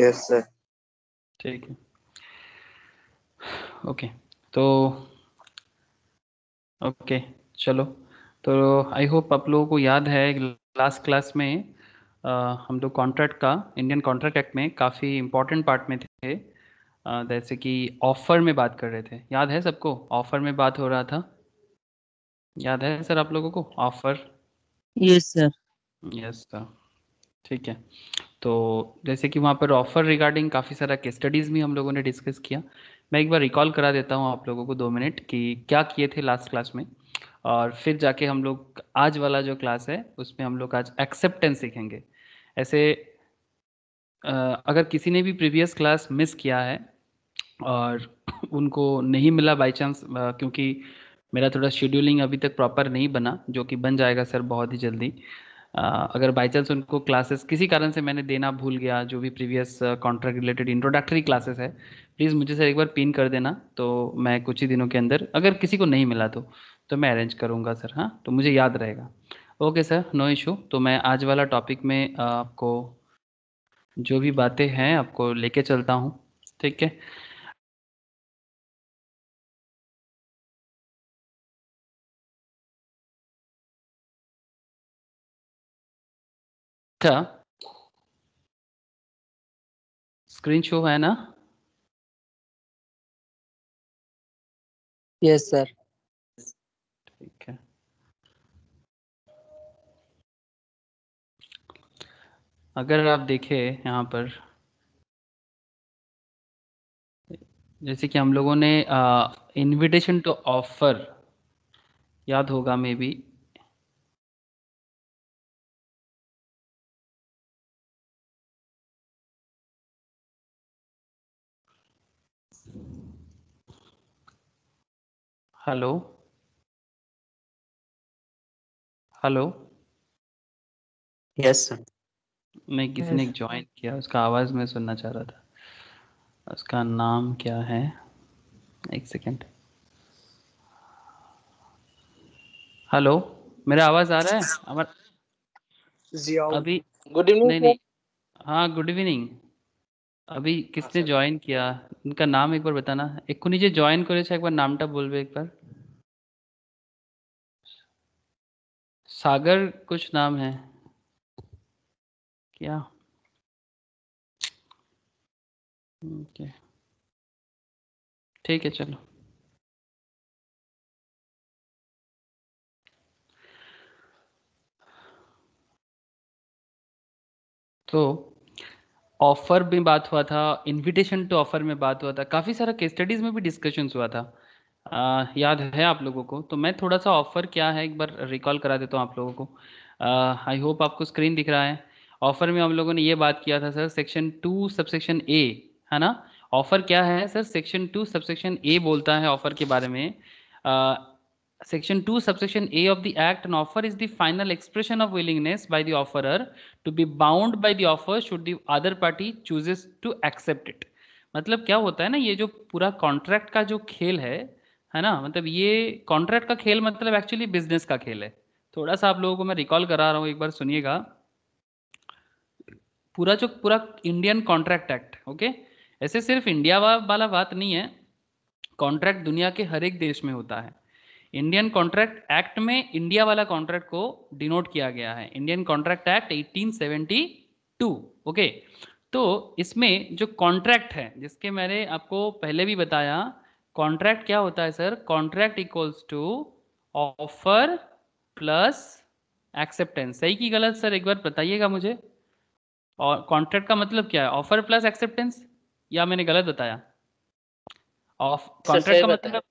Yes sir ठीक है okay तो ओके चलो तो आई होप आप लोगों को याद है लास्ट क्लास में आ, हम लोग कॉन्ट्रैक्ट का इंडियन कॉन्ट्रैक्ट एक्ट में काफ़ी इंपॉर्टेंट पार्ट में थे आ, जैसे कि ऑफर में बात कर रहे थे याद है सबको ऑफर में बात हो रहा था याद है सर आप लोगों को offer yes sir yes sir ठीक है तो जैसे कि वहाँ पर ऑफर रिगार्डिंग काफ़ी सारा केस स्टडीज़ भी हम लोगों ने डिस्कस किया मैं एक बार रिकॉल करा देता हूँ आप लोगों को दो मिनट कि क्या किए थे लास्ट क्लास में और फिर जाके हम लोग आज वाला जो क्लास है उसमें हम लोग आज एक्सेप्टेंस सीखेंगे ऐसे अगर किसी ने भी प्रीवियस क्लास मिस किया है और उनको नहीं मिला बाई चांस क्योंकि मेरा थोड़ा शेड्यूलिंग अभी तक प्रॉपर नहीं बना जो कि बन जाएगा सर बहुत ही जल्दी अगर बाई चांस उनको क्लासेस किसी कारण से मैंने देना भूल गया जो भी previous contract related introductory classes है प्लीज़ मुझे सर एक बार पिन कर देना तो मैं कुछ ही दिनों के अंदर अगर किसी को नहीं मिला तो तो मैं अरेंज करूँगा सर हाँ तो मुझे याद रहेगा ओके सर नो इशू तो मैं आज वाला टॉपिक में आपको जो भी बातें हैं आपको लेके चलता हूँ ठीक है स्क्रीन शो है ना यस सर ठीक है अगर आप देखें यहाँ पर जैसे कि हम लोगों ने इनविटेशन टू ऑफर याद होगा maybe hello hello yes sir मैं किसी ने ज्वाइन किया उसका आवाज़ मैं सुनना चाह रहा था उसका नाम क्या है एक सेकेंड हेलो मेरा आवाज़ आ रहा है अमर अभी गुड इवनिंग नहीं नहीं हाँ गुड इवनिंग अभी हाँ, हाँ, किसने ज्वाइन किया इनका नाम एक बार बताना एक को नीचे ज्वाइन करे एक बार नामटा बोल एक बार सागर कुछ नाम है क्या ओके ठीक है चलो तो ऑफर में बात हुआ था इनविटेशन टू ऑफर में बात हुआ था काफ़ी सारा केस स्टडीज में भी डिस्कशन हुआ था आ, याद है आप लोगों को तो मैं थोड़ा सा ऑफर क्या है एक बार रिकॉल करा देता हूँ आप लोगों को आई होप आपको स्क्रीन दिख रहा है ऑफर में हम लोगों ने ये बात किया था sir section two subsection A है ना ऑफर क्या है sir section two subsection A बोलता है ऑफर के बारे में section 2 subsection a of the act an offer is the final expression of willingness by the offerer to be bound by the offer should the other party chooses to accept it मतलब क्या होता है ना ये जो पूरा contract का जो खेल है है ना मतलब ये कॉन्ट्रैक्ट का खेल मतलब एक्चुअली बिजनेस का खेल है थोड़ा सा आप लोगों को मैं रिकॉल करा रहा हूँ एक बार सुनिएगा पूरा जो पूरा इंडियन कॉन्ट्रैक्ट एक्ट ओके ऐसे सिर्फ इंडिया वाला बात नहीं है कॉन्ट्रैक्ट दुनिया के हर एक देश में होता है इंडियन कॉन्ट्रैक्ट एक्ट में इंडिया वाला कॉन्ट्रैक्ट को डिनोट किया गया है इंडियन कॉन्ट्रैक्ट एक्ट 1872 ओके तो इसमें जो कॉन्ट्रैक्ट है जिसके मैंने आपको पहले भी बताया कॉन्ट्रैक्ट क्या होता है sir contract equals to offer plus acceptance सही की गलत सर एक बार बताइएगा मुझे और कॉन्ट्रैक्ट का मतलब क्या है ऑफर प्लस एक्सेप्टेंस या मैंने गलत बताया ऑफ कॉन्ट्रैक्ट का मतलब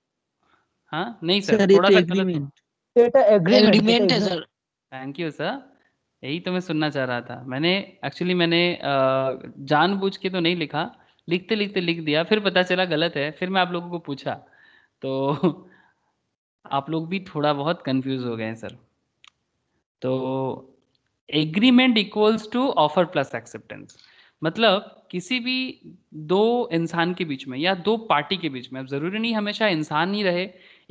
हाँ नहीं सर, थोड़ा तो सा गलत डेटा एग्रीमेंट तो तो है सर थैंक यू सर यही तो मैं सुनना चाह रहा था मैंने एक्चुअली मैंने जानबूझ के तो नहीं लिखा लिखते लिखते लिख दिया फिर पता चला गलत है फिर मैं आप लोगों को पूछा तो आप लोग भी थोड़ा बहुत कंफ्यूज हो गए हैं सर तो agreement equals to offer plus acceptance मतलब किसी भी दो इंसान के बीच में या दो पार्टी के बीच में अब जरूरी नहीं हमेशा इंसान ही रहे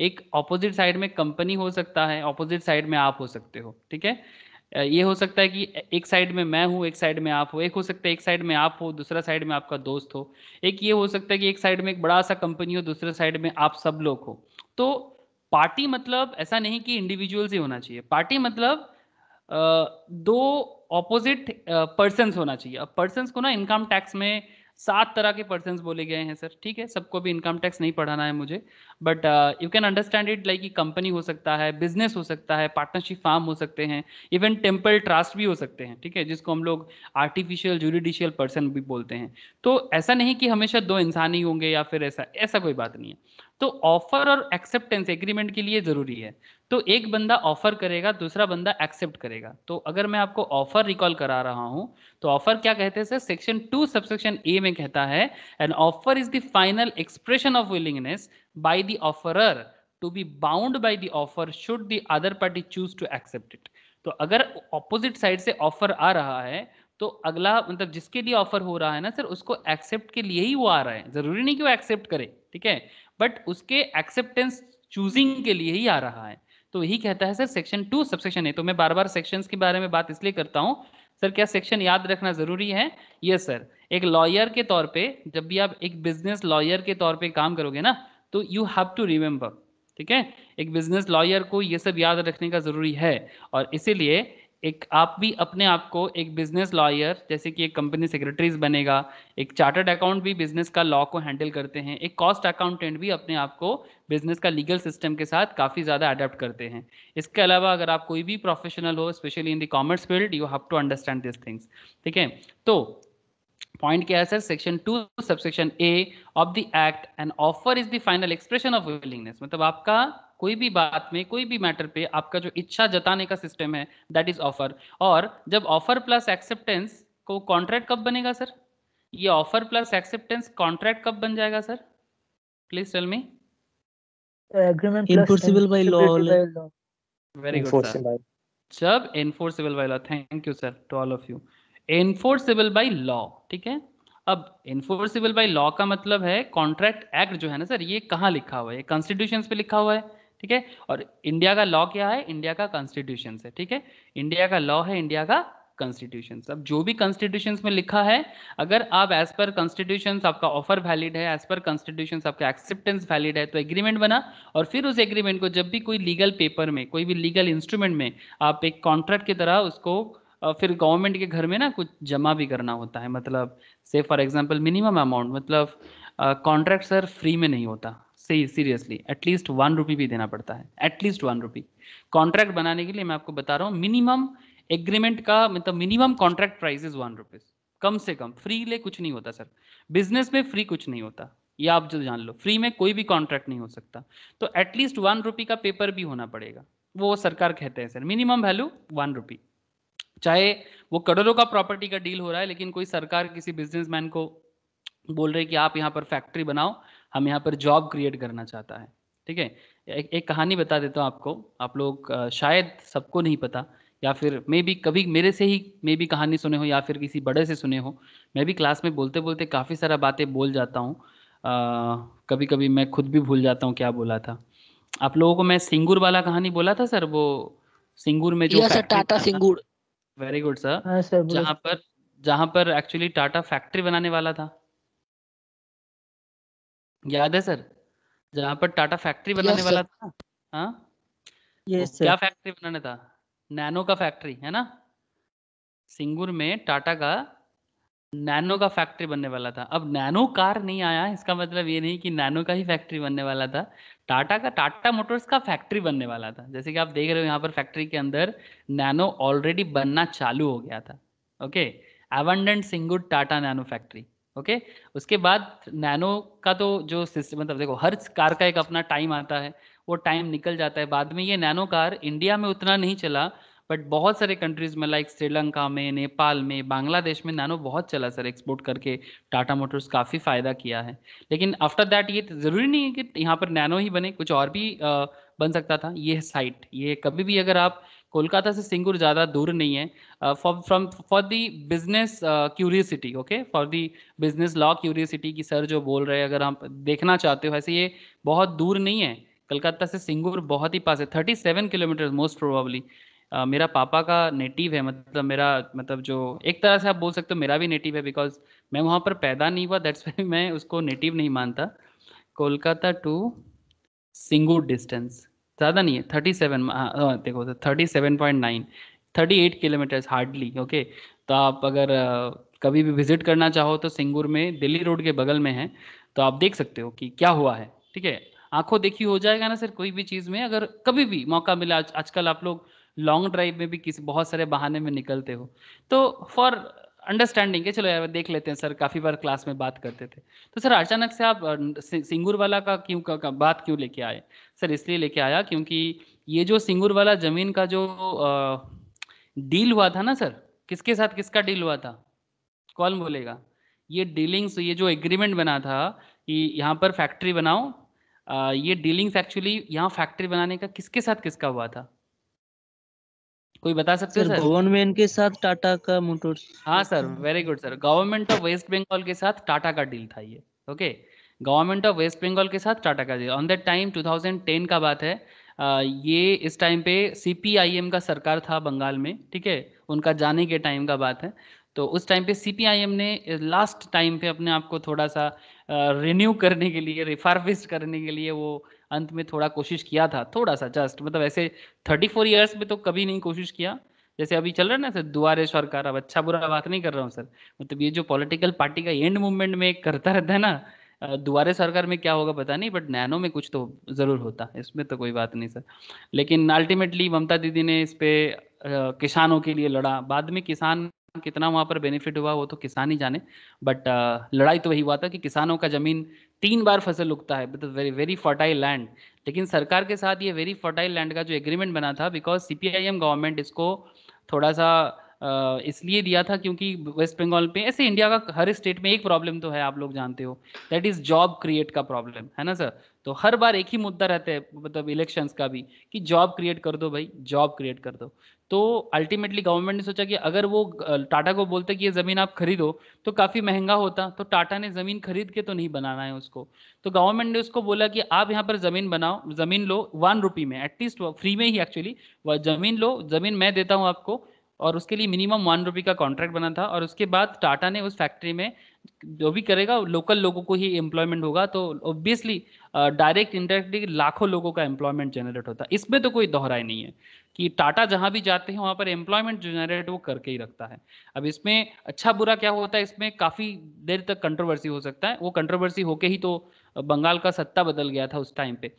एक ऑपोजिट साइड में कंपनी हो सकता है ऑपोजिट साइड में आप हो सकते हो ठीक है ये हो सकता है कि एक साइड में मैं हूँ एक साइड में आप हो एक हो सकता है एक साइड में आप हो दूसरा साइड में आपका दोस्त हो एक ये हो सकता है कि एक साइड में एक बड़ा सा कंपनी हो दूसरे साइड में आप सब लोग हो तो पार्टी मतलब ऐसा नहीं कि इंडिविजुअल्स ही होना चाहिए पार्टी मतलब दो ऑपोजिट पर्सन होना चाहिए अब पर्सन को ना इनकम टैक्स में सात तरह के पर्सन बोले गए हैं सर ठीक है सबको भी इनकम टैक्स नहीं पढ़ाना है मुझे but you can understand it like company हो सकता है बिजनेस हो सकता है पार्टनरशिप फार्म हो सकते हैं इवन टेम्पल ट्रस्ट भी हो सकते हैं ठीक है जिसको हम लोग आर्टिफिशियल जुडिशियल पर्सन भी बोलते हैं तो ऐसा नहीं कि हमेशा दो इंसान ही होंगे या फिर ऐसा ऐसा कोई बात नहीं है तो ऑफर और एक्सेप्टेंस एग्रीमेंट के लिए जरूरी है तो एक बंदा ऑफर करेगा दूसरा बंदा एक्सेप्ट करेगा तो अगर मैं आपको ऑफर रिकॉल करा रहा हूं तो ऑफर क्या कहते हैं sir section two subsection A में कहता है an offer is the final expression of willingness by the offeror to be bound by the offer should the other party choose to accept it तो अगर opposite side से offer आ रहा है तो अगला मतलब जिसके लिए ऑफर हो रहा है ना सर उसको एक्सेप्ट के लिए ही वो आ रहा है जरूरी नहीं कि वो एक्सेप्ट करे ठीक है बट उसके एक्सेप्टेंस चूजिंग के लिए ही आ रहा है तो यही कहता है सर सेक्शन टू सबसेक्शन है तो मैं बार बार सेक्शन के बारे में बात इसलिए करता हूँ सर क्या सेक्शन याद रखना जरूरी है yes, सर एक लॉयर के तौर पे जब भी आप एक बिजनेस लॉयर के तौर पे काम करोगे ना तो यू हैव टू रिमेम्बर ठीक है एक बिजनेस लॉयर को ये सब याद रखने का जरूरी है और इसीलिए एक आप भी अपने आप को एक बिजनेस लॉयर जैसे कि एक कंपनी सेक्रेटरीज बनेगा एक चार्टर्ड अकाउंट भी बिजनेस का लॉ को हैंडल करते हैं एक कॉस्ट अकाउंटेंट भी अपने आप को बिजनेस का लीगल सिस्टम के साथ काफ़ी ज़्यादा अडेप्ट करते हैं इसके अलावा अगर आप कोई भी प्रोफेशनल हो specially in the commerce field you have to understand this things ठीक है तो पॉइंट क्या है sir section two subsection A of the act and offer is the final expression of willingness मतलब आपका कोई भी बात में कोई भी मैटर पे आपका जो इच्छा जताने का सिस्टम है दैट इज ऑफर और जब ऑफर प्लस एक्सेप्टेंस को कॉन्ट्रैक्ट कब बनेगा सर ये ऑफर प्लस एक्सेप्टेंस कॉन्ट्रैक्ट कब बन जाएगा sir please tell me agreement enforceable by law very good जब enforceable by law thank you sir to all of you enforceable by law ठीक है अब एनफोर्सेबल बाय लॉ का मतलब है कॉन्ट्रैक्ट एक्ट जो है ना सर ये कहाँ लिखा हुआ है कॉन्स्टिट्यूशन पे लिखा हुआ है ठीक है और इंडिया का लॉ क्या है इंडिया का कॉन्स्टिट्यूशन है ठीक है इंडिया का लॉ है इंडिया का कॉन्स्टिट्यूशन अब जो भी कॉन्स्टिट्यूशन में लिखा है अगर आप एज पर कॉन्स्टिट्यूशन आपका ऑफर वैलिड है एज पर कॉन्स्टिट्यूशन आपका एक्सेप्टेंस वैलिड है तो एग्रीमेंट बना और फिर उस एग्रीमेंट को जब भी कोई लीगल पेपर में कोई भी लीगल इंस्ट्रूमेंट में आप एक कॉन्ट्रैक्ट की तरह उसको फिर गवर्नमेंट के घर में ना कुछ जमा भी करना होता है मतलब से फॉर एग्जाम्पल मिनिमम अमाउंट मतलब कॉन्ट्रैक्ट सर फ्री में नहीं होता सीरियसली एटलीस्ट वन रुपी भी देना पड़ता है एटलीस्ट वन रुपी कॉन्ट्रैक्ट बनाने के लिए मैं आपको बता रहा हूँ मिनिमम एग्रीमेंट का मतलब minimum contract price is one rupees कम से कम फ्री ले कुछ नहीं होता सर बिजनेस में फ्री कुछ नहीं होता ये आप जो जान लो फ्री में कोई भी कॉन्ट्रैक्ट नहीं हो सकता तो एटलीस्ट वन रुपी का पेपर भी होना पड़ेगा वो सरकार कहते हैं sir minimum value one rupee चाहे वो करोड़ों का प्रॉपर्टी का डील हो रहा है लेकिन कोई सरकार किसी बिजनेसमैन को बोल रहे कि आप यहाँ पर फैक्ट्री बनाओ हम यहाँ पर जॉब क्रिएट करना चाहता है ठीक है एक, एक कहानी बता देता हूँ आपको आप लोग शायद सबको नहीं पता या फिर मे भी कभी मेरे से ही मे भी कहानी सुने हो या फिर किसी बड़े से सुने हो मैं भी क्लास में बोलते बोलते काफ़ी सारा बातें बोल जाता हूँ कभी कभी मैं खुद भी भूल जाता हूँ क्या बोला था आप लोगों को मैं सिंगूर वाला कहानी बोला था सर वो सिंगूर में जो Tata Singur very good sir जहाँ पर जहाँ पर एक्चुअली टाटा फैक्ट्री बनाने वाला था याद है सर जहाँ पर टाटा फैक्ट्री बनाने वाला था हाँ तो क्या फैक्ट्री बनाने था नैनो का फैक्ट्री है ना सिंगूर में टाटा का नैनो का फैक्ट्री बनने वाला था अब नैनो कार नहीं आया इसका मतलब ये नहीं कि नैनो का ही फैक्ट्री बनने वाला था टाटा का टाटा मोटर्स का फैक्ट्री बनने वाला था जैसे कि आप देख रहे हो यहाँ पर फैक्ट्री के अंदर नैनो ऑलरेडी बनना चालू हो गया था okay abandoned Singur Tata Nano factory okay उसके बाद नैनो का तो जो सिस्टम मतलब देखो हर कार का एक अपना टाइम आता है वो टाइम निकल जाता है बाद में ये नैनो कार इंडिया में उतना नहीं चला बट बहुत सारे कंट्रीज में लाइक श्रीलंका में नेपाल में बांग्लादेश में नैनो बहुत चला सर एक्सपोर्ट करके टाटा मोटर्स काफ़ी फ़ायदा किया है लेकिन आफ्टर दैट ये ज़रूरी नहीं है कि यहाँ पर नैनो ही बने कुछ और भी आ, बन सकता था ये साइट ये कभी भी अगर आप कोलकाता से सिंगूर ज़्यादा दूर नहीं है for from for for business curiosity okay for for business law curiosity की सर जो बोल रहे हैं अगर आप देखना चाहते हो ऐसे ये बहुत दूर नहीं है कलकत्ता से सिंगूर बहुत ही पास है thirty seven kilometre most probably मेरा पापा का नेटिव है मतलब मेरा मतलब जो एक तरह से आप बोल सकते हो मेरा भी नेटिव है बिकॉज मैं वहाँ पर पैदा नहीं हुआ दैट्स वाई मैं उसको नेटिव नहीं मानता कोलकाता टू सिंगूर डिस्टेंस ज़्यादा नहीं है थर्टी सेवन uh, uh, देखो thirty seven point nine thirty eight kilometres hardly okay तो आप अगर कभी भी विजिट करना चाहो तो सिंगूर में दिल्ली रोड के बगल में है तो आप देख सकते हो कि क्या हुआ है ठीक है आंखों देखी हो जाएगा ना सर कोई भी चीज़ में अगर कभी भी मौका मिला आज, आजकल आप लोग लॉन्ग ड्राइव में भी किसी बहुत सारे बहाने में निकलते हो तो फॉर अंडरस्टैंडिंग है चलो यार देख लेते हैं सर काफ़ी बार क्लास में बात करते थे तो सर अचानक से आप सिंगूर वाला का क्यों का, का बात क्यों लेके आए सर इसलिए लेके आया क्योंकि ये जो सिंगूर वाला ज़मीन का जो आ, डील हुआ था ना सर किसके साथ किसका डील हुआ था कौन बोलेगा ये डीलिंग्स ये जो एग्रीमेंट बना था कि यहाँ पर फैक्ट्री बनाओ आ, ये डीलिंग्स एक्चुअली यहाँ फैक्ट्री बनाने का किसके साथ किसका हुआ था कोई बता सकते सर, सर? गवर्नमेंट के साथ टाटा का मोटर्स हाँ sir very good sir government of waste Bengal के साथ टाटा का डील था ये okay government of waste Bengal के साथ टाटा का डील ऑन दैट टाइम 2010 का बात है ये इस टाइम पे सीपीआईएम का सरकार था बंगाल में ठीक है उनका जाने के टाइम का बात है तो उस टाइम पे सीपीआईएम ने लास्ट टाइम पे अपने आप को थोड़ा सा रिन्यू करने के लिए रिफार्विस्ट करने के लिए वो अंत में थोड़ा कोशिश किया था थोड़ा सा जस्ट मतलब ऐसे थर्टी फोर ईयर्स में तो कभी नहीं कोशिश किया जैसे अभी चल रहा है ना सर दुआरे सरकार अब अच्छा बुरा बात नहीं कर रहा हूँ सर मतलब ये जो पॉलिटिकल पार्टी का एंड मूवमेंट में करता रहता है ना दोबारे सरकार में क्या होगा पता नहीं बट नैनो में कुछ तो ज़रूर होता इसमें तो कोई बात नहीं सर लेकिन अल्टीमेटली ममता दीदी ने इस पर किसानों के लिए लड़ा बाद में किसान कितना वहाँ पर बेनिफिट हुआ वो तो किसान ही जाने बट लड़ाई तो वही हुआ था कि किसानों का ज़मीन तीन बार फसल उगता है वेरी वेरी फर्टाइल लैंड लेकिन सरकार के साथ ये वेरी फर्टाइल लैंड का जो एग्रीमेंट बना था बिकॉज सी गवर्नमेंट इसको थोड़ा सा इसलिए दिया था क्योंकि वेस्ट बंगाल पे ऐसे इंडिया का हर स्टेट में एक प्रॉब्लम तो है आप लोग जानते हो दैट इज जॉब क्रिएट का प्रॉब्लम है ना सर तो हर बार एक ही मुद्दा रहता है मतलब इलेक्शंस का भी कि जॉब क्रिएट कर दो भाई जॉब क्रिएट कर दो तो अल्टीमेटली गवर्नमेंट ने सोचा कि अगर वो टाटा को बोलते कि ये ज़मीन आप खरीदो तो काफ़ी महंगा होता तो टाटा ने ज़मीन खरीद के तो नहीं बनाना है उसको तो गवर्नमेंट ने उसको बोला कि आप यहाँ पर ज़मीन बनाओ ज़मीन लो वन रुपी में एटलीस्ट फ्री में ही एक्चुअली ज़मीन लो ज़मीन मैं देता हूँ आपको और उसके लिए मिनिमम वन रुपी का कॉन्ट्रैक्ट बना था और उसके बाद टाटा ने उस फैक्ट्री में जो भी करेगा लोकल लोगों को ही एम्प्लॉयमेंट होगा तो ऑब्वियसली डायरेक्ट इनडायरेक्टली लाखों लोगों का एम्प्लॉयमेंट जनरेट होता है इसमें तो कोई दोहराई नहीं है कि टाटा जहां भी जाते हैं वहां पर एम्प्लॉयमेंट जनरेट वो करके ही रखता है अब इसमें अच्छा बुरा क्या होता है इसमें काफी देर तक कंट्रोवर्सी हो सकता है वो कंट्रोवर्सी होके ही तो बंगाल का सत्ता बदल गया था उस टाइम पे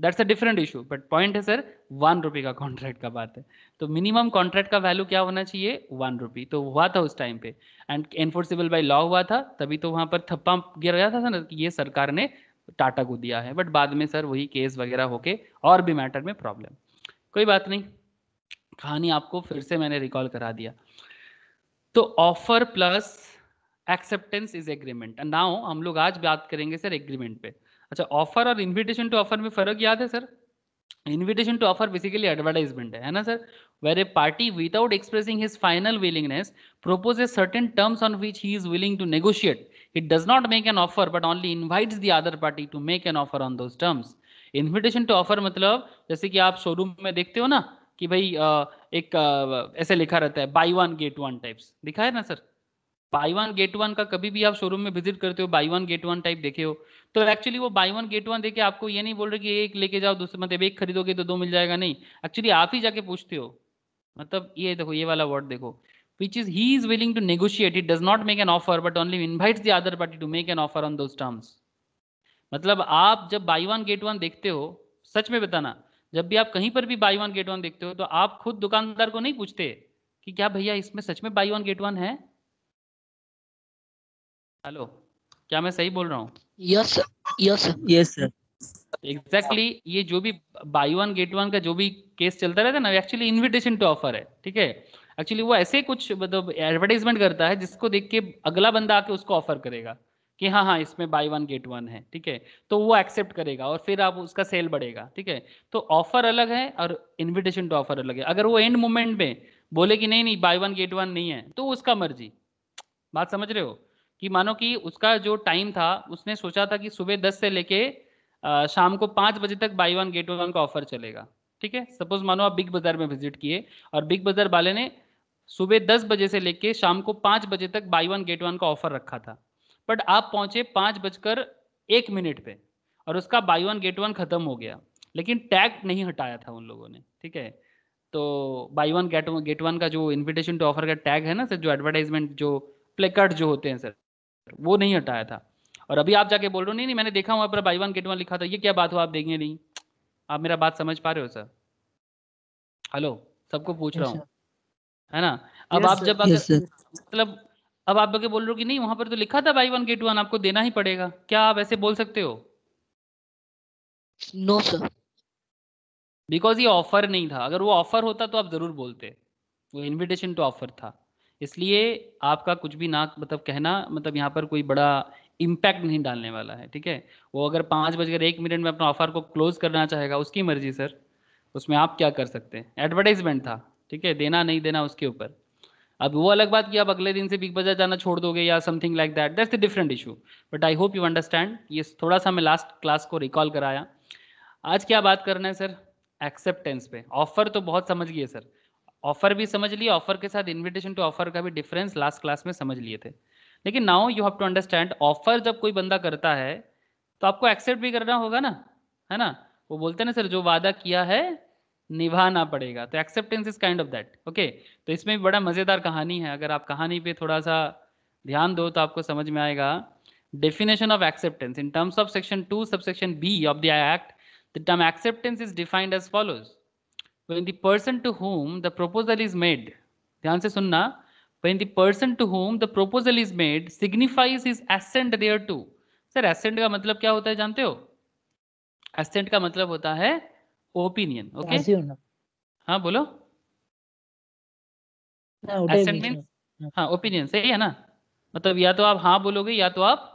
that's a different issue but point है सर वन रुपी का कॉन्ट्रैक्ट का बात है तो मिनिमम कॉन्ट्रैक्ट का वैल्यू क्या होना चाहिए वन रुपी तो हुआ था उस टाइम पे एंड एनफोर्सेबल बाई लॉ हुआ था तभी तो वहाँ पर थप्पा गिर गया था सर कि ये सरकार ने टाटा को दिया है बट बाद में सर वही केस वगैरह होके और भी मैटर में प्रॉब्लम कोई बात नहीं कहानी आपको फिर से मैंने रिकॉल करा दिया तो offer plus acceptance is agreement now हम लोग आज बात करेंगे सर एग्रीमेंट पे अच्छा ऑफर और इनविटेशन टू ऑफर में फर्क याद है sir invitation to offer basically advertisement है ना sir where a party without expressing his final willingness propose a certain terms on which he is willing to negotiate it does not make an offer but only invites the other party to make an offer on those terms invitation to offer मतलब जैसे कि आप showroom में देखते हो ना कि भाई एक ऐसे लिखा रहता है buy one get one types दिखा है ना sir buy one get one का कभी भी आप शोरूम में विजिट करते हो buy one get one type देखे हो तो एक्चुअली वो बाई वन गेट वन देके आपको ये नहीं बोल रहे कि एक लेके जाओ दूसरे मतलब एक खरीदोगे तो दो मिल जाएगा नहीं एक्चुअली आप ही जाके पूछते हो मतलब ये देखो ये वाला वर्ड देखो which is he is willing to negotiate it does not make an offer but only invite the other party to make an offer on those terms मतलब आप जब बाई वन गेट वन देखते हो सच में बताना जब भी आप कहीं पर भी बाई वन गेट वन देखते हो तो आप खुद दुकानदार को नहीं पूछते कि क्या भैया इसमें सच में बाई वन गेट वन है हेलो क्या मैं सही बोल रहा हूँ यस यस यस एग्जैक्टली ये जो भी बाई वन गेट वन का जो भी केस चलता रहता है ना एक्चुअली इन्विटेशन टू ऑफर है ठीक है एक्चुअली वो ऐसे कुछ मतलब एडवर्टाइजमेंट करता है जिसको देख के अगला बंदा आके उसको ऑफर करेगा कि हाँ हाँ इसमें बाई वन गेट वन है ठीक है तो वो एक्सेप्ट करेगा और फिर आप उसका सेल बढ़ेगा ठीक है तो ऑफर अलग है और इनविटेशन टू ऑफर अलग है अगर वो एंड मोमेंट में बोले कि नहीं नहीं बाई वन गेट वन नहीं है तो उसका मर्जी बात समझ रहे हो कि मानो कि उसका जो टाइम था उसने सोचा था कि सुबह दस से लेके शाम को पाँच बजे तक बाई वन गेट वन का ऑफर चलेगा ठीक है सपोज मानो आप बिग बाजार में विजिट किए और बिग बाजार वाले ने सुबह दस बजे से लेके शाम को पाँच बजे तक बाई वन गेट वन का ऑफर रखा था बट आप पहुंचे पाँच बजकर एक मिनट पे और उसका बाई वन गेट वन खत्म हो गया लेकिन टैग नहीं हटाया था उन लोगों ने ठीक है तो buy one get one get one का जो इन्विटेशन टू ऑफर का टैग है ना सर जो एडवर्टाइजमेंट जो प्लेकार्ड जो होते हैं सर वो नहीं हटाया था और अभी आप जाके बोल रहे हो नहीं नहीं मैंने देखा वहाँ पर बाई वन गेट वन लिखा था ये क्या बात हो आप देंगे नहीं आप मेरा बात समझ पा रहे हो सर हेलो सबको पूछ रहा हूँ है ना अब आप जब मतलब अब आप बोल रहे हो कि नहीं वहां पर तो लिखा था बाई वन गेट वन आपको देना ही पड़ेगा क्या आप ऐसे बोल सकते हो नो सर बिकॉज ये ऑफर नहीं था अगर वो ऑफर होता तो आप जरूर बोलते वो इनविटेशन टू ऑफर था इसलिए आपका कुछ भी ना मतलब कहना मतलब यहाँ पर कोई बड़ा इम्पैक्ट नहीं डालने वाला है ठीक है वो अगर पाँच बजकर एक मिनट में अपना ऑफर को क्लोज करना चाहेगा उसकी मर्जी सर उसमें आप क्या कर सकते हैं एडवर्टाइजमेंट था ठीक है देना नहीं देना उसके ऊपर अब वो अलग बात कि आप अगले दिन से बिग बाजार जाना छोड़ दोगे या something like that that's the different issue but I hope you understand ये थोड़ा सा मैं लास्ट क्लास को रिकॉल कराया आज क्या बात करना है सर एक्सेप्टेंस पे ऑफर तो बहुत समझ गए सर ऑफर भी समझ लिए ऑफर के साथ इनविटेशन टू ऑफर का भी डिफरेंस लास्ट क्लास में समझ लिए थे लेकिन now you have to understand offer जब कोई बंदा करता है तो आपको एक्सेप्ट भी करना होगा ना है ना वो बोलते हैं ना सर जो वादा किया है निभाना पड़ेगा तो acceptance is kind of that okay तो इसमें भी बड़ा मज़ेदार कहानी है अगर आप कहानी पे थोड़ा सा ध्यान दो तो आपको समझ में आएगा definition of acceptance in terms of section two subsection B of the act the term acceptance is defined as follows when the person to whom the proposal is made ध्यान से सुनना when the person to whom the proposal is made signifies his assent thereto sir assent ka matlab kya hota hai jante ho assent ka matlab hota hai opinion okay assent okay ha bolo बोलो assent means ha opinion sahi hai na matlab ya to aap ha bologe ya to aap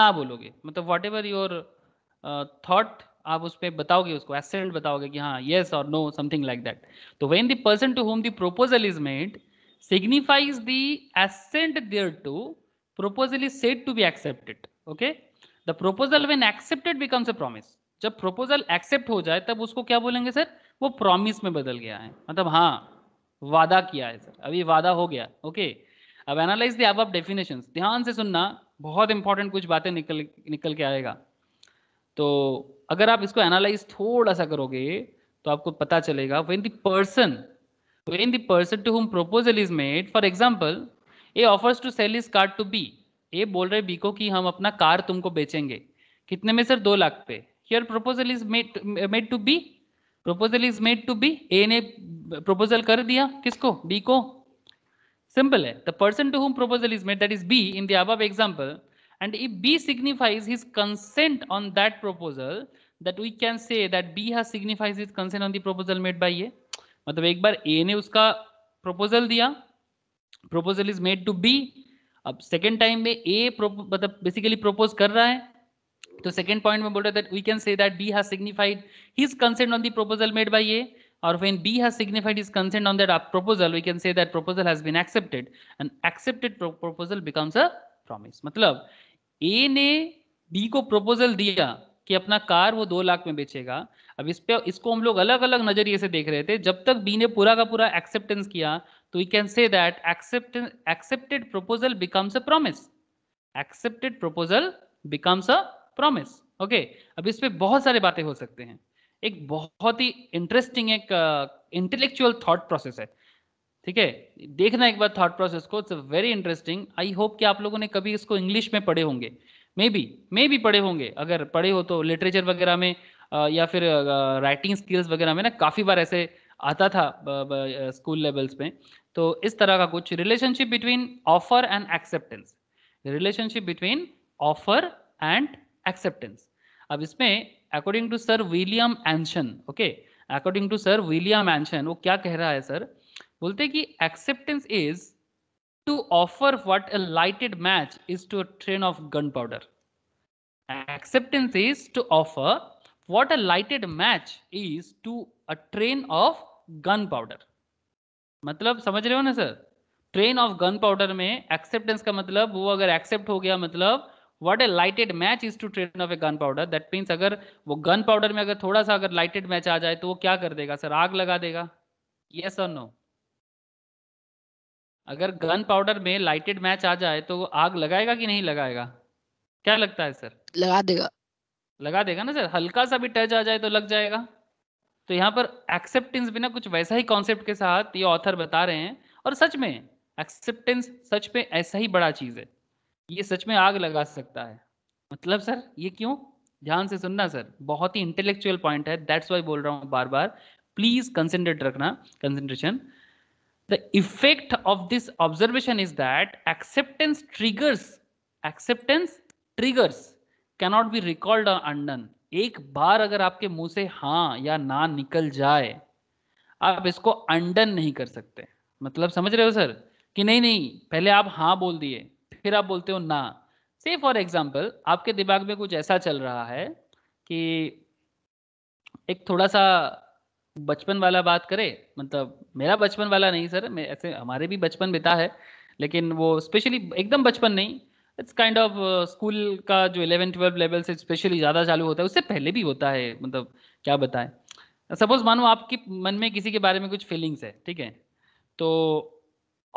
na bologe matlab whatever your uh, thought आप उस पर बताओगे उसको accent बताओगे कि हाँ yes और नो समथिंग लाइक दैट तो when the person to whom the proposal is made signifies signifies the thereto proposal is said to be accepted okay the proposal when accepted becomes a promise जब proposal accept हो जाए तब उसको क्या बोलेंगे sir वो promise में बदल गया है मतलब हाँ वादा किया है सर अभी वादा हो गया ओके अब एनालाइज दी अब डेफिनेशन ध्यान से सुनना बहुत इंपॉर्टेंट कुछ बातें निकल निकल के आएगा तो अगर आप इसको एनालाइज थोड़ा सा करोगे तो आपको पता चलेगा when the person when the person to whom proposal is made for example A offers to sell is car to be A बोल रहे बी को कि हम अपना कार तुमको बेचेंगे कितने में सर दो लाख पे here proposal is made made to be proposal is made to be A ने प्रपोजल कर दिया किसको बी को सिंपल है the person to whom proposal is made that is B in the above example and if B signifies his consent on that proposal that we can say that B has signifies its consent on the proposal made by A. मतलब एक बार A ने उसका proposal दिया proposal is made to B. अब second time में A मतलब basically propose कर रहा है तो second point में बोल रहा है that we can say that B has signified his consent on the proposal made by A. or when B has signified his consent on that proposal, we can say that proposal has been accepted. An accepted pro proposal becomes a promise. मतलब A ने B को proposal दिया कि अपना car वो दो लाख में बेचेगा अब इस पे इसको हम लोग अलग अलग नजरिए से देख रहे थे जब तक बी ने पूरा का पूरा एक्सेप्टेंस किया तो we can say that acceptance accepted proposal becomes a promise accepted proposal becomes a promise okay अब इस पे बहुत सारे बातें हो सकते हैं एक बहुत ही इंटरेस्टिंग एक इंटेलेक्चुअल थॉट प्रोसेस है ठीक है देखना एक बार थॉट प्रोसेस को it's very interesting I hope कि आप लोगों ने कभी इसको इंग्लिश में पढ़े होंगे मे बी मे भी पढ़े होंगे अगर पढ़े हो तो लिटरेचर वगैरह में या फिर राइटिंग स्किल्स वगैरह में ना काफ़ी बार ऐसे आता था स्कूल लेवल्स में तो इस तरह का कुछ relationship between offer and acceptance relationship between offer and acceptance अब इसमें according to sir William Anson okay according to sir William Anson वो क्या कह रहा है सर बोलते कि acceptance is to offer what a lighted match is to a train of gunpowder. Acceptance is to offer what a lighted match is to a train of gunpowder. मतलब समझ रहे हो ना sir train of gun powder में acceptance का मतलब वो अगर एक्सेप्ट हो गया मतलब what a lighted match is to train of a gunpowder that means अगर वो गन पाउडर में अगर थोड़ा सा अगर लाइटेड मैच आ जाए तो वो क्या कर देगा सर आग लगा देगा यस और नो अगर गन पाउडर में लाइटेड मैच आ जाए तो आग लगाएगा कि नहीं लगाएगा क्या लगता है सर लगा देगा लगा देगा ना सर हल्का सा भी टच आ जाए तो लग जाएगा तो यहाँ पर एक्सेप्टेंस बिना कुछ वैसा ही कॉन्सेप्ट के साथ ये ऑथर बता रहे हैं और सच में एक्सेप्टेंस सच में ऐसा ही बड़ा चीज है ये सच में आग लगा सकता है मतलब सर ये क्यों ध्यान से सुनना सर बहुत ही इंटेलेक्चुअल पॉइंट है दैट्स वाई बोल रहा हूँ बार बार प्लीज कंसेंट्रेट रखना concentration the effect of this observation is that acceptance triggers acceptance triggers cannot be recalled or undone एक बार अगर आपके मुंह से हाँ या ना निकल जाए आप इसको अंडन नहीं कर सकते मतलब समझ रहे हो सर कि नहीं नहीं पहले आप हाँ बोल दिए फिर आप बोलते हो ना से फॉर एग्जाम्पल आपके दिमाग में कुछ ऐसा चल रहा है कि एक थोड़ा सा बचपन वाला बात करें मतलब मेरा बचपन वाला नहीं सर मैं ऐसे हमारे भी बचपन बिता है लेकिन वो स्पेशली एकदम बचपन नहीं इट्स काइंड ऑफ स्कूल का जो इलेवन ट्वेल्व लेवल से स्पेशली ज़्यादा चालू होता है उससे पहले भी होता है मतलब क्या बताएं सपोज मानो आपके मन में किसी के बारे में कुछ फीलिंग्स है ठीक है तो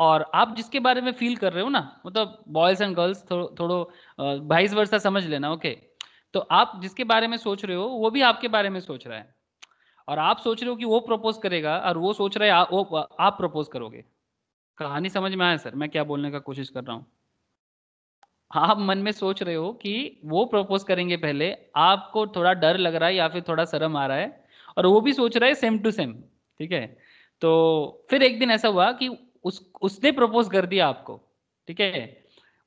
और आप जिसके बारे में फील कर रहे हो ना मतलब बॉयज एंड गर्ल्स थोड़ो भाईस uh, वर्षा समझ लेना ओके तो आप जिसके बारे में सोच रहे हो वो भी आपके बारे में सोच रहा है और आप सोच रहे हो कि वो प्रपोज करेगा और वो सोच रहे आ, वो आप प्रपोज करोगे कहानी समझ में आया सर मैं क्या बोलने का कोशिश कर रहा हूँ आप मन में सोच रहे हो कि वो प्रपोज करेंगे पहले आपको थोड़ा डर लग रहा है या फिर थोड़ा शर्म आ रहा है और वो भी सोच रहा है सेम टू सेम ठीक है तो फिर एक दिन ऐसा हुआ कि उस उसने प्रपोज कर दिया आपको ठीक है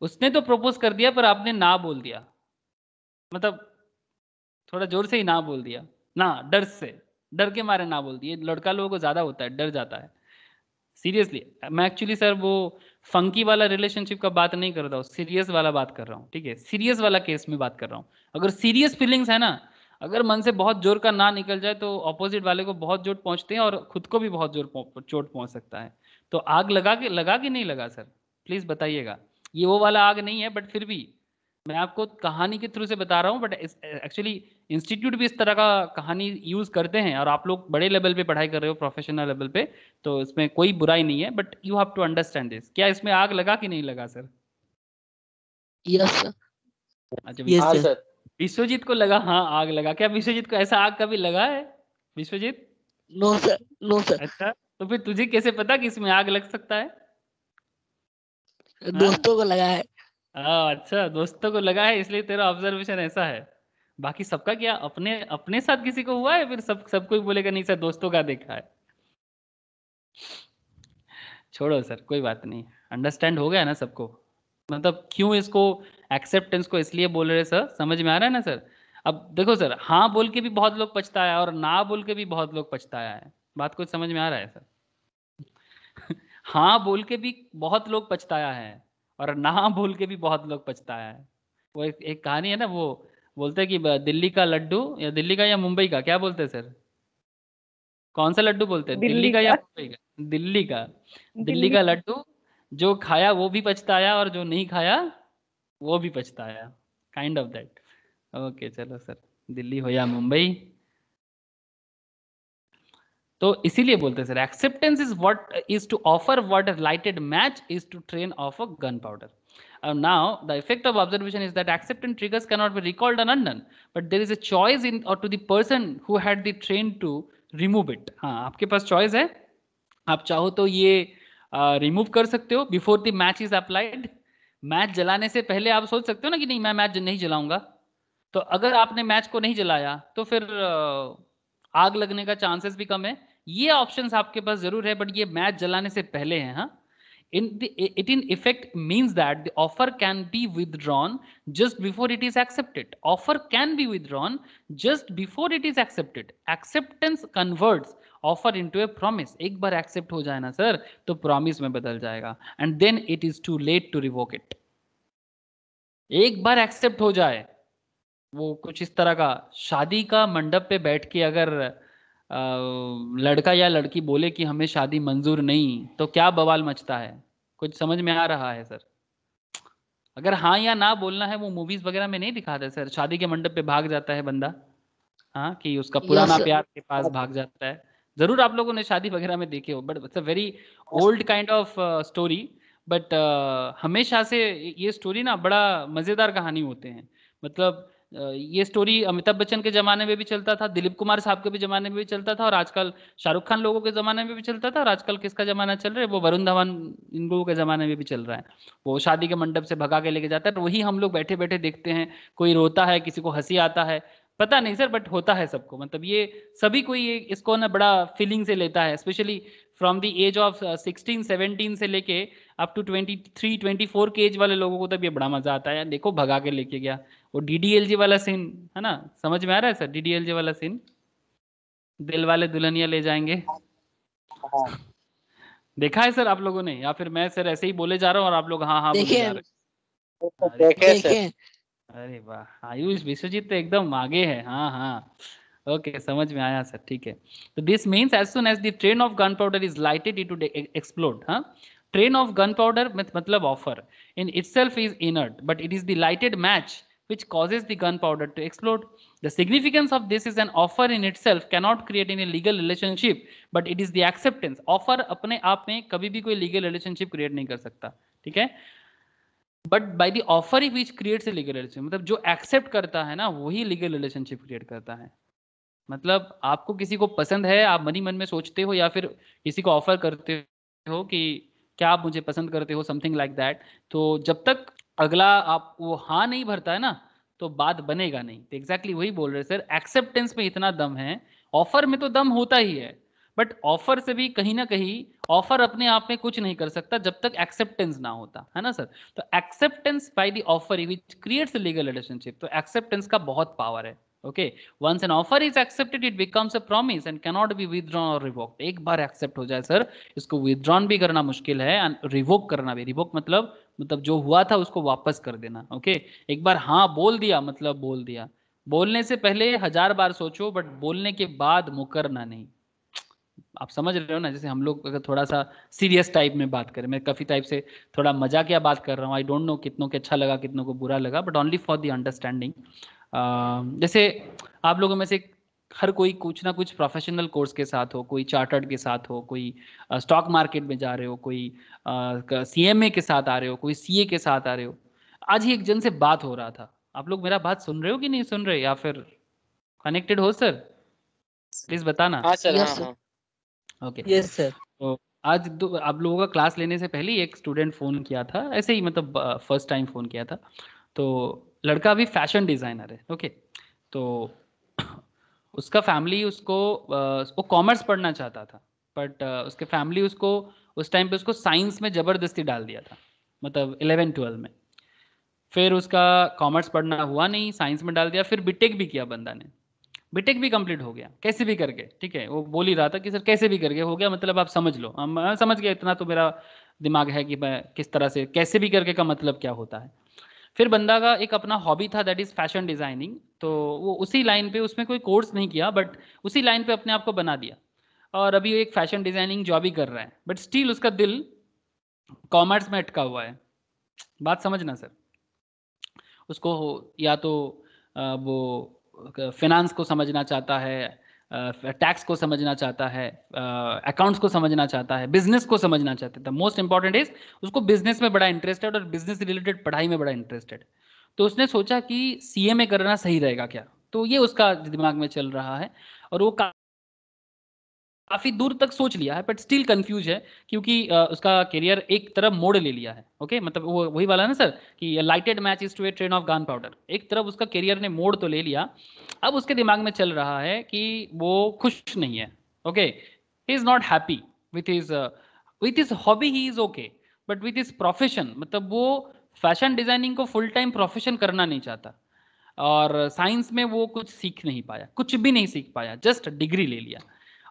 उसने तो प्रपोज कर दिया पर आपने ना बोल दिया मतलब थोड़ा जोर से ही ना बोल दिया ना डर से डर के मारे ना बोल दिए लड़का लोगों को ज़्यादा होता है डर जाता है सीरियसली मैं एक्चुअली सर वो फंकी वाला रिलेशनशिप का बात नहीं कर रहा हूँ सीरियस वाला बात कर रहा हूँ ठीक है सीरियस वाला केस में बात कर रहा हूँ अगर सीरियस फीलिंग्स है ना अगर मन से बहुत जोर का ना निकल जाए तो ऑपोजिट वाले को बहुत जोर पहुंचते हैं और खुद को भी बहुत जोर चोट पहुंच सकता है तो आग लगा के लगा के नहीं लगा सर प्लीज बताइएगा ये वो वाला आग नहीं है बट फिर भी मैं आपको कहानी के थ्रू से बता रहा हूँ बट एक्चुअली इंस्टीट्यूट भी इस तरह का कहानी यूज करते हैं और आप लोग बड़े लेवल पे पढ़ाई कर रहे हो प्रोफेशनल लेवल पे तो इसमें कोई बुराई नहीं है but you have to understand this क्या इसमें आग लगा कि नहीं लगा सर यस अच्छा विश्वजीत को लगा हाँ आग लगा क्या विश्वजीत को ऐसा आग कभी लगा है Biswajit no sir no sir अच्छा तो फिर तुझे कैसे पता कि इसमें आग लग सकता है दोस्तों को लगा है हाँ अच्छा दोस्तों को लगा है इसलिए तेरा ऑब्जर्वेशन ऐसा है बाकी सबका क्या अपने अपने साथ किसी को हुआ है फिर सब सबको कोई बोलेगा नहीं सर दोस्तों का देखा है छोड़ो सर कोई बात नहीं अंडरस्टैंड हो गया ना सबको मतलब क्यों इसको एक्सेप्टेंस को इसलिए बोल रहे सर समझ में आ रहा है ना सर अब देखो सर हाँ बोल के भी बहुत लोग पछताया और ना बोल के भी बहुत लोग पछताया है बात कुछ समझ में आ रहा है सर हाँ बोल के भी बहुत लोग पछताया है और ना भूल के भी बहुत लोग पछताया है वो एक, एक कहानी है ना वो बोलते हैं कि दिल्ली का लड्डू या दिल्ली का या मुंबई का क्या बोलते हैं सर कौन सा लड्डू बोलते हैं दिल्ली, का या मुंबई का दिल्ली का दिल्ली, दिल्ली का लड्डू जो खाया वो भी पछताया और जो नहीं खाया वो भी पछताया काइंड ऑफ दैट ओके चलो सर दिल्ली हो या मुंबई तो इसीलिए बोलते हैं sir acceptance is what is to offer what a lighted match is to train of a gunpowder now the effect of observation is that that acceptance triggers cannot be recalled and undone, but there is a choice in or to the person who had the train to remove it हाँ आपके पास choice है आप चाहो तो ये remove uh, कर सकते हो before the match is applied match जलाने से पहले आप सोच सकते हो ना कि नहीं मैं मैच नहीं जलाऊंगा तो अगर आपने मैच को नहीं जलाया तो फिर uh, आग लगने का चांसेस भी कम है ये ऑप्शन आपके पास जरूर है बट ये मैच जलाने से पहले है हा? in the it in effect means that the offer can be withdrawn just before it is accepted offer can be withdrawn just before it is accepted acceptance converts offer into a promise एक बार accept हो जाए ना sir, तो promise में बदल जाएगा and then it is too late to revoke it एक बार accept हो जाए वो कुछ इस तरह का शादी का मंडप पे बैठ के अगर लड़का या लड़की बोले कि हमें शादी मंजूर नहीं तो क्या बवाल मचता है कुछ समझ में आ रहा है सर अगर हाँ या ना बोलना है वो मूवीज वगैरह में नहीं दिखाते सर शादी के मंडप पे भाग जाता है बंदा हाँ कि उसका पुराना प्यार के पास भाग जाता है जरूर आप लोगों ने शादी वगैरह में देखे हो but it's a very old kind of story but हमेशा से ये स्टोरी ना बड़ा मजेदार कहानी होते हैं मतलब ये स्टोरी अमिताभ बच्चन के जमाने में भी चलता था दिलीप कुमार साहब के भी जमाने में भी चलता था और आजकल शाहरुख खान लोगों के जमाने में भी चलता था और आजकल किसका जमाना चल रहा है वो वरुण धवन इन लोगों के जमाने में भी चल रहा है वो शादी के मंडप से भगा के लेके जाता है तो वही हम लोग बैठे बैठे देखते हैं कोई रोता है किसी को हंसी आता है पता नहीं सर बट होता है सबको मतलब ये सभी कोई इसको ना बड़ा फीलिंग से लेता है specially from the age of sixteen seventeen से लेके up to twenty three twenty four के एज वाले लोगों को तब ये बड़ा मजा आता है देखो भगा के लेके गया वो डीडीएलजी वाला सीन है ना समझ में आ रहा है सर डीडीएलजी वाला सीन दिल वाले दुल्हनिया ले जाएंगे हाँ। देखा है सर आप लोगों ने या फिर मैं सर ऐसे ही बोले जा रहा हूँ और आप लोग हाँ हाँ बोले जा रहे अरे वाह आयुष विश्वजीत तो एकदम आगे है हाँ हाँ ओके समझ में आया सर ठीक है तो this means as soon as the train of gun gunpowder is lighted it to explode हाँ Train of gunpowder matlab offer in itself is inert, but it is the lighted match which causes the gunpowder to explode. The significance of this is an offer in itself cannot create any legal relationship, but it is the acceptance. Offer apne aap mein kabhi bhi koi legal relationship create nahi kar sakta theek hai but by the offer which creates a legal relationship मतलब जो accept करता है ना वही legal relationship create करता है मतलब आपको किसी को पसंद है आप मनी मन में सोचते हो या फिर किसी को ऑफर करते हो कि क्या आप मुझे पसंद करते हो समथिंग लाइक दैट तो जब तक अगला आप वो हाँ नहीं भरता है ना तो बात बनेगा नहीं तो एग्जैक्टली exactly वही बोल रहे सर एक्सेप्टेंस में इतना दम है ऑफर में तो दम होता ही है बट ऑफर से भी कहीं ना कहीं ऑफर अपने आप में कुछ नहीं कर सकता जब तक एक्सेप्टेंस ना होता है ना सर तो acceptance by the offer which creates legal relationship तो एक्सेप्टेंस का बहुत पावर है okay once an offer is accepted it becomes a promise and cannot be withdrawn or revoked ek baar accept ho jaye sir isko withdrawn bhi karna mushkil hai and revoke karna bhi revoke matlab मतलब, मतलब जो हुआ था उसको वापस कर देना okay एक बार हाँ बोल दिया मतलब बोल दिया बोलने से पहले हजार बार सोचो बट बोलने के बाद मुकरना नहीं आप समझ रहे हो ना जैसे हम लोग अगर थोड़ा सा सीरियस टाइप में बात करें मैं काफ़ी टाइप से थोड़ा मजा क्या बात कर रहा हूँ आई डोंट नो कितनों के अच्छा लगा कितनों को बुरा लगा but only for the understanding जैसे आप लोगों में से हर कोई कुछ ना कुछ प्रोफेशनल कोर्स के साथ हो कोई चार्टर्ड के साथ हो कोई स्टॉक मार्केट में जा रहे हो कोई सी ए के साथ आ रहे हो कोई ए के साथ आ रहे हो आज ही एक जन से बात हो रहा था आप लोग मेरा बात सुन रहे हो कि नहीं सुन रहे या फिर कनेक्टेड हो सर प्लीज बताना ओके यस सर तो आज दो आप लोगों का क्लास लेने से पहले एक स्टूडेंट फ़ोन किया था ऐसे ही मतलब फर्स्ट टाइम फ़ोन किया था तो लड़का अभी फैशन डिज़ाइनर है ओके तो उसका फैमिली उसको वो कॉमर्स पढ़ना चाहता था बट उसके फैमिली उसको उस टाइम पे उसको साइंस में ज़बरदस्ती डाल दिया था मतलब इलेवन ट्वेल्व में फिर उसका कॉमर्स पढ़ना हुआ नहीं साइंस में डाल दिया फिर बीटेक भी किया बंदा ने बीटेक भी कंप्लीट हो गया कैसे भी करके ठीक है वो बोल ही रहा था कि सर कैसे भी करके हो गया मतलब आप समझ लो हम समझ गए इतना तो मेरा दिमाग है कि मैं किस तरह से कैसे भी करके का मतलब क्या होता है फिर बंदा का एक अपना हॉबी था दैट इज फैशन डिजाइनिंग तो वो उसी लाइन पे उसमें कोई कोर्स नहीं किया बट उसी लाइन पे अपने आप को बना दिया और अभी एक फैशन डिजाइनिंग जॉब ही कर रहा है बट स्टिल उसका दिल कॉमर्स में अटका हुआ है बात समझना सर उसको या तो वो फिनांस को समझना चाहता है टैक्स को समझना चाहता है अकाउंट्स को समझना चाहता है बिजनेस को समझना चाहते हैं द मोस्ट इंपॉर्टेंट इज उसको बिजनेस में बड़ा इंटरेस्टेड और बिजनेस रिलेटेड पढ़ाई में बड़ा इंटरेस्टेड तो उसने सोचा कि सी करना सही रहेगा क्या तो ये उसका दिमाग में चल रहा है और वो काफी दूर तक सोच लिया है बट स्टिल कंफ्यूज है क्योंकि उसका करियर एक तरफ मोड़ ले लिया है ओके मतलब वो वही वाला ना सर कि lighted match is to a train of gun powder एक तरफ उसका करियर ने मोड़ तो ले लिया अब उसके दिमाग में चल रहा है कि वो खुश नहीं है okay he is not happy with his with his hobby he is okay but with his profession मतलब वो फैशन डिजाइनिंग को फुल टाइम प्रोफेशन करना नहीं चाहता और साइंस में वो कुछ सीख नहीं पाया कुछ भी नहीं सीख पाया जस्ट डिग्री ले लिया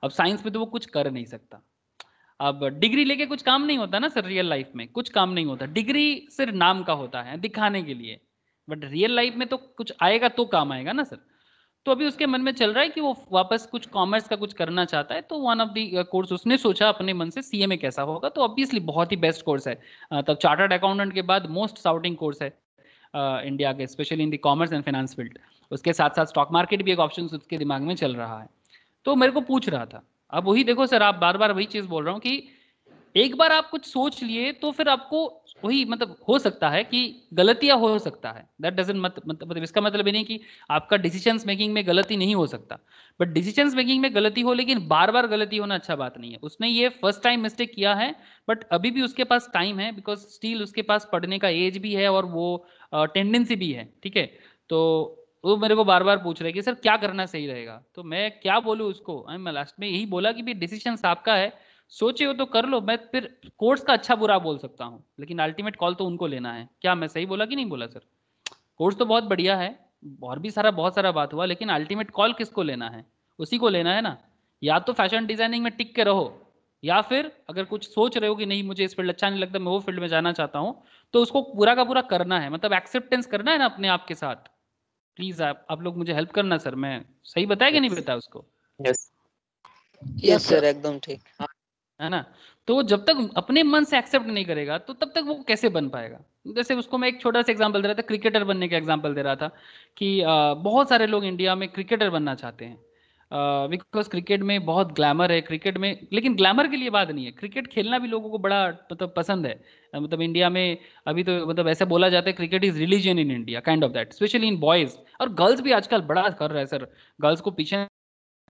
अब साइंस में तो वो कुछ कर नहीं सकता अब डिग्री लेके कुछ काम नहीं होता ना सर रियल लाइफ में कुछ काम नहीं होता डिग्री सिर्फ नाम का होता है दिखाने के लिए बट रियल लाइफ में तो कुछ आएगा तो काम आएगा ना सर तो अभी उसके मन में चल रहा है कि वो वापस कुछ कॉमर्स का कुछ करना चाहता है तो वन ऑफ दी कोर्स उसने सोचा अपने मन से सीए में कैसा होगा तो ऑब्वियसली बहुत ही बेस्ट कोर्स है uh, तब चार्टर्ड अकाउंटेंट के बाद मोस्ट साउटिंग कोर्स है इंडिया uh, के specially in the commerce and finance field उसके साथ साथ स्टॉक मार्केट भी एक ऑप्शन उसके दिमाग में चल रहा है तो मेरे को पूछ रहा था अब वही देखो सर आप बार बार वही चीज बोल रहा हूँ कि एक बार आप कुछ सोच लिए तो फिर आपको वही मतलब हो सकता है कि गलतियां हो सकता है दैट डजेंट मत मतलब इसका मतलब ये नहीं कि आपका डिसीजन मेकिंग में गलती नहीं हो सकता बट डिसीजन मेकिंग में गलती हो लेकिन बार बार गलती होना अच्छा बात नहीं है उसने ये फर्स्ट टाइम मिस्टेक किया है बट अभी भी उसके पास टाइम है बिकॉज स्टिल उसके पास पढ़ने का एज भी है और वो टेंडेंसी भी है ठीक है तो वो मेरे को बार बार पूछ रहे कि सर क्या करना सही रहेगा तो मैं क्या बोलूँ उसको मैं लास्ट में यही बोला कि डिसीजन आपका है सोचे हो तो कर लो मैं फिर कोर्स का अच्छा बुरा बोल सकता हूँ लेकिन अल्टीमेट कॉल तो उनको लेना है क्या मैं सही बोला कि नहीं बोला सर कोर्स तो बहुत बढ़िया है और भी सारा बहुत सारा बात हुआ लेकिन अल्टीमेट कॉल किसको लेना है उसी को लेना है ना या तो फैशन डिजाइनिंग में टिक के रहो या फिर अगर कुछ सोच रहे हो कि नहीं मुझे इस फील्ड अच्छा नहीं लगता मैं वो फील्ड में जाना चाहता हूँ तो उसको पूरा का पूरा करना है मतलब एक्सेप्टेंस करना है ना अपने आप के साथ प्लीज आप आप लोग मुझे हेल्प करना सर मैं सही बताया कि नहीं बताया उसको यस यस सर एकदम ठीक हाँ। है ना तो जब तक अपने मन से एक्सेप्ट नहीं करेगा तो तब तक वो कैसे बन पाएगा जैसे उसको मैं एक छोटा सा एग्जाम्पल दे रहा था क्रिकेटर बनने का एग्जाम्पल दे रहा था कि आ, बहुत सारे लोग इंडिया में क्रिकेटर बनना चाहते हैं बिकॉज uh, क्रिकेट में बहुत ग्लैमर है क्रिकेट में लेकिन ग्लैमर के लिए बात नहीं है क्रिकेट खेलना भी लोगों को बड़ा मतलब पसंद है मतलब इंडिया में अभी तो मतलब ऐसा बोला जाता है cricket is religion in India kind of that specially in boys और गर्ल्स भी आजकल बड़ा कर रहा है सर गर्ल्स को पीछे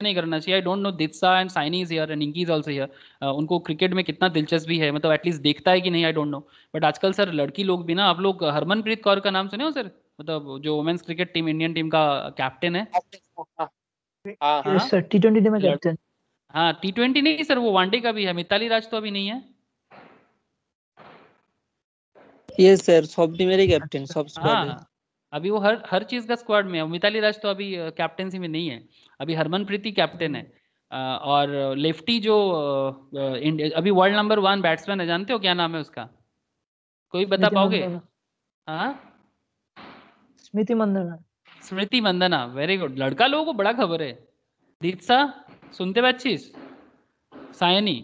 नहीं करना चाहिए आई डोंट नो दित्सा and Saini is here and इंकी इज ऑल्सो हियर उनको क्रिकेट में कितना दिलचस्पी है मतलब एटलीस्ट देखता है कि नहीं आई डोंट नो बट आजकल सर लड़की लोग भी ना आप लोग हरमनप्रीत कौर का नाम सुने हो सर मतलब जो women's cricket team Indian team का कैप्टन है हाँ। हाँ, हाँ। सर टी ट्वेंटी में कैप्टन हाँ टी ट्वेंटी नहीं सर वो वनडे का भी है मिताली राज तो अभी नहीं है ये सर अच्छा, सब भी मेरे कैप्टन सब हाँ, अभी वो हर हर चीज का स्क्वाड में है मिताली राज तो अभी कैप्टनसी में नहीं है अभी हरमन प्रीति कैप्टन है और लेफ्टी जो अभी वर्ल्ड नंबर वन बैट्समैन है जानते हो क्या नाम है उसका कोई बता पाओगे हाँ स्मृति मंदना स्मृति वंदना वेरी गुड लड़का लोगों को बड़ा खबर है दीक्षा सुनते बच्चीस सायनी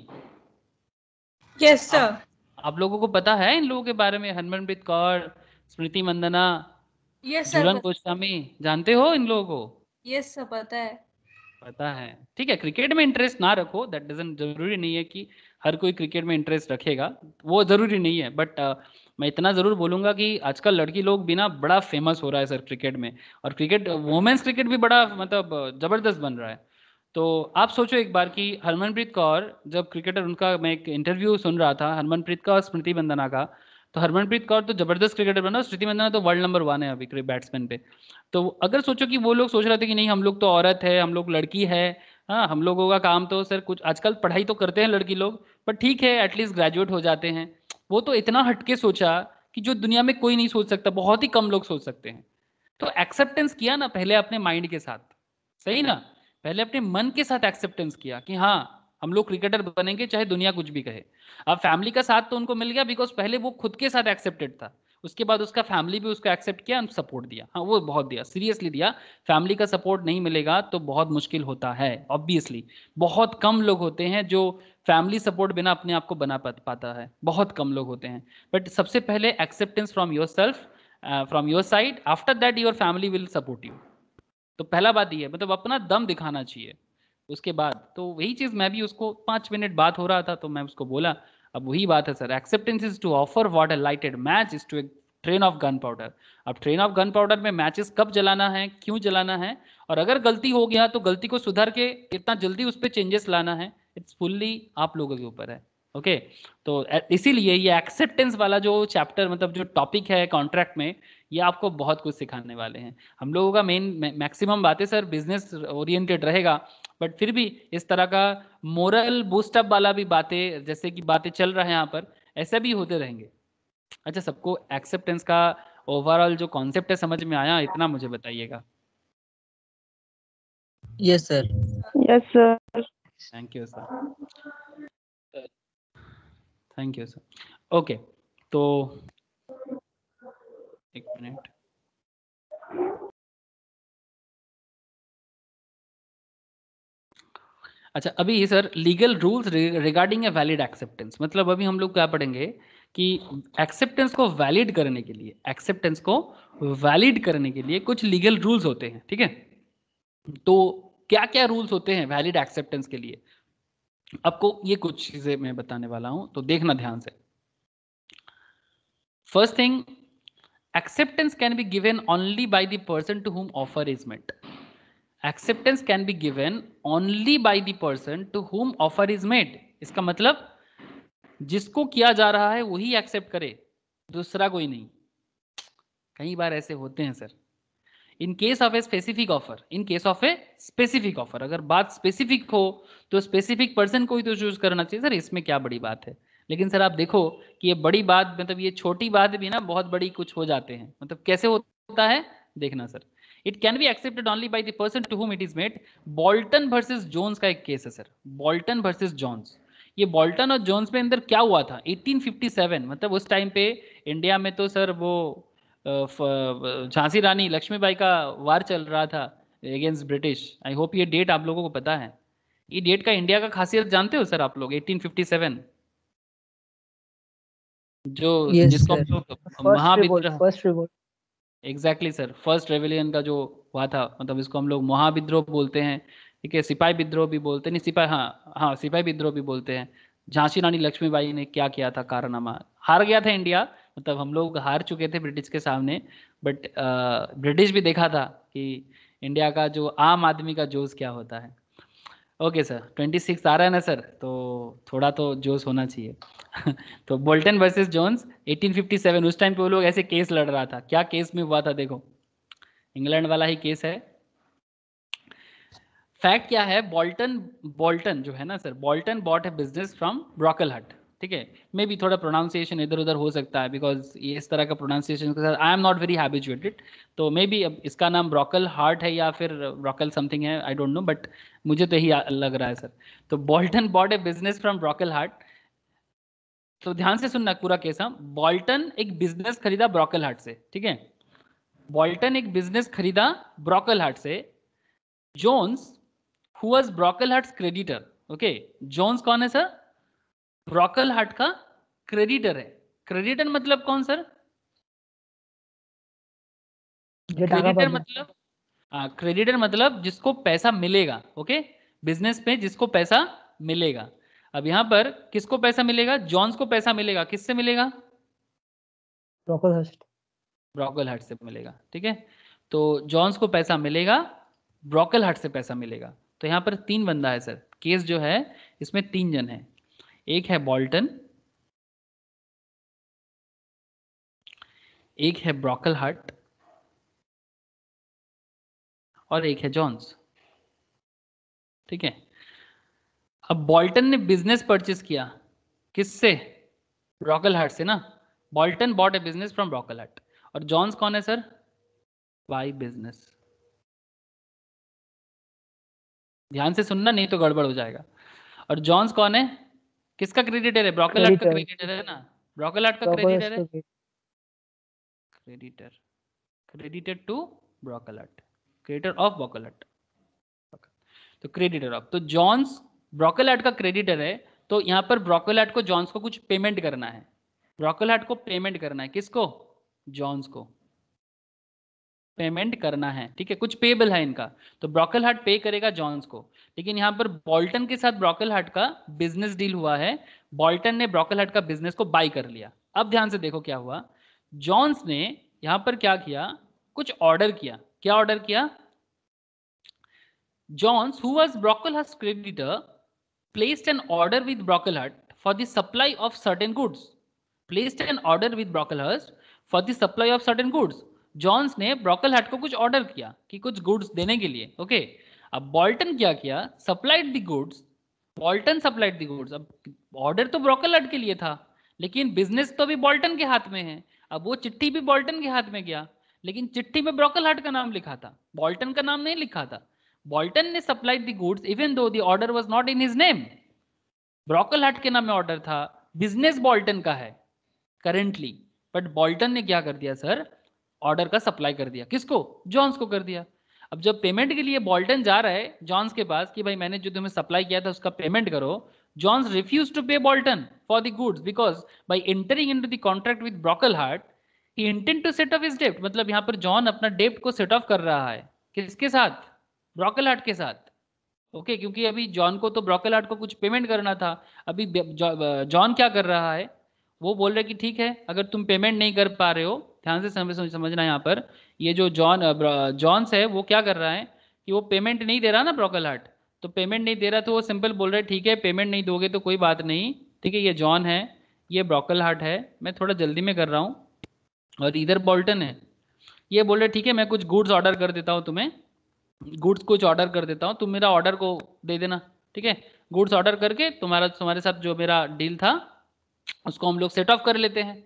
यस सर आप, आप लोगों को पता है इन लोगों के बारे में हनमनप्रीत कौर स्मृति वंदना यस सर गोस्वामी जानते हो इन लोगों को यस सर पता है पता है ठीक है क्रिकेट में इंटरेस्ट ना रखो दैट डजन जरूरी नहीं है कि हर कोई क्रिकेट में इंटरेस्ट रखेगा वो ज़रूरी नहीं है बट मैं इतना ज़रूर बोलूंगा कि आजकल लड़की लोग बिना बड़ा फेमस हो रहा है सर क्रिकेट में और क्रिकेट वुमेन्स क्रिकेट भी बड़ा मतलब ज़बरदस्त बन रहा है तो आप सोचो एक बार कि हरमनप्रीत कौर जब क्रिकेटर उनका मैं एक इंटरव्यू सुन रहा था हरमनप्रीत का और स्मृति बंदना का तो हरमनप्रीत कौर तो जबरदस्त क्रिकेटर बना स्मृति बंदना तो वर्ल्ड नंबर वन है अभी बैट्समैन पे तो अगर सोचो कि वो लोग सोच रहे थे कि नहीं हम लोग तो औरत है हम लोग लड़की है हाँ हम लोगों का काम तो सर कुछ आजकल पढ़ाई तो करते हैं लड़की लोग पर ठीक है एटलीस्ट ग्रेजुएट हो जाते हैं वो तो इतना हटके सोचा कि जो दुनिया में कोई नहीं सोच सकता बहुत ही कम लोग सोच सकते हैं तो एक्सेप्टेंस किया ना पहले अपने माइंड के साथ सही ना पहले अपने मन के साथ एक्सेप्टेंस किया कि हाँ हम लोग क्रिकेटर बनेंगे चाहे दुनिया कुछ भी कहे अब फैमिली का साथ तो उनको मिल गया बिकॉज पहले वो खुद के साथ एक्सेप्टेड था उसके बाद उसका फैमिली भी उसको एक्सेप्ट किया और सपोर्ट दिया हाँ वो बहुत दिया सीरियसली दिया फैमिली का सपोर्ट नहीं मिलेगा तो बहुत मुश्किल होता है ऑब्वियसली बहुत कम लोग होते हैं जो फैमिली सपोर्ट बिना अपने आप को बना पाता है बहुत कम लोग होते हैं बट सबसे पहले acceptance from yourself from your side after that your family will support you तो पहला बात ये है मतलब अपना दम दिखाना चाहिए उसके बाद तो वही चीज़ मैं भी उसको पाँच मिनट बात हो रहा था तो मैं उसको बोला अब वही बात है sir acceptance is to offer what a lighted match is to train of gun powder अब ट्रेन ऑफ गन पाउडर में मैचेस कब जलाना है क्यों जलाना है और अगर गलती हो गया तो गलती को सुधार के इतना जल्दी उस पर चेंजेस लाना है इट्स फुल्ली आप लोगों के ऊपर है ओके okay? तो इसीलिए ये एक्सेप्टेंस वाला जो चैप्टर मतलब जो टॉपिक है कॉन्ट्रैक्ट में ये आपको बहुत कुछ सिखाने वाले हैं हम लोगों का मेन मैक्सिमम बातें सर बिजनेस ओरिएंटेड रहेगा बट फिर भी इस तरह का मोरल बूस्टअप वाला भी बातें जैसे कि बातें चल रहा है यहाँ पर ऐसे भी होते रहेंगे अच्छा सबको एक्सेप्टेंस का ओवरऑल जो कॉन्सेप्ट है समझ में आया इतना मुझे बताइएगा yes sir yes sir thank you sir thank you sir okay तो एक मिनट अच्छा अभी sir legal rules regarding a valid acceptance मतलब अभी हम लोग क्या पढ़ेंगे कि एक्सेप्टेंस को वैलिड करने के लिए एक्सेप्टेंस को वैलिड करने के लिए कुछ लीगल रूल्स होते हैं ठीक है तो क्या क्या रूल्स होते हैं वैलिड एक्सेप्टेंस के लिए आपको ये कुछ चीजें मैं बताने वाला हूं तो देखना ध्यान से first thing acceptance can be given only by the person to whom offer is made acceptance can be given only by the person to whom offer is made इसका मतलब जिसको किया जा रहा है वही एक्सेप्ट करे दूसरा कोई नहीं कई बार ऐसे होते हैं sir in case of a specific offer in case of a specific offer अगर बात स्पेसिफिक हो तो स्पेसिफिक पर्सन को ही तो चूज करना चाहिए सर इसमें क्या बड़ी बात है लेकिन सर आप देखो कि ये बड़ी बात मतलब ये छोटी बात भी ना बहुत बड़ी कुछ हो जाते हैं मतलब कैसे होता है देखना sir it can be accepted only by the person to whom it is made Boulton versus Jones का एक केस है सर बॉल्टन वर्सेस जोन्स ये बॉल्टन और जोन्स में अंदर क्या हुआ था 1857 मतलब उस टाइम पे इंडिया में तो सर वो झांसी रानी लक्ष्मीबाई का वार चल रहा था अगेंस्ट ब्रिटिश आई होप ये डेट आप लोगों को पता है ये डेट का इंडिया का खासियत जानते हो सर आप लोग 1857 जो yes, जिसको हम लोग महाविद्रोह first exactly sir first rebellion का जो हुआ था मतलब इसको हम लोग महाविद्रोह बोलते हैं ठीक है सिपाही विद्रोह भी बोलते नहीं सिपाही हाँ हाँ सिपाही विद्रोह भी बोलते हैं झांसी रानी लक्ष्मीबाई ने क्या किया था कारनामा हार गया था इंडिया मतलब हम लोग हार चुके थे ब्रिटिश के सामने बट ब्रिटिश भी देखा था कि इंडिया का जो आम आदमी का जोश क्या होता है ओके सर ट्वेंटी सिक्स आ रहा है ना सर तो थोड़ा तो जोश होना चाहिए तो बोल्टन वर्सेस जोन्स 1857 उस टाइम पे वो लोग ऐसे केस लड़ रहा था क्या केस में हुआ था देखो इंग्लैंड वाला ही केस है फैक्ट क्या है बोल्टन बोल्टन जो है ना sir Boulton bought a business from Brocklehurst ठीक है मे बी थोड़ा प्रोनाउंसिएशन इधर उधर हो सकता है बिकॉज इस तरह का प्रोनाउंसिएशन के साथ I am not very habituated तो मे बी अब इसका नाम ब्रॉकल हार्ट है या फिर ब्रॉकल समथिंग है आई डोंट नो बट मुझे तो यही लग रहा है सर तो Boulton bought a business from Brocklehurst तो ध्यान से सुनना पूरा केस हम हाँ। बॉल्टन एक बिजनेस खरीदा ब्रोकल हार्ट से ठीक है बॉल्टन एक बिजनेस खरीदा ब्रोकल हार्ट से Jones who Brocklehurst creditor okay Jones कौन है सर ब्रोकल हार्ट का क्रेडिटर है क्रेडिटर मतलब कौन सर क्रेडिटर मतलब क्रेडिटर हाँ, मतलब जिसको पैसा मिलेगा ओके बिजनेस पे जिसको पैसा मिलेगा अब यहां पर किसको पैसा मिलेगा जॉन्स को पैसा मिलेगा किससे मिलेगा ब्रोकलहर्स्ट ब्रोकलहर्ट से मिलेगा ठीक है तो जॉन्स को पैसा मिलेगा ब्रोकलहर्ट से पैसा मिलेगा तो यहां पर तीन बंदा है सर केस जो है इसमें तीन जन है एक है बॉल्टन एक है ब्रॉकल हट और एक है जॉन्स ठीक है अब बॉल्टन ने बिजनेस परचेस किया किससे हार्ट से ना Boulton bought a business from hurst और जॉन्स कौन है सर वाई बिजनेस ध्यान से सुनना नहीं तो गड़बड़ हो जाएगा और जॉन्स कौन है किसका क्रेडिटर है ब्रॉकलहट का क्रेडिटर है ना ब्रॉकलहट का क्रेडिटर है creditor creditor to Brocklehurst creditor of Brocklehurst तो क्रेडिटर ऑफ तो जॉन्स ब्रोकोलैट का क्रेडिटर है तो यहां पर ब्रोकोलैट को जॉन्स को कुछ पेमेंट करना है ब्रोकोलैट को पेमेंट करना है किसको जॉन्स को पेमेंट करना है ठीक है कुछ पेबल है इनका तो ब्रोकल हार्ट पे करेगा जॉन्स को लेकिन यहां पर बॉल्टन के साथ ब्रोकल हार्ट का बिजनेस डील हुआ है बॉल्टन ने ब्रोकल हार्ट का बिजनेस को बाई कर लिया अब ध्यान से देखो क्या हुआ जॉन्स ने यहां पर क्या किया कुछ ऑर्डर किया क्या ऑर्डर किया Jones who was Brocklehurst creditor placed an order with Brocklehurst for the supply of certain goods. Placed an order with Brocklehurst for the supply of certain goods. Jones ने Brocklehurst को कुछ order किया कि कुछ goods देने के लिए okay okay. अब बॉल्टन क्या किया supplied the goods Boulton supplied the goods अब ऑर्डर तो ब्रोकलहट के लिए था लेकिन बिजनेस तो अभी बॉल्टन के हाथ में है अब वो चिट्ठी भी बॉल्टन के हाथ में गया लेकिन चिट्ठी में ब्रोकलहट का नाम लिखा था बॉल्टन का नाम नहीं लिखा था बॉल्टन ने supplied the goods even though the order was not in his name Brocklehurst के नाम में ऑर्डर था बिजनेस बॉल्टन का है करेंटली बट बॉल्टन ने क्या कर दिया सर ऑर्डर का सप्लाई कर दिया किसको जॉन्स को कर दिया अब जब पेमेंट के लिए बॉल्टन जा रहा है जॉन्स के पास कि भाई मैंने जो तुम्हें सप्लाई किया था उसका पेमेंट करो Jones refuse to pay Boulton for the goods because by entering into the contract with Brocklehurst he intent to set off his डेप्ट मतलब यहाँ पर जॉन अपना डेप्ट को सेट ऑफ कर रहा है किसके साथ ब्रोकल हार्ट के साथ ओके okay, क्योंकि अभी जॉन को तो ब्रोकल हार्ट को कुछ पेमेंट करना था अभी जॉन क्या कर रहा है वो बोल रहे कि ठीक है अगर तुम पेमेंट नहीं कर पा रहे हो ध्यान से समझ समझना यहाँ पर ये जो जॉन जॉन्स है वो क्या कर रहा है कि वो पेमेंट नहीं दे रहा ना ब्रोकल हार्ट तो पेमेंट नहीं दे रहा तो वो सिंपल बोल रहा है ठीक है पेमेंट नहीं दोगे तो कोई बात नहीं ठीक है ये जॉन है ये ब्रोकल हार्ट है मैं थोड़ा जल्दी में कर रहा हूँ और इधर बॉल्टन है ये बोल रहे ठीक है मैं कुछ गुड्स ऑर्डर कर देता हूँ तुम्हें गुड्स कुछ ऑर्डर कर देता हूँ तुम मेरा ऑर्डर को दे देना ठीक है गुड्स ऑर्डर करके तुम्हारा तुम्हारे साथ जो मेरा डील था उसको हम लोग सेट ऑफ कर लेते हैं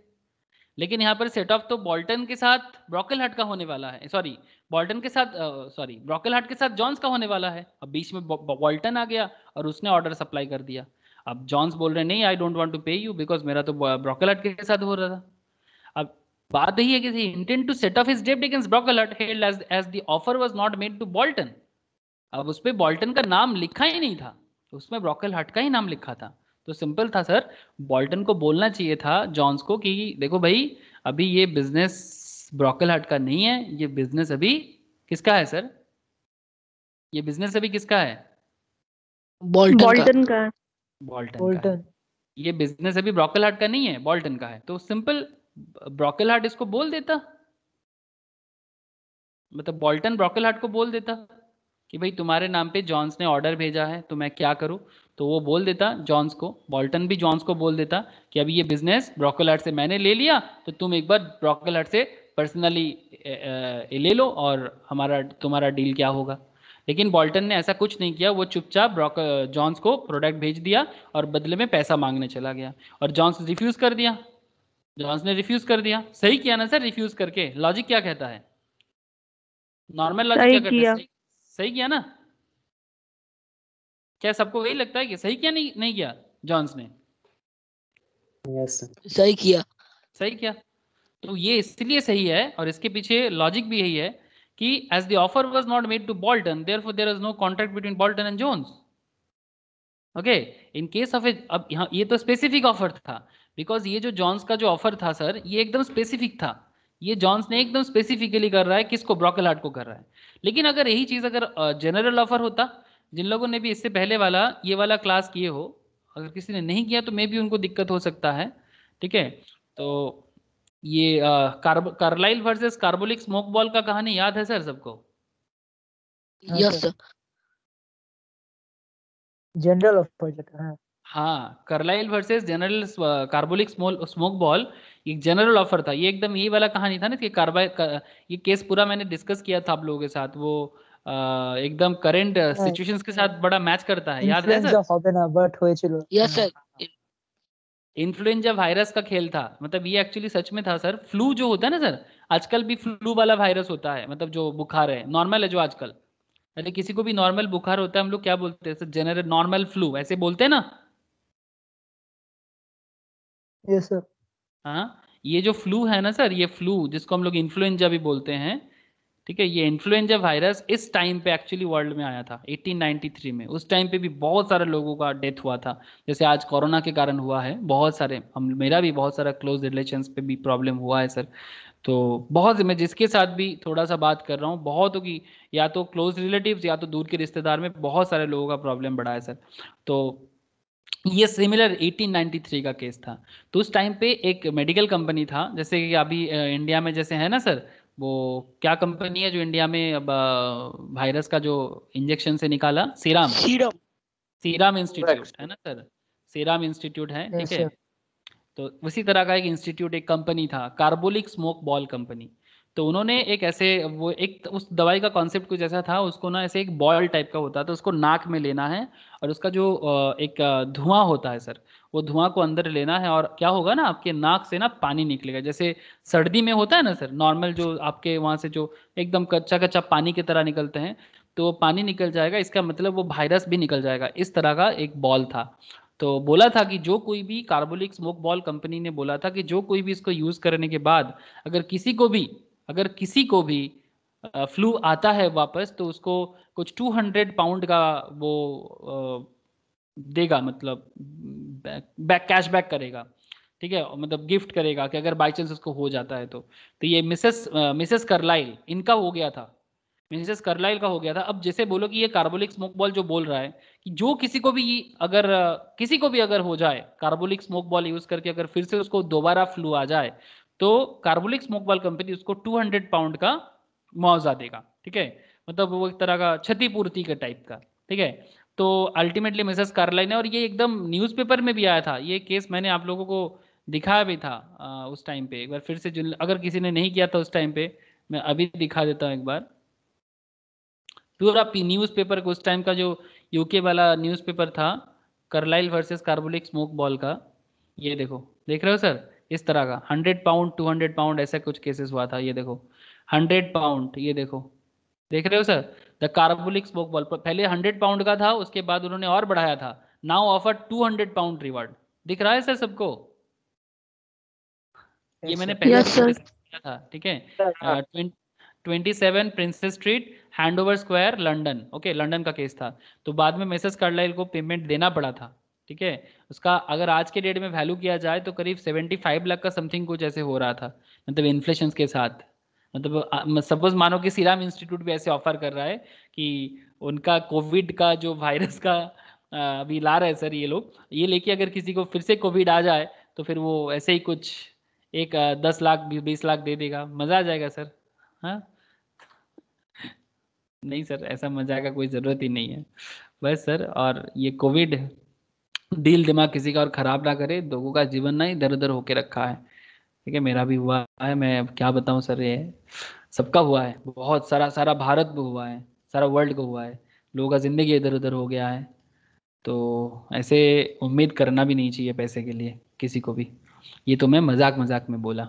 लेकिन यहाँ पर सेट ऑफ तो बॉल्टन के साथ ब्रॉकल हट का होने वाला है सॉरी बॉल्टन के साथ सॉरी ब्रॉकल हट के साथ जॉन्स का होने वाला है अब बीच में बॉल्टन आ गया और उसने ऑर्डर सप्लाई कर दिया अब जॉन्स बोल रहे नहीं I don't want to pay you because मेरा तो ब्रॉकल हट के साथ हो रहा था बात ही है कि intent to set off off debt debt against Brocklehurst held as as the offer was not made to Boulton अब उस पे बॉल्टन का नाम लिखा ही नहीं था उसमें ब्रॉकल हट का ही नाम लिखा था तो सिंपल था सर बॉल्टन को बोलना चाहिए था जॉन्स को कि देखो भाई अभी ये बिजनेस ब्रॉकल हट का नहीं है ये बिजनेस अभी किसका है सर ये बिजनेस अभी किसका है बॉल्टन का बॉल्टन का ये बिजनेस अभी ब्रॉकल हट का नहीं है बॉल्टन का है तो सिंपल ब्रोकल हार्ट इसको बोल देता मतलब बॉल्टन ब्रॉकल हार्ट को बोल देता कि भाई तुम्हारे नाम पे जॉन्स ने ऑर्डर भेजा है तो मैं क्या करूं तो वो बोल देता जॉन्स को बॉल्टन भी जॉन्स को बोल देता कि अभी ये बिजनेस ब्रोकल हार्ट से मैंने ले लिया तो तुम एक बार ब्रॉकल हार्ट से पर्सनली ले लो और हमारा तुम्हारा डील क्या होगा लेकिन बॉल्टन ने ऐसा कुछ नहीं किया वो चुपचाप ब्रॉक जॉन्स को प्रोडक्ट भेज दिया और बदले में पैसा मांगने चला गया और जॉन्स रिफ्यूज कर दिया जॉन्स ने रिफ्यूज कर दिया सही किया ना सर रिफ्यूज करके लॉजिक क्या कहता है नॉर्मल लॉजिक क्या कहता है सही किया ना क्या सबको वही लगता है कि सही किया नहीं नहीं किया जॉन्स ने yes, सही किया सही किया तो ये इसलिए सही है और इसके पीछे लॉजिक भी यही है कि as the offer was not made to Boulton therefore there is no contract between Boulton and Jones okay in case of अब यहां ये तो स्पेसिफिक ऑफर था बिकॉज ये जो जॉन्स का जो ऑफर था सर ये एकदम स्पेसिफिक था ये जॉन्स ने एकदम स्पेसिफिकली कर रहा है किसको ब्रोकल हार्ट को कर रहा है लेकिन अगर यही चीज़ अगर जनरल ऑफर होता जिन लोगों ने भी इससे पहले वाला ये वाला क्लास किए हो अगर किसी ने नहीं किया तो मे भी उनको दिक्कत हो सकता है ठीक है तो ये Carlill versus Carbolic Smoke Ball का कहानी याद है सर सबको yes sir general offer project हाँ हाँ Carlill versus general Carbolic Smoke Ball एक जनरल ऑफर था ये एकदम यही वाला कहानी था ना कि कार्बाइ ये केस पूरा मैंने डिस्कस किया था आप लोगों के साथ वो एकदम करंट सिचुएशंस के साथ बड़ा मैच करता है याद है sir yes sir influenza virus का खेल था मतलब ये एक्चुअली सच में था सर फ्लू जो होता है ना सर आजकल भी फ्लू वाला वायरस होता है मतलब जो बुखार है नॉर्मल है जो आजकल अरे किसी को भी नॉर्मल बुखार होता है हम लोग क्या बोलते हैं सर जनरल नॉर्मल फ्लू ऐसे बोलते हैं ना यस सर हाँ ये जो फ्लू है ना सर ये फ्लू जिसको हम लोग इन्फ्लुएंजा भी बोलते हैं ठीक है ये इन्फ्लुएंजा वायरस इस टाइम पे एक्चुअली वर्ल्ड में आया था 1893 में उस टाइम पे भी बहुत सारे लोगों का डेथ हुआ था जैसे आज कोरोना के कारण हुआ है बहुत सारे हम मेरा भी बहुत सारा क्लोज रिलेशन पे भी प्रॉब्लम हुआ है सर तो बहुत मैं जिसके साथ भी थोड़ा सा बात कर रहा हूँ बहुत की या तो क्लोज रिलेटिव या तो दूर के रिश्तेदार में बहुत सारे लोगों का प्रॉब्लम बढ़ा है सर तो ये सिमिलर 1893 का केस था तो उस टाइम पे एक मेडिकल कंपनी था जैसे कि अभी इंडिया में जैसे है ना सर वो क्या कंपनी है जो इंडिया में अब वायरस का जो इंजेक्शन से निकाला सीराम सीरम सीराम इंस्टीट्यूट है ना सर सीराम इंस्टीट्यूट है ठीक है तो उसी तरह का एक इंस्टीट्यूट एक कंपनी था कार्बोलिक स्मोक बॉल कंपनी तो उन्होंने एक ऐसे वो एक उस दवाई का कॉन्सेप्ट कुछ ऐसा था उसको ना ऐसे एक बॉयल टाइप का होता है तो उसको नाक में लेना है और उसका जो एक धुआं होता है सर वो धुआं को अंदर लेना है और क्या होगा ना आपके नाक से ना पानी निकलेगा जैसे सर्दी में होता है ना सर नॉर्मल जो आपके वहाँ से जो एकदम कच्चा कच्चा पानी की तरह निकलते हैं तो वो पानी निकल जाएगा इसका मतलब वो वायरस भी निकल जाएगा इस तरह का एक बॉल था तो बोला था कि जो कोई भी कार्बोलिक स्मोक बॉल कंपनी ने बोला था कि जो कोई भी इसको यूज़ करने के बाद अगर किसी को भी अगर किसी को भी फ्लू आता है वापस तो उसको कुछ 200 पाउंड का वो देगा मतलब बैक कैश बैक करेगा ठीक है मतलब गिफ्ट करेगा कि अगर बाई चांस उसको हो जाता है तो तो ये मिसेस मिसेस करलाइल इनका हो गया था मिसेस करलाइल का हो गया था अब जैसे बोलो कि ये कार्बोलिक स्मोक बॉल जो बोल रहा है कि जो किसी को भी अगर किसी को भी अगर हो जाए कार्बोलिक स्मोक बॉल यूज करके अगर फिर से उसको दोबारा फ्लू आ जाए तो कार्बोलिक स्मोक वाल कंपनी उसको 200 पाउंड का मुआवजा देगा ठीक है मतलब वो एक तरह का क्षतिपूर्ति के टाइप का ठीक है तो अल्टीमेटली मिसेस कार्लाइन है और ये एकदम न्यूज़पेपर में भी आया था ये केस मैंने आप लोगों को दिखाया भी था आ, उस टाइम पे एक बार फिर से जिन अगर किसी ने नहीं किया था उस टाइम पे मैं अभी दिखा देता हूँ एक बार पूरा न्यूज़ पेपर उस टाइम का जो यूके वाला न्यूज़ था Carlill versus Carbolic Smoke Ball का ये देखो देख रहे हो सर इस तरह का hundred pound two hundred pound ऐसा कुछ केसेस हुआ था ये देखो हंड्रेड पाउंड ये देखो देख रहे हो sir the Carbolic Smoke Ball पहले हंड्रेड पाउंड का था उसके बाद उन्होंने और बढ़ाया था now offer two hundred pound reward दिख रहा है सर सबको ये मैंने पहले किया था ठीक है twenty seven Princes Street over Square London okay London का केस था तो बाद में मैसेज कार्लाइल को पेमेंट देना पड़ा था ठीक है उसका अगर आज के डेट में वैल्यू किया जाए तो करीब 75 लाख का समथिंग कुछ ऐसे हो रहा था मतलब इन्फ्लेशन के साथ मतलब सपोज मानो कि सीराम इंस्टीट्यूट भी ऐसे ऑफर कर रहा है कि उनका कोविड का जो वायरस का अभी ला रहा है सर ये लोग ये लेके अगर किसी को फिर से कोविड आ जाए तो फिर वो ऐसे ही कुछ एक दस लाख बीस लाख दे देगा मजा आ जाएगा सर हाँ नहीं सर ऐसा मजा का कोई ज़रूरत ही नहीं है बस सर और ये कोविड दिल दिमाग किसी का और ख़राब ना करे लोगों का जीवन ना इधर उधर होके रखा है ठीक है मेरा भी हुआ है मैं क्या बताऊँ सर ये सबका हुआ है बहुत सारा सारा भारत को हुआ है सारा वर्ल्ड को हुआ है लोगों का ज़िंदगी इधर उधर हो गया है तो ऐसे उम्मीद करना भी नहीं चाहिए पैसे के लिए किसी को भी ये तो मैं मजाक मजाक में बोला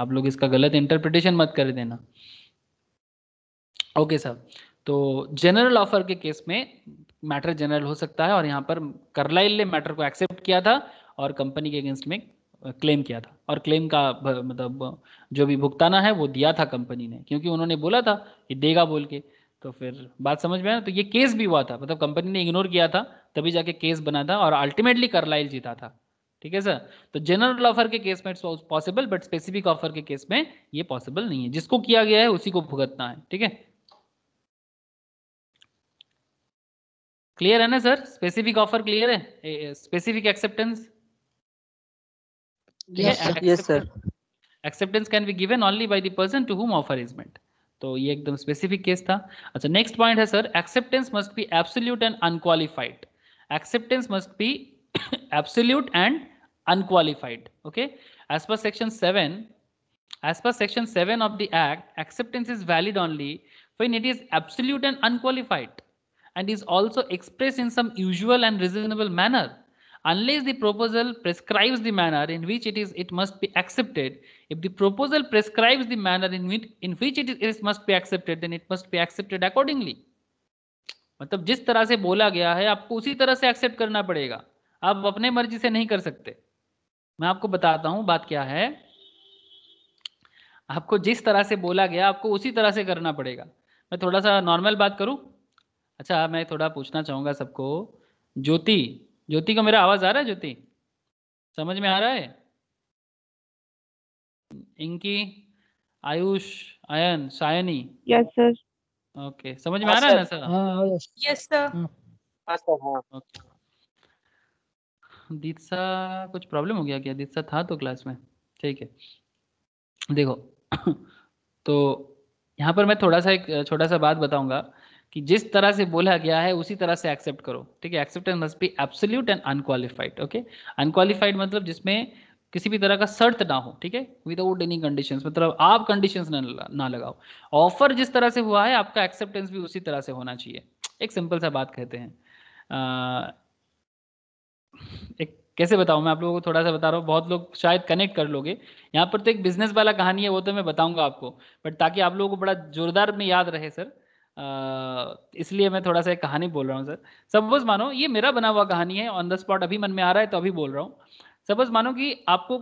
आप लोग इसका गलत इंटरप्रिटेशन मत कर देना ओके सर तो जनरल ऑफर के केस में मैटर जनरल हो सकता है और यहाँ पर करलाइल ने मैटर को एक्सेप्ट किया था और कंपनी के अगेंस्ट में क्लेम किया था और क्लेम का मतलब जो भी भुगताना है वो दिया था कंपनी ने क्योंकि उन्होंने बोला था कि देगा बोल के तो फिर बात समझ में आया तो ये केस भी हुआ था मतलब कंपनी ने इग्नोर किया था तभी जाके केस बना था और अल्टीमेटली करलाइल जीता था ठीक है सर तो जनरल ऑफर के केस में पॉसिबल बट स्पेसिफिक ऑफर के केस में ये पॉसिबल नहीं है जिसको किया गया है उसी को भुगतना है ठीक है क्लियर है ना सर स्पेसिफिक ऑफर क्लियर है specific acceptance yes sir acceptance can be given only by the person to whom offer is made तो ये एकदम स्पेसिफिक केस था अच्छा नेक्स्ट पॉइंट है sir acceptance must be absolute and unqualified acceptance must be absolute and unqualified okay as per section 7 as per section 7 of the act acceptance is valid only when it is absolute and unqualified and is also expressed in some usual and reasonable manner unless the proposal prescribes the manner in which it is it must be accepted if the proposal prescribes the manner in which in which it is it must be accepted then it must be accepted accordingly मतलब जिस तरह से बोला गया है आपको उसी तरह से एक्सेप्ट करना पड़ेगा आप अपने मर्जी से नहीं कर सकते मैं आपको बताता हूं बात क्या है आपको जिस तरह से बोला गया आपको उसी तरह से करना पड़ेगा मैं थोड़ा सा नॉर्मल बात करूं अच्छा मैं थोड़ा पूछना चाहूँगा सबको ज्योति ज्योति को मेरा आवाज़ आ रहा है ज्योति समझ में आ रहा है इनकी Ayush Ayan Saini yes sir okay समझ में हाँ, आ रहा है ना सर यस हाँ, सर हाँ, दीक्षा कुछ प्रॉब्लम हो गया क्या दीक्षा था तो क्लास में ठीक है देखो तो यहाँ पर मैं थोड़ा सा एक छोटा सा बात बताऊंगा कि जिस तरह से बोला गया है उसी तरह से एक्सेप्ट करो ठीक है acceptance must be absolute and unqualified okay unqualified मतलब जिसमें किसी भी तरह का शर्त ना हो ठीक है विदाउट एनी कंडीशन मतलब आप कंडीशन ना, लगाओ ऑफर जिस तरह से हुआ है आपका एक्सेप्टेंस भी उसी तरह से होना चाहिए एक सिंपल सा बात कहते हैं आ, एक कैसे बताऊं मैं आप लोगों को थोड़ा सा बता रहा हूँ बहुत लोग शायद कनेक्ट कर लोगे यहाँ पर तो एक बिजनेस वाला कहानी है वो तो मैं बताऊंगा आपको बट ताकि आप लोगों को बड़ा जोरदार में याद रहे सर इसलिए मैं थोड़ा सा एक कहानी बोल रहा हूँ सर सपोज मानो ये मेरा बना हुआ कहानी है ऑन द स्पॉट अभी मन में आ रहा है तो अभी बोल रहा हूँ सपोज मानो कि आपको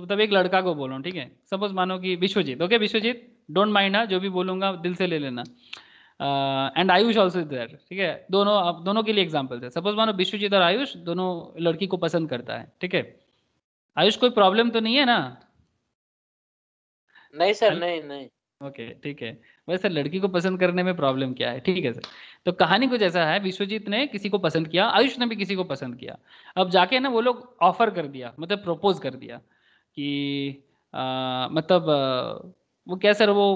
मतलब एक लड़का को बोल रहा हूँ ठीक है सपोज मानो कि Vishwajit okay Vishwajit don't mind ना जो भी बोलूंगा दिल से ले लेना एंड आयुष ऑल्सो देयर ठीक है दोनों आप दोनों के लिए एग्जाम्पल थे सपोज मानो विश्वजीत और आयुष दोनों लड़की को पसंद करता है ठीक है आयुष कोई प्रॉब्लम तो नहीं है ना नहीं सर नहीं नहीं ओके ठीक है वैसे लड़की को पसंद करने में प्रॉब्लम क्या है ठीक है सर तो कहानी कुछ ऐसा है विश्वजीत ने किसी को पसंद किया आयुष ने भी किसी को पसंद किया अब जाके ना वो लोग ऑफर कर दिया मतलब प्रपोज कर दिया कि आ, मतलब वो क्या सर वो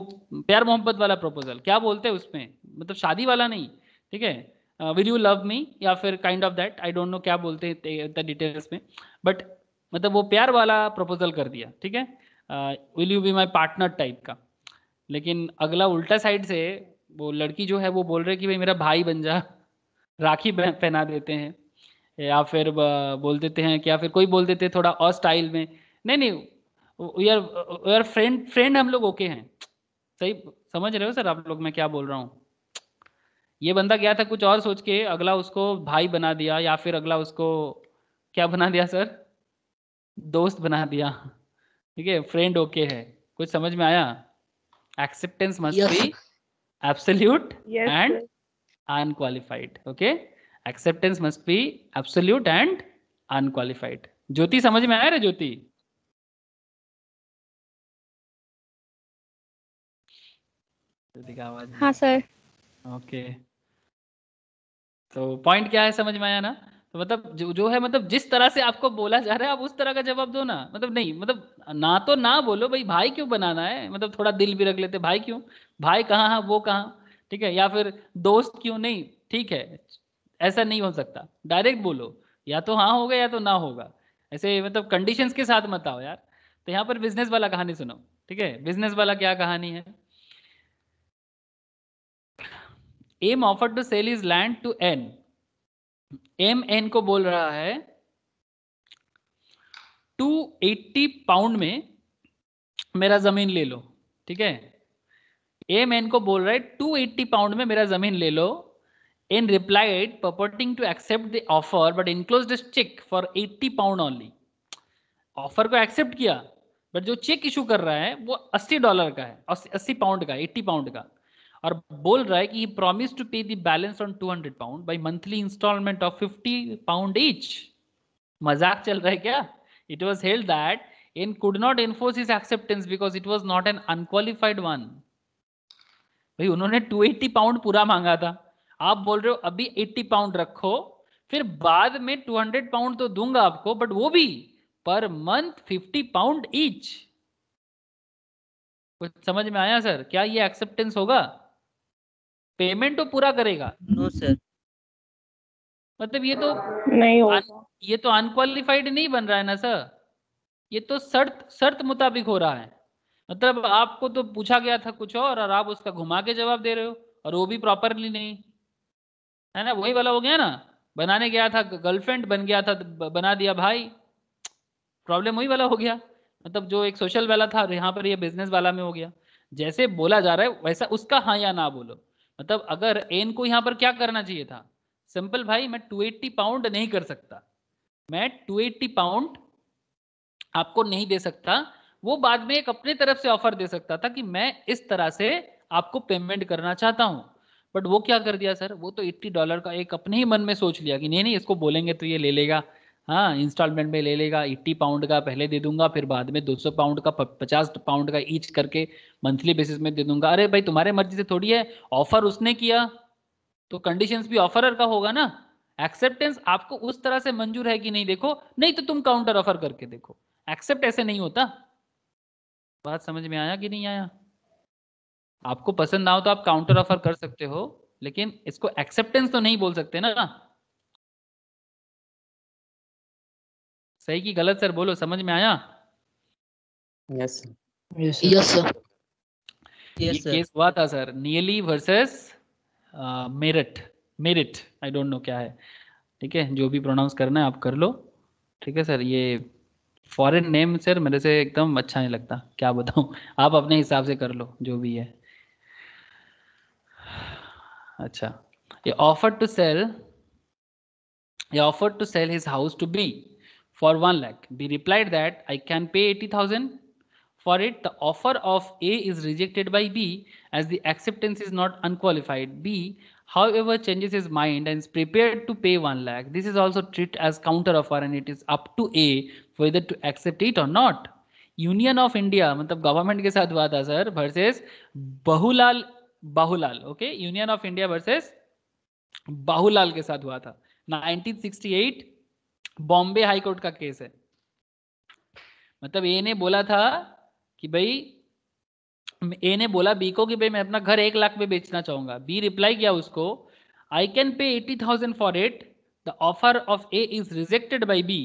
प्यार मोहब्बत वाला प्रपोजल क्या बोलते हैं उसमें मतलब शादी वाला नहीं ठीक है विल यू लव मी या फिर kind of that I don't know क्या बोलते हैं डिटेल्स में बट मतलब वो प्यार वाला प्रपोजल कर दिया ठीक है will you be my partner type का लेकिन अगला उल्टा साइड से वो लड़की जो है वो बोल रहे कि भाई मेरा भाई बन जा राखी पहना देते हैं या फिर बोल देते हैं क्या फिर कोई बोल देते थोड़ा और स्टाइल में नहीं नहीं यार यार फ्रेंड फ्रेंड हम लोग ओके हैं सही समझ रहे हो सर आप लोग मैं क्या बोल रहा हूँ ये बंदा गया था कुछ और सोच के अगला उसको भाई बना दिया या फिर अगला उसको क्या बना दिया सर दोस्त बना दिया ठीक है फ्रेंड ओके है कुछ समझ में आया acceptance must yes. be absolute yes, and sir. unqualified okay acceptance must be absolute and unqualified jyoti samajh mein aaya रे jyoti ज्योति का आवाज हाँ सर ओके तो पॉइंट क्या है समझ में आया ना तो मतलब जो जो है मतलब जिस तरह से आपको बोला जा रहा है आप उस तरह का जवाब दो ना मतलब नहीं मतलब ना तो ना बोलो भाई भाई क्यों बनाना है मतलब थोड़ा दिल भी रख लेते भाई क्यों भाई कहाँ है वो कहाँ ठीक है या फिर दोस्त क्यों नहीं ठीक है ऐसा नहीं हो सकता डायरेक्ट बोलो या तो हाँ होगा या तो ना होगा ऐसे मतलब कंडीशन के साथ मत आओ यार तो यहाँ पर बिजनेस वाला कहानी सुनो ठीक है बिजनेस वाला क्या कहानी है M offer to sell his land to N M N को बोल रहा है 280 पाउंड में मेरा जमीन ले लो ठीक है एम एन को बोल रहा है 280 पाउंड में मेरा जमीन ले लो N replied purporting to accept the offer but enclose cheque for for 80 pound only offer को एक्सेप्ट किया बट जो चेक इशू कर रहा है वो 80 डॉलर का है 80 पाउंड का 80 पाउंड का और बोल रहा है कि ही promise to pay the balance on 200 pound by monthly instalment of 50 pound each मजाक चल रहा है क्या it was held that N could not enforce his acceptance because it was not an unqualified one भाई उन्होंने 280 पाउंड पूरा मांगा था आप बोल रहे हो अभी 80 पाउंड रखो फिर बाद में 200 पाउंड तो दूंगा आपको बट वो भी पर मंथ 50 पाउंड ईच कुछ समझ में आया सर क्या ये एक्सेप्टेंस होगा पेमेंट तो पूरा करेगा नो सर मतलब ये तो नहीं होगा ये तो अनक्वालिफाइड नहीं बन रहा है ना सर ये तो शर्त शर्त मुताबिक हो रहा है मतलब आपको तो पूछा गया था कुछ और और आप उसका घुमा के जवाब दे रहे हो और वो भी प्रॉपरली नहीं है ना वही वाला हो गया ना बनाने गया था गर्लफ्रेंड बन गया था बना दिया भाई प्रॉब्लम वही वाला हो गया मतलब जो एक सोशल वाला था और यहाँ पर ये बिजनेस वाला में हो गया जैसे बोला जा रहा है वैसा उसका हाँ या ना बोलो मतलब अगर एन को यहाँ पर क्या करना चाहिए था सिंपल भाई मैं 280 पाउंड नहीं कर सकता मैं 280 पाउंड आपको नहीं दे सकता वो बाद में एक अपने तरफ से ऑफर दे सकता था कि मैं इस तरह से आपको पेमेंट करना चाहता हूँ बट वो क्या कर दिया सर वो तो 80 डॉलर का एक अपने ही मन में सोच लिया कि नहीं नहीं इसको बोलेंगे तो ये ले लेगा ले हाँ इंस्टॉलमेंट में ले लेगा एट्टी पाउंड का पहले दे दूंगा फिर बाद में दो सौ पाउंड का पचास पाउंड का ईच करके मंथली बेसिस में दे दूंगा अरे भाई तुम्हारे मर्जी से थोड़ी है ऑफर उसने किया तो कंडीशंस भी ऑफरर का होगा ना एक्सेप्टेंस आपको उस तरह से मंजूर है कि नहीं देखो नहीं तो तुम काउंटर ऑफर करके देखो एक्सेप्ट ऐसे नहीं होता बात समझ में आया कि नहीं आया आपको पसंद ना हो तो आप काउंटर ऑफर कर सकते हो लेकिन इसको एक्सेप्टेंस तो नहीं बोल सकते ना सही की गलत सर बोलो समझ में आया यस यस सर यस हुआ था sir Neale versus Merritt Merritt I don't know क्या है ठीक है जो भी प्रोनाउंस करना है आप कर लो ठीक है सर ये फॉरेन नेम सर मेरे से एकदम अच्छा नहीं लगता क्या बताऊं आप अपने हिसाब से कर लो जो भी है अच्छा ये ऑफर टू सेल ये offer to sell his house to be for 1 lakh. B replied that I can pay 80,000 for it. The offer of A is rejected by B as the acceptance is not unqualified. B, however, changes his mind and is prepared to pay 1 lakh. This is also treated as counter offer and it is up to A whether to accept it or not. Union of India, मतलब government के साथ हुआ sir, versus Bahulal Bahulal, okay? Union of India versus Bahulal के साथ हुआ था 1968 Bombay High Court का case है मतलब ए ने बोला था कि भाई ए ने बोला बी को कि भाई मैं अपना घर एक लाख में बेचना चाहूंगा बी रिप्लाई किया उसको I can pay eighty thousand for it the offer of A is rejected by B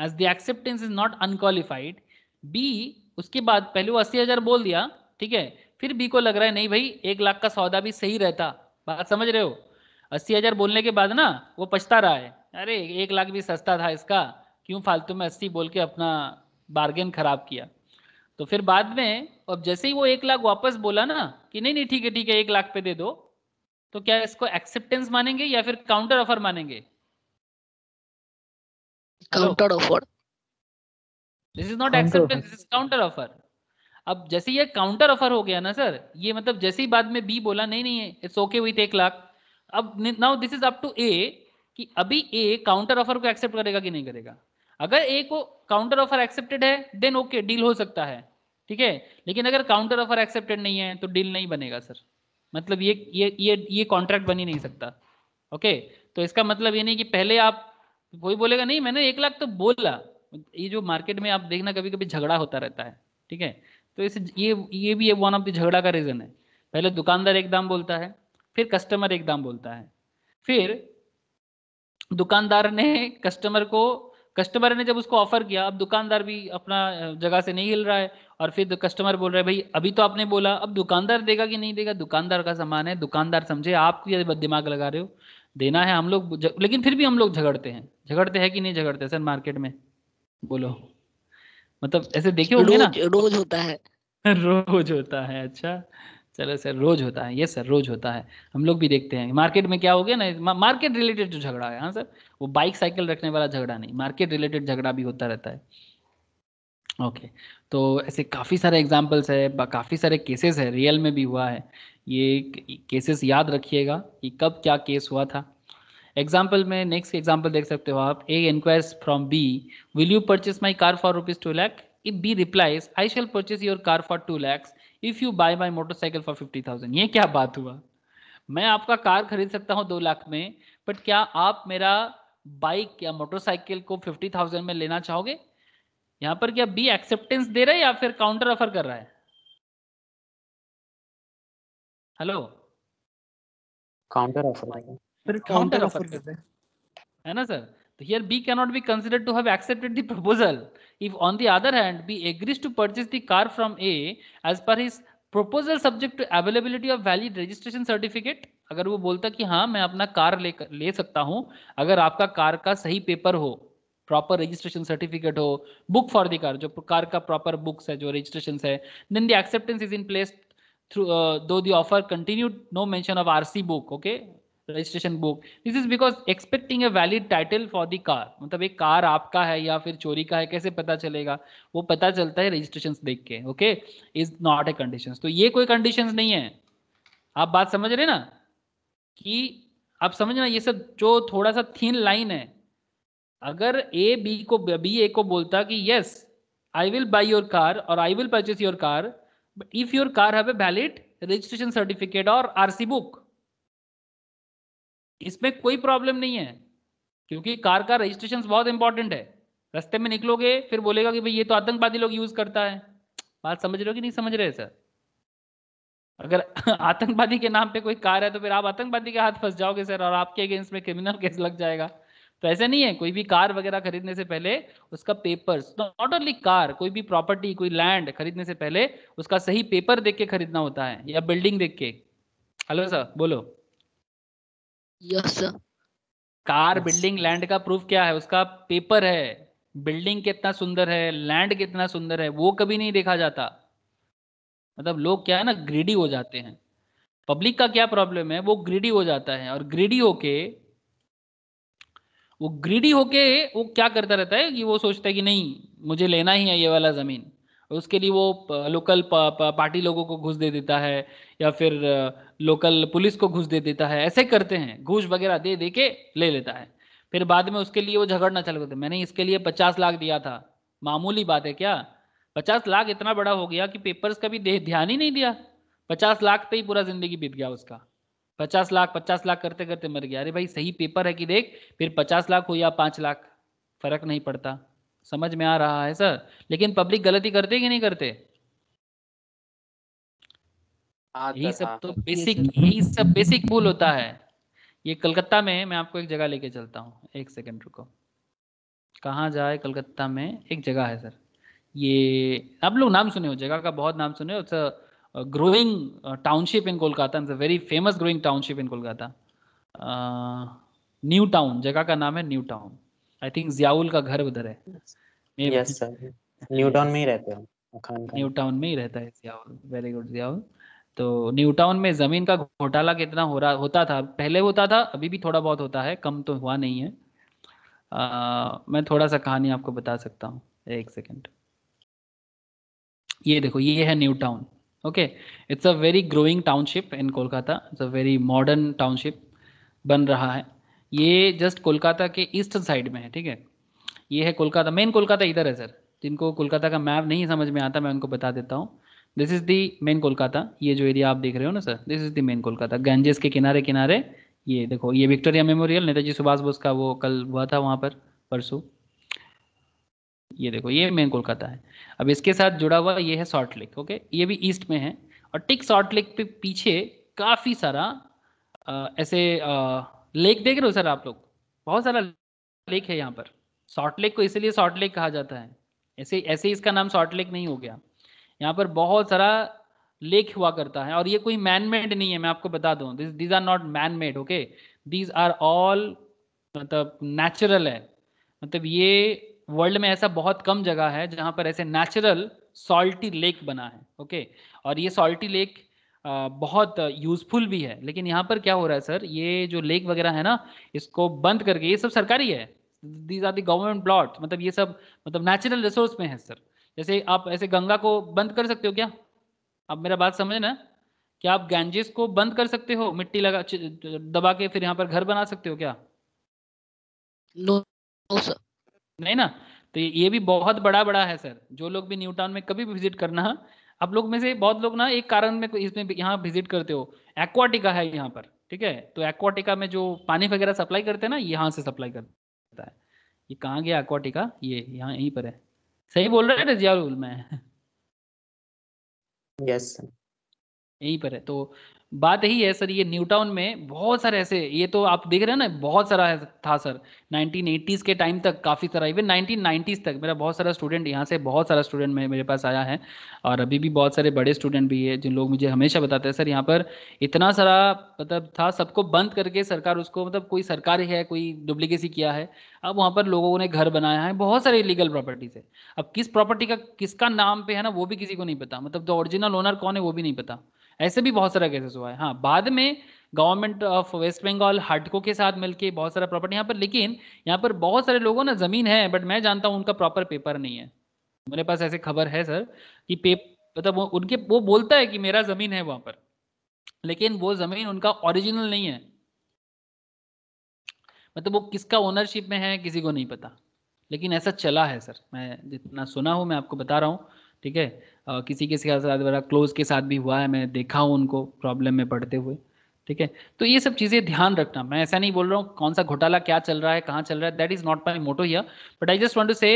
as the acceptance is not unqualified B उसके बाद पहले वो अस्सी हजार बोल दिया ठीक है फिर बी को लग रहा है नहीं भाई एक लाख का सौदा भी सही रहता बात समझ रहे हो अस्सी हजार बोलने के बाद ना वो पछता रहा है अरे एक लाख भी सस्ता था इसका क्यों फालतू में अस्सी बोल के अपना बार्गेन खराब किया तो फिर बाद में अब जैसे ही वो एक लाख वापस बोला ना कि नहीं नहीं ठीक है ठीक है एक लाख पे दे दो तो क्या इसको एक्सेप्टेंस मानेंगे या फिर काउंटर ऑफर मानेंगे counter offer this is not acceptance this is counter offer अब जैसे ये काउंटर ऑफर हो गया ना सर ये मतलब जैसे ही बाद में बी बोला नहीं नहीं इट्स ओके विथ एक लाख अब now this is up to A कि अभी ए काउंटर ऑफर को एक्सेप्ट करेगा कि नहीं करेगा अगर ए को काउंटर ऑफर एक्सेप्टेड है देन ओके डील हो सकता है ठीक है लेकिन अगर काउंटर ऑफर एक्सेप्टेड नहीं है तो डील नहीं बनेगा सर मतलब ये ये ये ये कॉन्ट्रैक्ट बन ही नहीं सकता ओके तो इसका मतलब ये नहीं कि पहले आप कोई बोलेगा नहीं मैंने एक लाख तो बोला ये जो मार्केट में आप देखना कभी कभी झगड़ा होता रहता है ठीक है तो इस ये ये भी वन ऑफ द झगड़ा का रीजन है पहले दुकानदार एक दाम बोलता है फिर कस्टमर एक दाम बोलता है फिर दुकानदार ने कस्टमर को कस्टमर ने जब उसको ऑफर किया अब दुकानदार भी अपना जगह से नहीं हिल रहा है और फिर कस्टमर बोल रहा है भाई अभी तो आपने बोला अब दुकानदार देगा कि नहीं देगा दुकानदार का सामान है दुकानदार समझे आप ये दिमाग लगा रहे हो देना है हम लोग लेकिन फिर भी हम लोग झगड़ते हैं झगड़ते हैं कि नहीं झगड़ते सर मार्केट में बोलो मतलब ऐसे देखे होंगे ना रोज होता है रोज होता है अच्छा चलो सर रोज होता है ये सर रोज होता है हम लोग भी देखते हैं मार्केट में क्या हो गया ना मार्केट रिलेटेड जो झगड़ा है हाँ सर वो बाइक साइकिल रखने वाला झगड़ा नहीं मार्केट रिलेटेड झगड़ा भी होता रहता है ओके okay. तो ऐसे काफ़ी सारे एग्जाम्पल्स है काफ़ी सारे केसेस है रियल में भी हुआ है ये केसेस याद रखिएगा कि कब क्या केस हुआ था एग्जाम्पल में नेक्स्ट एग्जाम्पल देख सकते हो आप A inquire from B will you purchase my car for rupees two lakh if B replies I shall purchase your car for two lakhs if you buy my motorcycle for fifty thousand ये क्या बात हुआ मैं आपका कार खरीद सकता हूँ दो लाख में बट क्या आप मेरा बाइक या मोटरसाइकिल को फिफ्टी थाउजेंड में लेना चाहोगे यहाँ पर क्या बी एक्सेप्टेंस दे रहा है या फिर काउंटर ऑफर कर रहा है hello counter offer counter offer कर रहे हैं है ना sir So Here B cannot be considered to have accepted the proposal. If on the other hand, B agrees to purchase the car from A as per his proposal subject to availability of valid registration certificate. अगर वो बोलता कि हाँ मैं अपना car ले ले सकता हूँ अगर आपका कार का सही पेपर हो प्रॉपर रजिस्ट्रेशन सर्टिफिकेट हो बुक फॉर द कार जो कार का प्रॉपर बुक्स है जो रजिस्ट्रेशन है then the acceptance is in place through uh, though the offer continued no mention of rc book okay registration book this is because expecting a valid title for the car मतलब एक car आपका है या फिर चोरी का है कैसे पता चलेगा वो पता चलता है रजिस्ट्रेशन देख के okay is not a condition तो ये कोई कंडीशन नहीं है आप बात समझ रहे ना कि आप समझना ये सब जो थोड़ा सा थीन लाइन है अगर ए बी को बी ए को बोलता कि yes I will buy your car और I will purchase your car but if your car have a valid registration certificate और आरसी बुक इसमें कोई प्रॉब्लम नहीं है क्योंकि कार का रजिस्ट्रेशन बहुत इंपॉर्टेंट है रास्ते में निकलोगे फिर बोलेगा कि भाई ये तो आतंकवादी लोग यूज करता है बात समझ रहे हो कि नहीं समझ रहे सर अगर आतंकवादी के नाम पे कोई कार है तो फिर आप आतंकवादी के हाथ फंस जाओगे सर और आपके अगेंस्ट में क्रिमिनल केस लग जाएगा तो ऐसे नहीं है कोई भी कार वगैरह खरीदने से पहले उसका पेपर नॉट ओनली कार कोई भी प्रॉपर्टी कोई लैंड खरीदने से पहले उसका सही पेपर देख के खरीदना होता है या बिल्डिंग देख के हेलो सर बोलो yes sir car building land का प्रूफ क्या है उसका पेपर है बिल्डिंग कितना सुंदर है लैंड कितना सुंदर है वो कभी नहीं देखा जाता मतलब लोग क्या है ना ग्रीडी हो जाते हैं पब्लिक का क्या प्रॉब्लम है वो ग्रीडी हो जाता है और ग्रीडी होके वो ग्रीडी होके वो क्या करता रहता है कि वो सोचता है कि नहीं मुझे लेना ही है ये वाला जमीन उसके लिए वो लोकल पा, पा, पार्टी लोगों को घुस दे देता है या फिर लोकल पुलिस को घुस दे देता है ऐसे करते हैं घूस वगैरह दे दे के ले लेता है फिर बाद में उसके लिए वो झगड़ना चालू करते मैंने इसके लिए पचास लाख दिया था मामूली बात है क्या पचास लाख इतना बड़ा हो गया कि पेपर्स का भी ध्यान ही नहीं दिया पचास लाख पे ही पूरा जिंदगी बीत गया उसका पचास लाख पचास लाख करते करते मर गया अरे भाई सही पेपर है कि देख फिर पचास लाख हो या पांच लाख फर्क नहीं पड़ता समझ में आ रहा है सर लेकिन पब्लिक गलती करते कि नहीं करते यही सब तो बेसिक यही सब बेसिक भूल होता है ये कलकत्ता में मैं आपको एक जगह लेके चलता हूँ एक सेकंड रुको कहाँ जाए कलकत्ता में एक जगह है सर ये आप लोग नाम सुने हो जगह का बहुत नाम सुने हो growing township in Kolkata it's very famous growing township in Kolkata New Town जगह का नाम है New Town I think Ziaul का घर उधर है अच्छा। यस सर न्यू टाउन में ही रहते हो न्यू टाउन में ही रहता है जियाउल वेरी गुड जियाउल तो न्यू टाउन में जमीन का घोटाला कितना हो रहा होता था पहले होता था अभी भी थोड़ा बहुत होता है कम तो हुआ नहीं है आ, मैं थोड़ा सा कहानी आपको बता सकता हूँ एक सेकंड ये देखो ये है New Town okay it's a very growing township in Kolkata it's a very modern township बन रहा है ये जस्ट कोलकाता के ईस्टर्न साइड में है ठीक है ये है कोलकाता मेन कोलकाता इधर है सर जिनको कोलकाता का मैप नहीं समझ में आता मैं उनको बता देता हूँ this is the main Kolkata ये जो एरिया आप देख रहे हो ना sir this is the main Kolkata Ganges के किनारे किनारे ये देखो ये विक्टोरिया मेमोरियल नेताजी सुभाष बोस का वो कल हुआ था वहाँ पर परसों ये देखो ये मेन कोलकाता है अब इसके साथ जुड़ा हुआ ये है सॉल्ट लेक ओके ये भी ईस्ट में है और टिक सॉल्ट लेक पे पीछे काफ़ी सारा आ, ऐसे आ, लेक देख रहे हो सर आप लोग बहुत सारा लेक है यहाँ पर सॉल्ट लेक को इसीलिए सॉल्ट लेक कहा जाता है ऐसे ऐसे इसका नाम सॉल्ट लेक नहीं हो गया यहाँ पर बहुत सारा लेक हुआ करता है और ये कोई मैन मेड नहीं है मैं आपको बता दूँ this these are not man made okay these are all मतलब नेचुरल है मतलब ये वर्ल्ड में ऐसा बहुत कम जगह है जहाँ पर ऐसे नेचुरल सॉल्टी लेक बना है ओके और ये सॉल्टी लेक बहुत यूजफुल भी है लेकिन यहाँ पर क्या हो रहा है सर ये जो लेक वगैरह है ना इसको बंद करके ये सब सरकारी है these are the government plot मतलब ये सब मतलब नेचुरल रिसोर्स में है सर जैसे आप ऐसे गंगा को बंद कर सकते हो क्या आप मेरा बात समझे ना क्या आप गैंजेस को बंद कर सकते हो मिट्टी लगा दबा के फिर यहाँ पर घर बना सकते हो क्या नो no, सर no, नहीं ना तो ये भी बहुत बड़ा बड़ा है सर जो लोग भी न्यू टाउन में कभी भी विजिट करना आप लोग में से बहुत लोग ना एक कारण में इसमें यहाँ विजिट करते हो एक्वाटिका है यहाँ पर ठीक है तो एक्वाटिका में जो पानी वगैरह सप्लाई करते हैं ना यहाँ से सप्लाई करते है ये कहाँ गया एक्वाटिका ये यहाँ यहीं पर है सही बोल रहे हैं रजियाल मैं यस yes. यहीं पर है तो बात यही है सर ये न्यू टाउन में बहुत सारे ऐसे ये तो आप देख रहे हैं ना बहुत सारा था सर 1980s के टाइम तक काफ़ी सारा इवन 1990s तक मेरा बहुत सारा स्टूडेंट यहाँ से बहुत सारा स्टूडेंट मेरे पास आया है और अभी भी बहुत सारे बड़े स्टूडेंट भी है जिन लोग मुझे हमेशा बताते हैं सर यहाँ पर इतना सारा मतलब था सबको बंद करके सरकार उसको मतलब कोई सरकार है कोई डुप्लीकेसी किया है अब वहाँ पर लोगों ने घर बनाया है बहुत सारे इलीगल प्रॉपर्टीज है अब किस प्रॉपर्टी का किसका नाम पे है ना वो भी किसी को नहीं पता मतलब जो ओरिजिनल ओनर कौन है वो भी नहीं पता ऐसे भी बहुत सारा केसेस हुआ है हाँ बाद में गवर्नमेंट ऑफ वेस्ट बंगाल हाटको के साथ मिलके बहुत सारा प्रॉपर्टी यहाँ पर लेकिन यहाँ पर बहुत सारे लोगों ना जमीन है बट मैं जानता हूँ उनका प्रॉपर पेपर नहीं है मेरे पास ऐसे खबर है सर कि पे मतलब वो उनके वो बोलता है कि मेरा जमीन है वहां पर लेकिन वो जमीन उनका ओरिजिनल नहीं है मतलब वो किसका ओनरशिप में है किसी को नहीं पता लेकिन ऐसा चला है सर मैं जितना सुना हूं मैं आपको बता रहा हूँ ठीक है किसी के साथ बड़ा क्लोज के साथ भी हुआ है मैं देखा हूँ उनको प्रॉब्लम में पड़ते हुए ठीक है तो ये सब चीज़ें ध्यान रखना मैं ऐसा नहीं बोल रहा हूँ कौन सा घोटाला क्या चल रहा है कहाँ चल रहा है that is not my motto here but I just want to say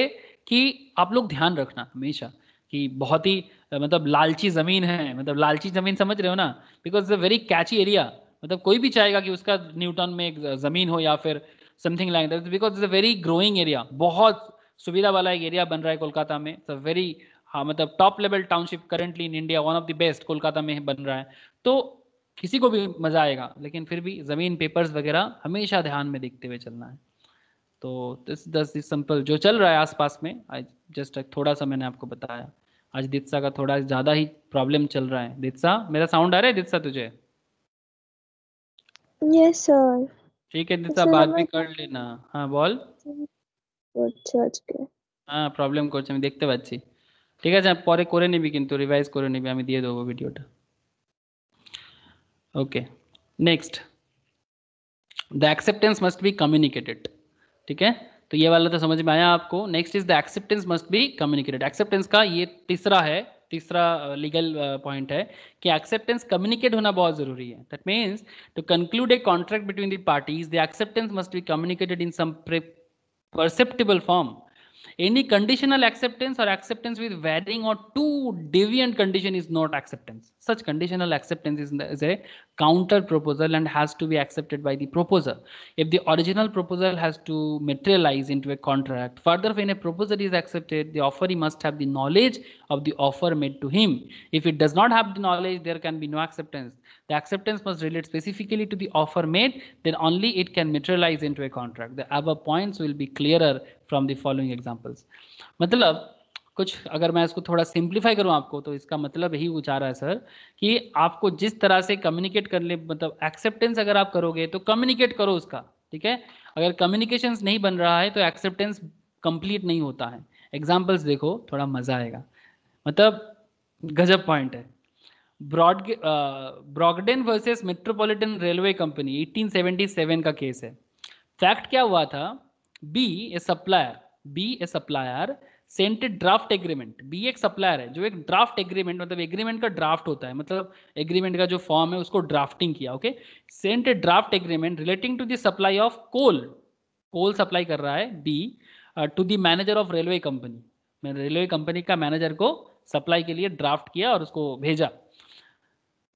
कि आप लोग ध्यान रखना हमेशा कि बहुत ही मतलब लालची ज़मीन है मतलब लालची ज़मीन समझ रहे हो ना because is a very catchy area मतलब कोई भी चाहेगा कि उसका न्यूटन में एक ज़मीन हो या फिर something like that because is a very growing area बहुत सुविधा वाला एक एरिया बन रहा है कोलकाता में इट्स अ वेरी हाँ मतलब top level township currently in India one of the best Kolkata में बन रहा है तो किसी को भी मजा आएगा लेकिन फिर भी जमीन पेपर्स वगैरह हमेशा ध्यान में देखते हुए चलना है तो दिस दस सिंपल जो चल रहा है आसपास में आज जस्ट थोड़ा सा मैंने आपको बताया आज दित्सा का थोड़ा ज्यादा ही प्रॉब्लम चल रहा है दित्सा मेरा साउंड आ रहा है दित्सा तुझे यस सर ठीक है दित्सा अच्छा, बाद में कर लेना हाँ बोल अच्छा, अच्छा। हाँ प्रॉब्लम कोच में देखते बच्ची ঠিক আছে পরে করে নিবি কিন্তু রিভাইজ করে নিবি আমি দিয়ে দেবো ভিডিওটা okay next the acceptance must be communicated ठीक है तो ये वाला तो समझ में आया आपको next is the acceptance must be communicated acceptance का ये तीसरा है तीसरा लीगल पॉइंट है कि एक्सेप्टेंस कम्युनिकेट होना बहुत जरूरी है that means to conclude a contract between the parties the acceptance must be communicated in some perceptible form Any conditional acceptance or acceptance with varying or two deviant condition is not acceptance such conditional acceptance is, is, a counter proposal and has to be accepted by the proposer if the original proposal has to materialize into a contract further when a proposal is accepted the offeree must have the knowledge of the offer made to him if it does not have the knowledge there can be no acceptance the acceptance must relate specifically to the offer made then only it can materialize into a contract the above points will be clearer from the following examples matlab कुछ अगर मैं इसको थोड़ा simplify करूँ आपको तो इसका मतलब यही उचा रहा है सर कि आपको जिस तरह से कम्युनिकेट कर ले मतलब एक्सेप्टेंस अगर आप करोगे तो कम्युनिकेट करो उसका ठीक है अगर कम्युनिकेशन नहीं बन रहा है तो एक्सेप्टेंस कंप्लीट नहीं होता है एग्जाम्पल्स देखो थोड़ा मजा आएगा मतलब गजब पॉइंट है ब्रॉड Brogden versus Metropolitan Railway company 1877 का केस है फैक्ट क्या हुआ था B A supplier B A supplier sented draft agreement B एक सप्लायर है जो एक ड्राफ्ट एग्रीमेंट मतलब एग्रीमेंट का ड्राफ्ट होता है मतलब एग्रीमेंट का जो फॉर्म है उसको ड्राफ्टिंग किया okay sented draft agreement relating to the supply of coal coal supply कर रहा है B to the manager of railway company मैंने रेलवे कंपनी का मैनेजर को सप्लाई के लिए ड्राफ्ट किया और उसको भेजा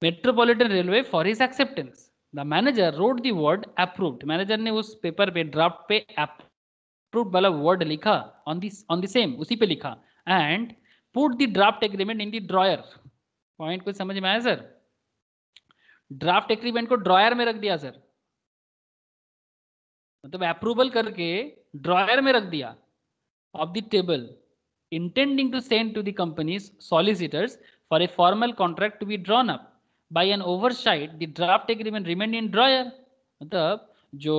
Metropolitan railway for his acceptance the manager wrote the word approved manager ने उस पेपर पे ड्राफ्ट पे ट्रूट वाला वर्ड लिखा on this on the same उसी पे लिखा and put the draft agreement in the drawer point को समझ में आया सर ड्राफ्ट एग्रीमेंट को ड्रॉयर में रख दिया सर मतलब अप्रूवल करके ड्रॉयर में रख दिया of the table intending to send to the company's solicitors for a formal contract to be drawn up by an oversight the draft agreement remain in drawer मतलब जो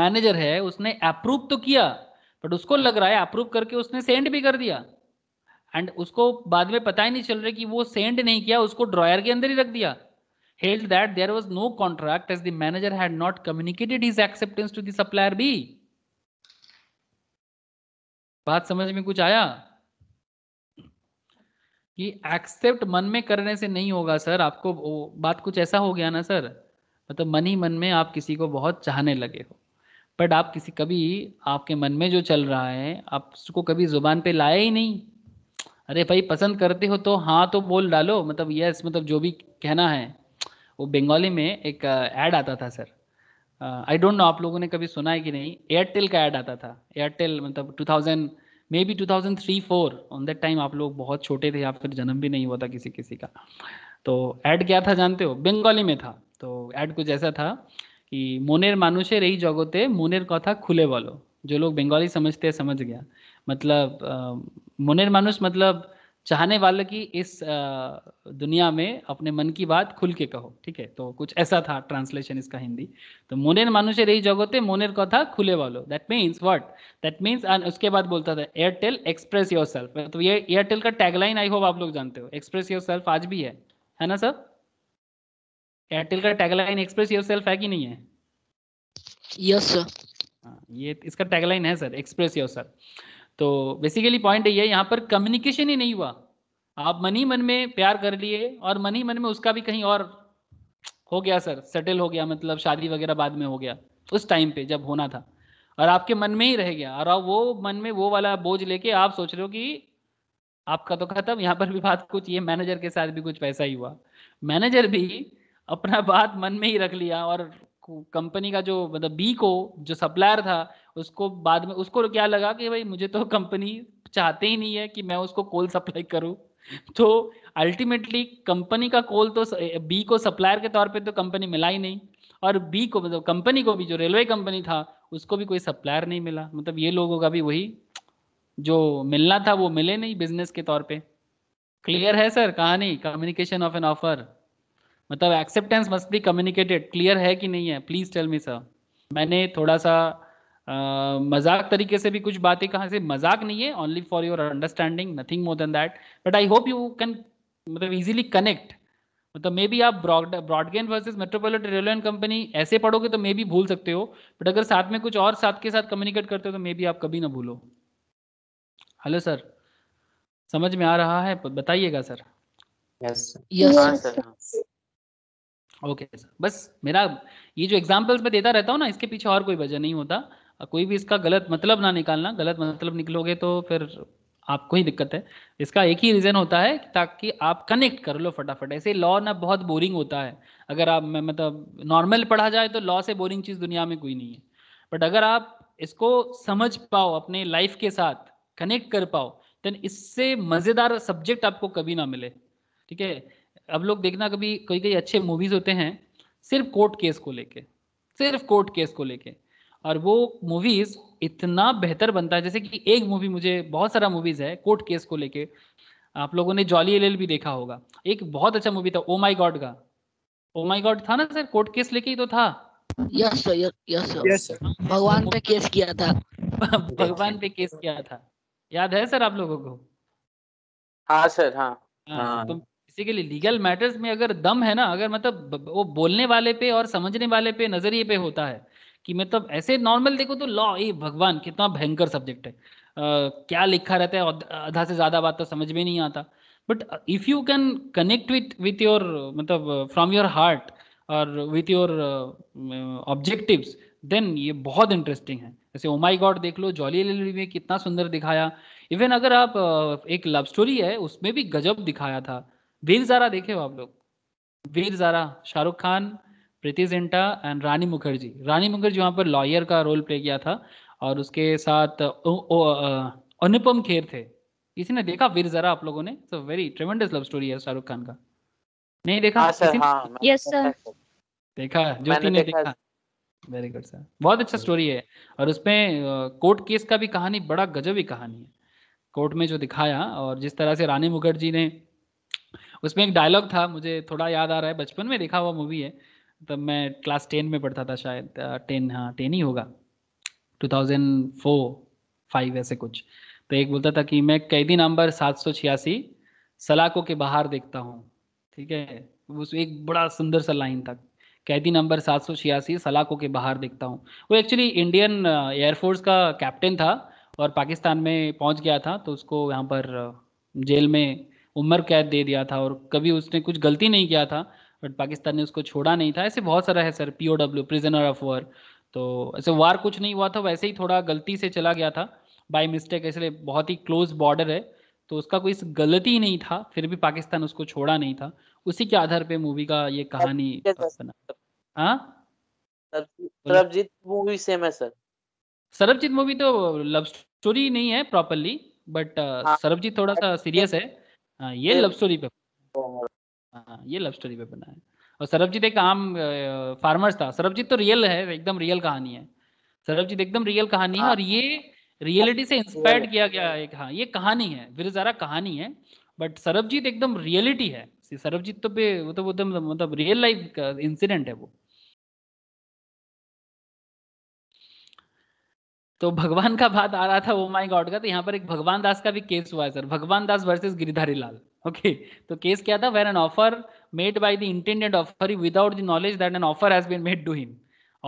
मैनेजर है उसने approve तो किया बट उसको लग रहा है अप्रूव करके उसने सेंड भी कर दिया एंड उसको बाद में पता ही नहीं चल रहा कि वो सेंड नहीं किया उसको ड्रॉयर के अंदर ही रख दिया held that there was no contract as the manager had not communicated his acceptance to the supplier B बात समझ में कुछ आया कि एक्सेप्ट मन में करने से नहीं होगा सर आपको बात कुछ ऐसा हो गया ना सर मतलब मन ही मन में आप किसी को बहुत चाहने लगे हो बट आप किसी कभी आपके मन में जो चल रहा है आप उसको कभी ज़ुबान पे लाए ही नहीं अरे भाई पसंद करते हो तो हाँ तो बोल डालो मतलब यस मतलब जो भी कहना है वो बंगाली में एक ऐड आता था सर आई डोंट नो आप लोगों ने कभी सुना है कि नहीं एयरटेल का ऐड आता था एयरटेल मतलब two thousand may be two thousand three four on that time आप लोग बहुत छोटे थे या फिर जन्म भी नहीं हुआ था किसी किसी का तो ऐड क्या था जानते हो बंगाली में था तो ऐड कुछ ऐसा था कि मन मानुषे जगते मन कथा खुले খুলে जो लोग बंगाली समझते हैं समझ गया मतलब मन मानुष मतलब चाहने वाले की इस आ, दुनिया में अपने मन की बात खुल के कहो ठीक है तो कुछ ऐसा था ट्रांसलेशन इसका हिंदी तो मोनेर मानुषे रही জগতে मोनेर कथा खुले वालो that means what that means उसके बाद बोलता था एयरटेल एक्सप्रेस योर सेल्फ तो ये एयरटेल का टैगलाइन आई होप आप लोग जानते हो एक्सप्रेस योर सेल्फ आज भी है है ना सर एयरटेल का tagline express your yourself कि नहीं है यस सर हाँ, ये इसका टैगलाइन है सर एक्सप्रेस योर तो बेसिकली पॉइंट ये यहाँ पर कम्युनिकेशन ही नहीं हुआ आप मन ही मन में प्यार कर लिए और मन ही मन में उसका भी कहीं और हो गया सर सेटल हो गया मतलब शादी वगैरह बाद में हो गया उस टाइम पे जब होना था और आपके मन में ही रह गया और आप वो मन में वो वाला बोझ लेके आप सोच रहे हो कि आपका तो खत्म यहाँ पर भी बात कुछ ये मैनेजर के साथ भी कुछ पैसा ही हुआ मैनेजर भी अपना बात मन में ही रख लिया और कंपनी का जो मतलब बी को जो सप्लायर था उसको बाद में उसको क्या लगा कि भाई मुझे तो कंपनी चाहते ही नहीं है कि मैं उसको कोल सप्लाई करूं तो अल्टीमेटली कंपनी का कोल तो बी को सप्लायर के तौर पे तो कंपनी मिला ही नहीं और बी को मतलब कंपनी को भी जो रेलवे कंपनी था उसको भी कोई सप्लायर नहीं मिला मतलब ये लोगों का भी वही जो मिलना था वो मिले नहीं बिजनेस के तौर पे क्लियर है सर कहानी कम्युनिकेशन ऑफ एन ऑफर मतलब acceptance must be communicated clear है कि नहीं है प्लीज टेल मी सर मैंने थोड़ा सा मजाक तरीके से भी कुछ बातें कहा से मजाक नहीं है only for your understanding nothing more than that but I hope you can मतलब इजीली कनेक्ट मतलब मे बी आप Brogden versus Metropolitan Railway company ऐसे पढ़ोगे तो मे बी भूल सकते हो बट अगर साथ में कुछ और साथ के साथ कम्युनिकेट करते हो तो मे बी आप कभी ना भूलो हेलो सर समझ में आ रहा है बताइएगा sir yes yes sir okay okay, sir बस मेरा ये जो एग्जाम्पल्स मैं देता रहता हूँ ना इसके पीछे और कोई वजह नहीं होता कोई भी इसका गलत मतलब ना निकालना गलत मतलब निकलोगे तो फिर आपको ही दिक्कत है इसका एक ही रीज़न होता है ताकि आप कनेक्ट कर लो फटाफट ऐसे लॉ ना बहुत बोरिंग होता है अगर आप मतलब तो नॉर्मल पढ़ा जाए तो लॉ से बोरिंग चीज़ दुनिया में कोई नहीं है बट अगर आप इसको समझ पाओ अपने लाइफ के साथ कनेक्ट कर पाओ देन इससे मज़ेदार सब्जेक्ट आपको कभी ना मिले ठीक है अब लोग देखना कभी कोई कई अच्छे मूवीज होते हैं सिर्फ कोर्ट केस को लेके सिर्फ कोर्ट केस को लेके और वो मूवीज इतना बेहतर बनता है जैसे कि एक मूवी मुझे बहुत सारा मूवीज है कोर्ट केस को लेके आप लोगों ने जॉली एल भी देखा होगा एक बहुत अच्छा मूवी था ओ माई गॉड का ओ माई गॉड था ना सर कोर्ट केस लेके ही तो था यस सर यस सर भगवान पे केस किया था भगवान पे केस किया था याद है सर आप लोगों को हाँ सर हाँ, हाँ. तो बेसिकली लीगल मैटर्स में अगर दम है ना अगर मतलब वो बोलने वाले पे और समझने वाले पे नजरिए पे होता है कि मतलब ऐसे नॉर्मल देखो तो लॉ ये भगवान कितना भयंकर सब्जेक्ट है Uh, क्या लिखा रहता है आधा से ज्यादा बात तो समझ में नहीं आता but if you can connect with with your मतलब फ्रॉम योर हार्ट और विथ योर ऑब्जेक्टिव्स देन ये बहुत इंटरेस्टिंग है जैसे ओमाई oh गॉड देख लो जॉली एल में कितना सुंदर दिखाया इवन अगर आप uh, एक लव स्टोरी है उसमें भी गजब दिखाया था वीर जारा देखे हो आप लोग वीर जारा शाहरुख खान प्रीति जिंटा एंड रानी मुखर्जी रानी मुखर्जी वहां पर लॉयर का रोल प्ले किया था और उसके साथ अनुपम खेर थे किसी ने देखा वीर जरा आप लोगों ने so very tremendous love story है शाहरुख खान का नहीं देखा हाँ सर, हाँ, यस सर देखा ज्योति ने देखा, देखा। वेरी गुड सर बहुत अच्छा स्टोरी हम्म। है और उसमें कोर्ट केस का भी कहानी बड़ा गजब ही कहानी है कोर्ट में जो दिखाया और जिस तरह से रानी मुखर्जी ने उसमें एक डायलॉग था मुझे थोड़ा याद आ रहा है बचपन में देखा हुआ मूवी है तब तो मैं क्लास टेन में पढ़ता था शायद टेन हाँ टेन ही होगा टू थाउजेंड फोर फाइव ऐसे कुछ तो एक बोलता था कि मैं कैदी नंबर सात सौ छियासी सलाखों के बाहर देखता हूँ ठीक है उस एक बड़ा सुंदर सा लाइन था कैदी नंबर सात सौ छियासी सलाखों के बाहर देखता हूँ वो एक्चुअली इंडियन एयरफोर्स का कैप्टन था और पाकिस्तान में पहुँच गया था तो उसको यहाँ पर जेल में उम्र कैद दे दिया था और कभी उसने कुछ गलती नहीं किया था बट पाकिस्तान ने उसको छोड़ा नहीं था ऐसे बहुत सारा है sir W prisoner of war तो ऐसे वार कुछ नहीं हुआ था वैसे ही थोड़ा गलती से चला गया था बाई मिस्टेक इसलिए बहुत ही क्लोज बॉर्डर है तो उसका कोई गलती नहीं था फिर भी पाकिस्तान उसको छोड़ा नहीं था उसी के आधार पे मूवी का ये कहानी बना हाँ? है सरबजीत मूवी तो लव स्टोरी नहीं है प्रॉपरली बट हाँ। सरबजीत थोड़ा सा सीरियस अच्छा। है हाँ, ये लव स्टोरी पे हाँ, हाँ ये लव स्टोरी पे बना है और सरबजीत एक आम फार्मर्स था सरबजीत तो रियल है एकदम रियल कहानी है सरबजीत एकदम रियल कहानी है हाँ। और ये रियलिटी से इंस्पायर्ड किया गया एक हाँ ये कहानी है विरजारा कहानी है बट सरबजीत एकदम रियलिटी है सरबजीत तो पे वो तो एकदम तो मतलब रियल लाइफ इंसिडेंट है वो तो भगवान का बात आ रहा था वो माई गॉड का तो यहाँ पर एक भगवान दास का भी केस हुआ है sir Bhagwan Das versus Girdhari Lal okay तो केस क्या था where an offer made by the intended offer without the knowledge that an offer has been made to him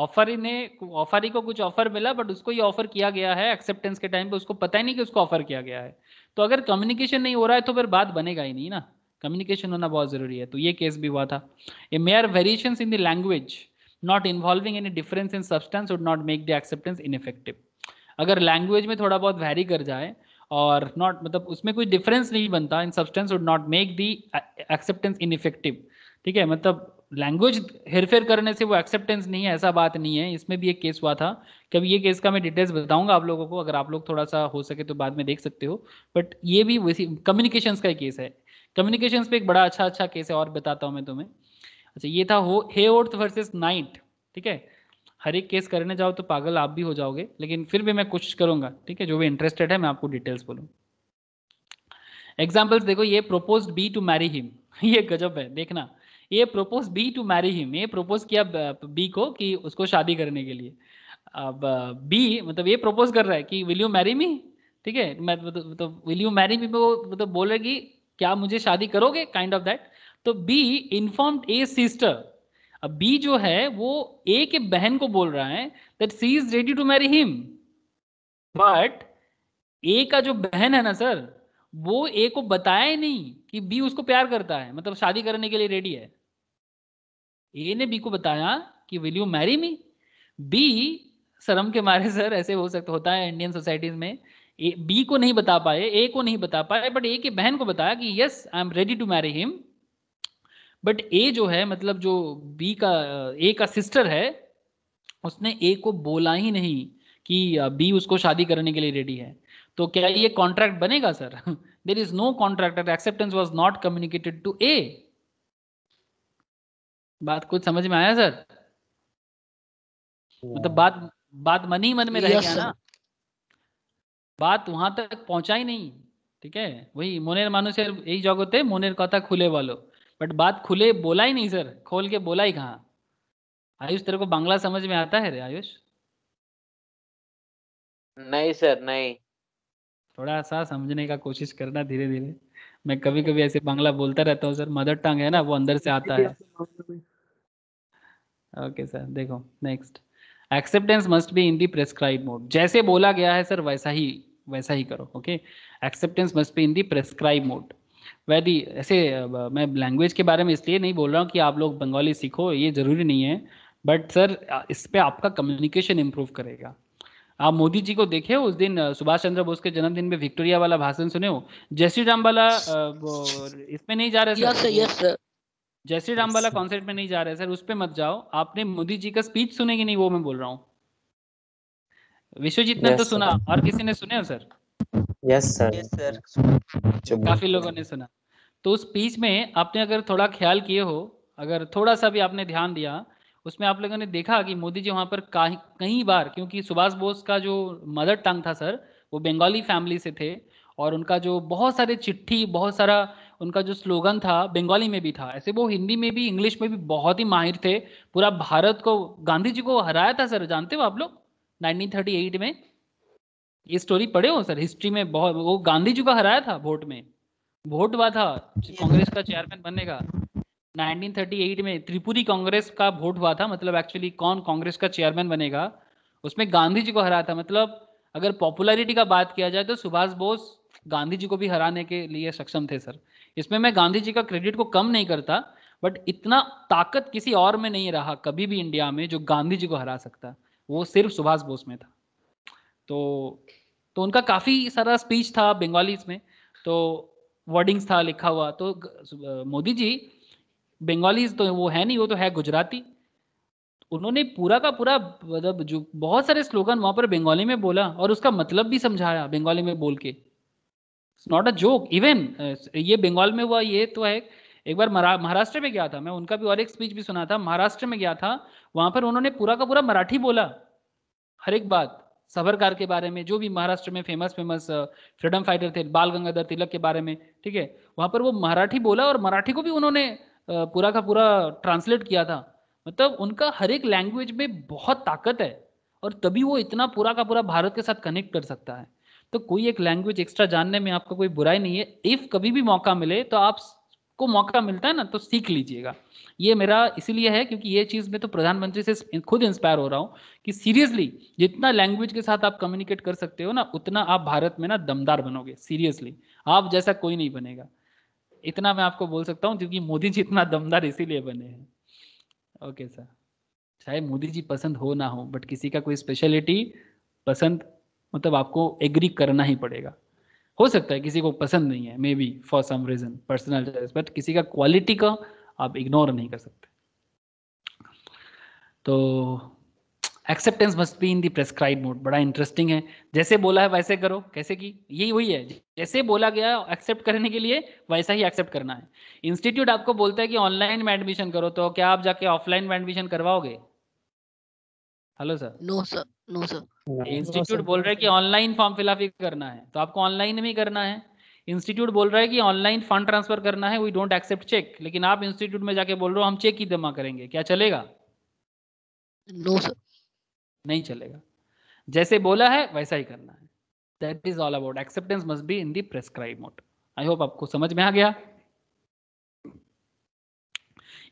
offer ने ऑफर को कुछ ऑफर मिला बट उसको ये ऑफर किया गया है एक्सेप्टेंस के टाइम पे उसको पता ही नहीं कि उसको ऑफर किया गया है तो अगर कम्युनिकेशन नहीं हो रहा है तो फिर बात बनेगा ही नहीं ना कम्युनिकेशन होना बहुत जरूरी है तो ये केस भी हुआ था a mere variation in the language not involving any difference in substance would not make the acceptance ineffective अगर लैंग्वेज में थोड़ा बहुत वैरी कर जाए और नॉट मतलब उसमें कोई डिफरेंस नहीं बनता in substance would not make the acceptance ineffective ठीक है मतलब लैंग्वेज हेरफेर करने से वो एक्सेप्टेंस नहीं है ऐसा बात नहीं है इसमें भी एक केस हुआ था कि अब ये केस का मैं डिटेल्स बताऊंगा आप लोगों को अगर आप लोग थोड़ा सा हो सके तो बाद में देख सकते हो बट ये भी वैसी कम्युनिकेशंस का केस है कम्युनिकेशंस पे एक बड़ा अच्छा अच्छा केस है और बताता हूँ मैं तुम्हें अच्छा ये था हो ओर्थ वर्सेज नाइट ठीक है हर एक केस करने जाओ तो पागल आप भी हो जाओगे लेकिन फिर भी मैं कोशिश करूंगा ठीक है जो भी इंटरेस्टेड है मैं आपको डिटेल्स बोलूँ एग्जाम्पल्स देखो ये propose B to marry him ये गजब है देखना ये propose B to marry him ये प्रोपोज किया बी को कि उसको शादी करने के लिए अब बी मतलब ये प्रोपोज कर रहा है कि विल यू मैरी मी ठीक है मतलब विल यू मैरी मी वो मतलब कि क्या मुझे शादी करोगे काइंड ऑफ दैट तो बी इन्फॉर्म्ड ए सिस्टर अब बी जो है वो ए के बहन को बोल रहा है that she is ready to marry him but A का जो बहन है ना सर वो ए को बताया ही नहीं कि बी उसको प्यार करता है मतलब शादी करने के लिए रेडी है ए ने बी को बताया कि will you marry me B शर्म के मारे सर ऐसे हो सकता होता है इंडियन सोसाइटीज में ए बी को नहीं बता पाए ए को नहीं बता पाए बट ए के बहन को बताया कि yes I am ready to marry him but A जो है मतलब जो बी का ए का सिस्टर है उसने ए को बोला ही नहीं कि बी उसको शादी करने के लिए रेडी है तो क्या ये कॉन्ट्रैक्ट बनेगा sir there is no contract acceptance was not communicated to A बात कुछ समझ में आया सर yeah. मतलब बात बात मन ही मन में रह गया ना बात वहां तक पहुंचा ही नहीं ठीक है वही मोनेर यही जगह थे मोनेर कथा खुले वालों बट बात खुले बोला ही नहीं सर खोल के बोला ही कहाँ आयुष तेरे को बांग्ला समझ में आता है रे आयुष नहीं सर नहीं थोड़ा सा समझने का कोशिश करना धीरे धीरे मैं कभी कभी ऐसे बांग्ला बोलता रहता हूँ सर मदर टंग है ना वो अंदर से आता है ओके सर देखो next acceptance must be in the prescribe mode जैसे बोला गया है सर वैसा ही वैसा ही करो okay acceptance must be in the prescribe mode वैदी ऐसे मैं लैंग्वेज के बारे में इसलिए नहीं बोल रहा हूँ कि आप लोग बंगाली सीखो ये ज़रूरी नहीं है बट सर इस पर आपका कम्युनिकेशन इम्प्रूव करेगा आप मोदी जी को देखे उस दिन सुभाष चंद्र बोस के जन्मदिन में विक्टोरिया वाला भाषण सुने हो जय श्री राम वाला इसमें नहीं जा रहे सर, सर। जय श्री राम वाला कॉन्सर्ट में नहीं जा रहे सर उस पर मत जाओ आपने मोदी जी का स्पीच सुने कि नहीं वो मैं बोल रहा हूँ विश्वजीत ने तो सुना और किसी ने सुने हो sir yes sir yes sir काफी लोगों ने सुना तो उस स्पीच में आपने अगर थोड़ा ख्याल किए हो अगर थोड़ा सा भी आपने ध्यान दिया उसमें आप लोगों ने देखा कि मोदी जी वहाँ पर कई बार क्योंकि सुभाष बोस का जो मदर टंग था सर वो बंगाली फैमिली से थे और उनका जो बहुत सारे चिट्ठी बहुत सारा उनका जो स्लोगन था बंगाली में भी था ऐसे वो हिंदी में भी इंग्लिश में भी बहुत ही माहिर थे पूरा भारत को गांधी जी को हराया था सर जानते हो आप लोग 1938 में ये स्टोरी पढ़े हो सर हिस्ट्री में बहुत वो गांधी जी का हराया था वोट में वोट हुआ था कांग्रेस का चेयरमैन बनने का 1938 में त्रिपुरी कांग्रेस का वोट हुआ था मतलब एक्चुअली कौन कांग्रेस का चेयरमैन बनेगा उसमें गांधी जी को हराया था मतलब अगर पॉपुलैरिटी का बात किया जाए तो सुभाष बोस गांधी जी को भी हराने के लिए सक्षम थे सर इसमें मैं गांधी जी का क्रेडिट को कम नहीं करता बट इतना ताकत किसी और में नहीं रहा कभी भी इंडिया में जो गांधी जी को हरा सकता वो सिर्फ सुभाष बोस में था तो तो उनका काफ़ी सारा स्पीच था बंगालीज में तो वर्डिंग्स था लिखा हुआ तो मोदी जी बंगालीज तो वो है नहीं वो तो है गुजराती उन्होंने पूरा का पूरा मतलब जो बहुत सारे स्लोगन वहां पर बंगाली में बोला और उसका मतलब भी समझाया बंगाली में बोल के it's not a joke even ये बंगाल में हुआ ये तो है एक बार महाराष्ट्र में गया था मैं उनका भी और एक स्पीच भी सुना था महाराष्ट्र में गया था वहां पर उन्होंने पूरा का पूरा मराठी बोला हर एक बात सावरकार के बारे में जो भी महाराष्ट्र में फेमस फेमस फ्रीडम फाइटर थे बाल गंगाधर तिलक के बारे में ठीक है वहां पर वो मराठी बोला और मराठी को भी उन्होंने पूरा का पूरा ट्रांसलेट किया था मतलब उनका हर एक लैंग्वेज में बहुत ताकत है और तभी वो इतना पूरा का पूरा भारत के साथ कनेक्ट कर सकता है तो कोई एक लैंग्वेज एक्स्ट्रा जानने में आपका कोई बुराई नहीं है इफ कभी भी मौका मिले तो आप को मौका मिलता है ना तो सीख लीजिएगा ये मेरा इसीलिए है क्योंकि ये चीज़ में तो प्रधानमंत्री से खुद इंस्पायर हो रहा हूँ कि सीरियसली जितना लैंग्वेज के साथ आप कम्युनिकेट कर सकते हो ना उतना आप भारत में ना दमदार बनोगे सीरियसली आप जैसा कोई नहीं बनेगा इतना मैं आपको बोल सकता हूँ क्योंकि मोदी जी इतना दमदार इसीलिए बने हैं ओके सर चाहे मोदी जी पसंद हो ना हो बट किसी का कोई स्पेशलिटी पसंद मतलब आपको एग्री करना ही पड़ेगा हो सकता है किसी को पसंद नहीं है may be for some reason personal but किसी का क्वालिटी का आप इग्नोर नहीं कर सकते तो acceptance must be in the prescribe mode बड़ा इंटरेस्टिंग है जैसे बोला है वैसे करो कैसे की यही वही है जैसे बोला गया एक्सेप्ट करने के लिए वैसा ही एक्सेप्ट करना है इंस्टीट्यूट आपको बोलता है कि ऑनलाइन में एडमिशन करो तो क्या आप जाके ऑफलाइन में एडमिशन करवाओगे hello sir no sir no sir हाँ, इंस्टीट्यूट बोल रहा है कि ऑनलाइन फॉर्म फिलअप ही करना है तो आपको ऑनलाइन में ही करना है इंस्टीट्यूट बोल रहा है कि ऑनलाइन फंड ट्रांसफर करना है वी डोंट एक्सेप्ट चेक लेकिन आप इंस्टीट्यूट में जाके बोल रहे हो हम चेक ही जमा करेंगे क्या चलेगा नो सर नहीं चलेगा जैसे बोला है वैसा ही करना है that is all about acceptance must be in the prescribe mode I hope आपको समझ में आ गया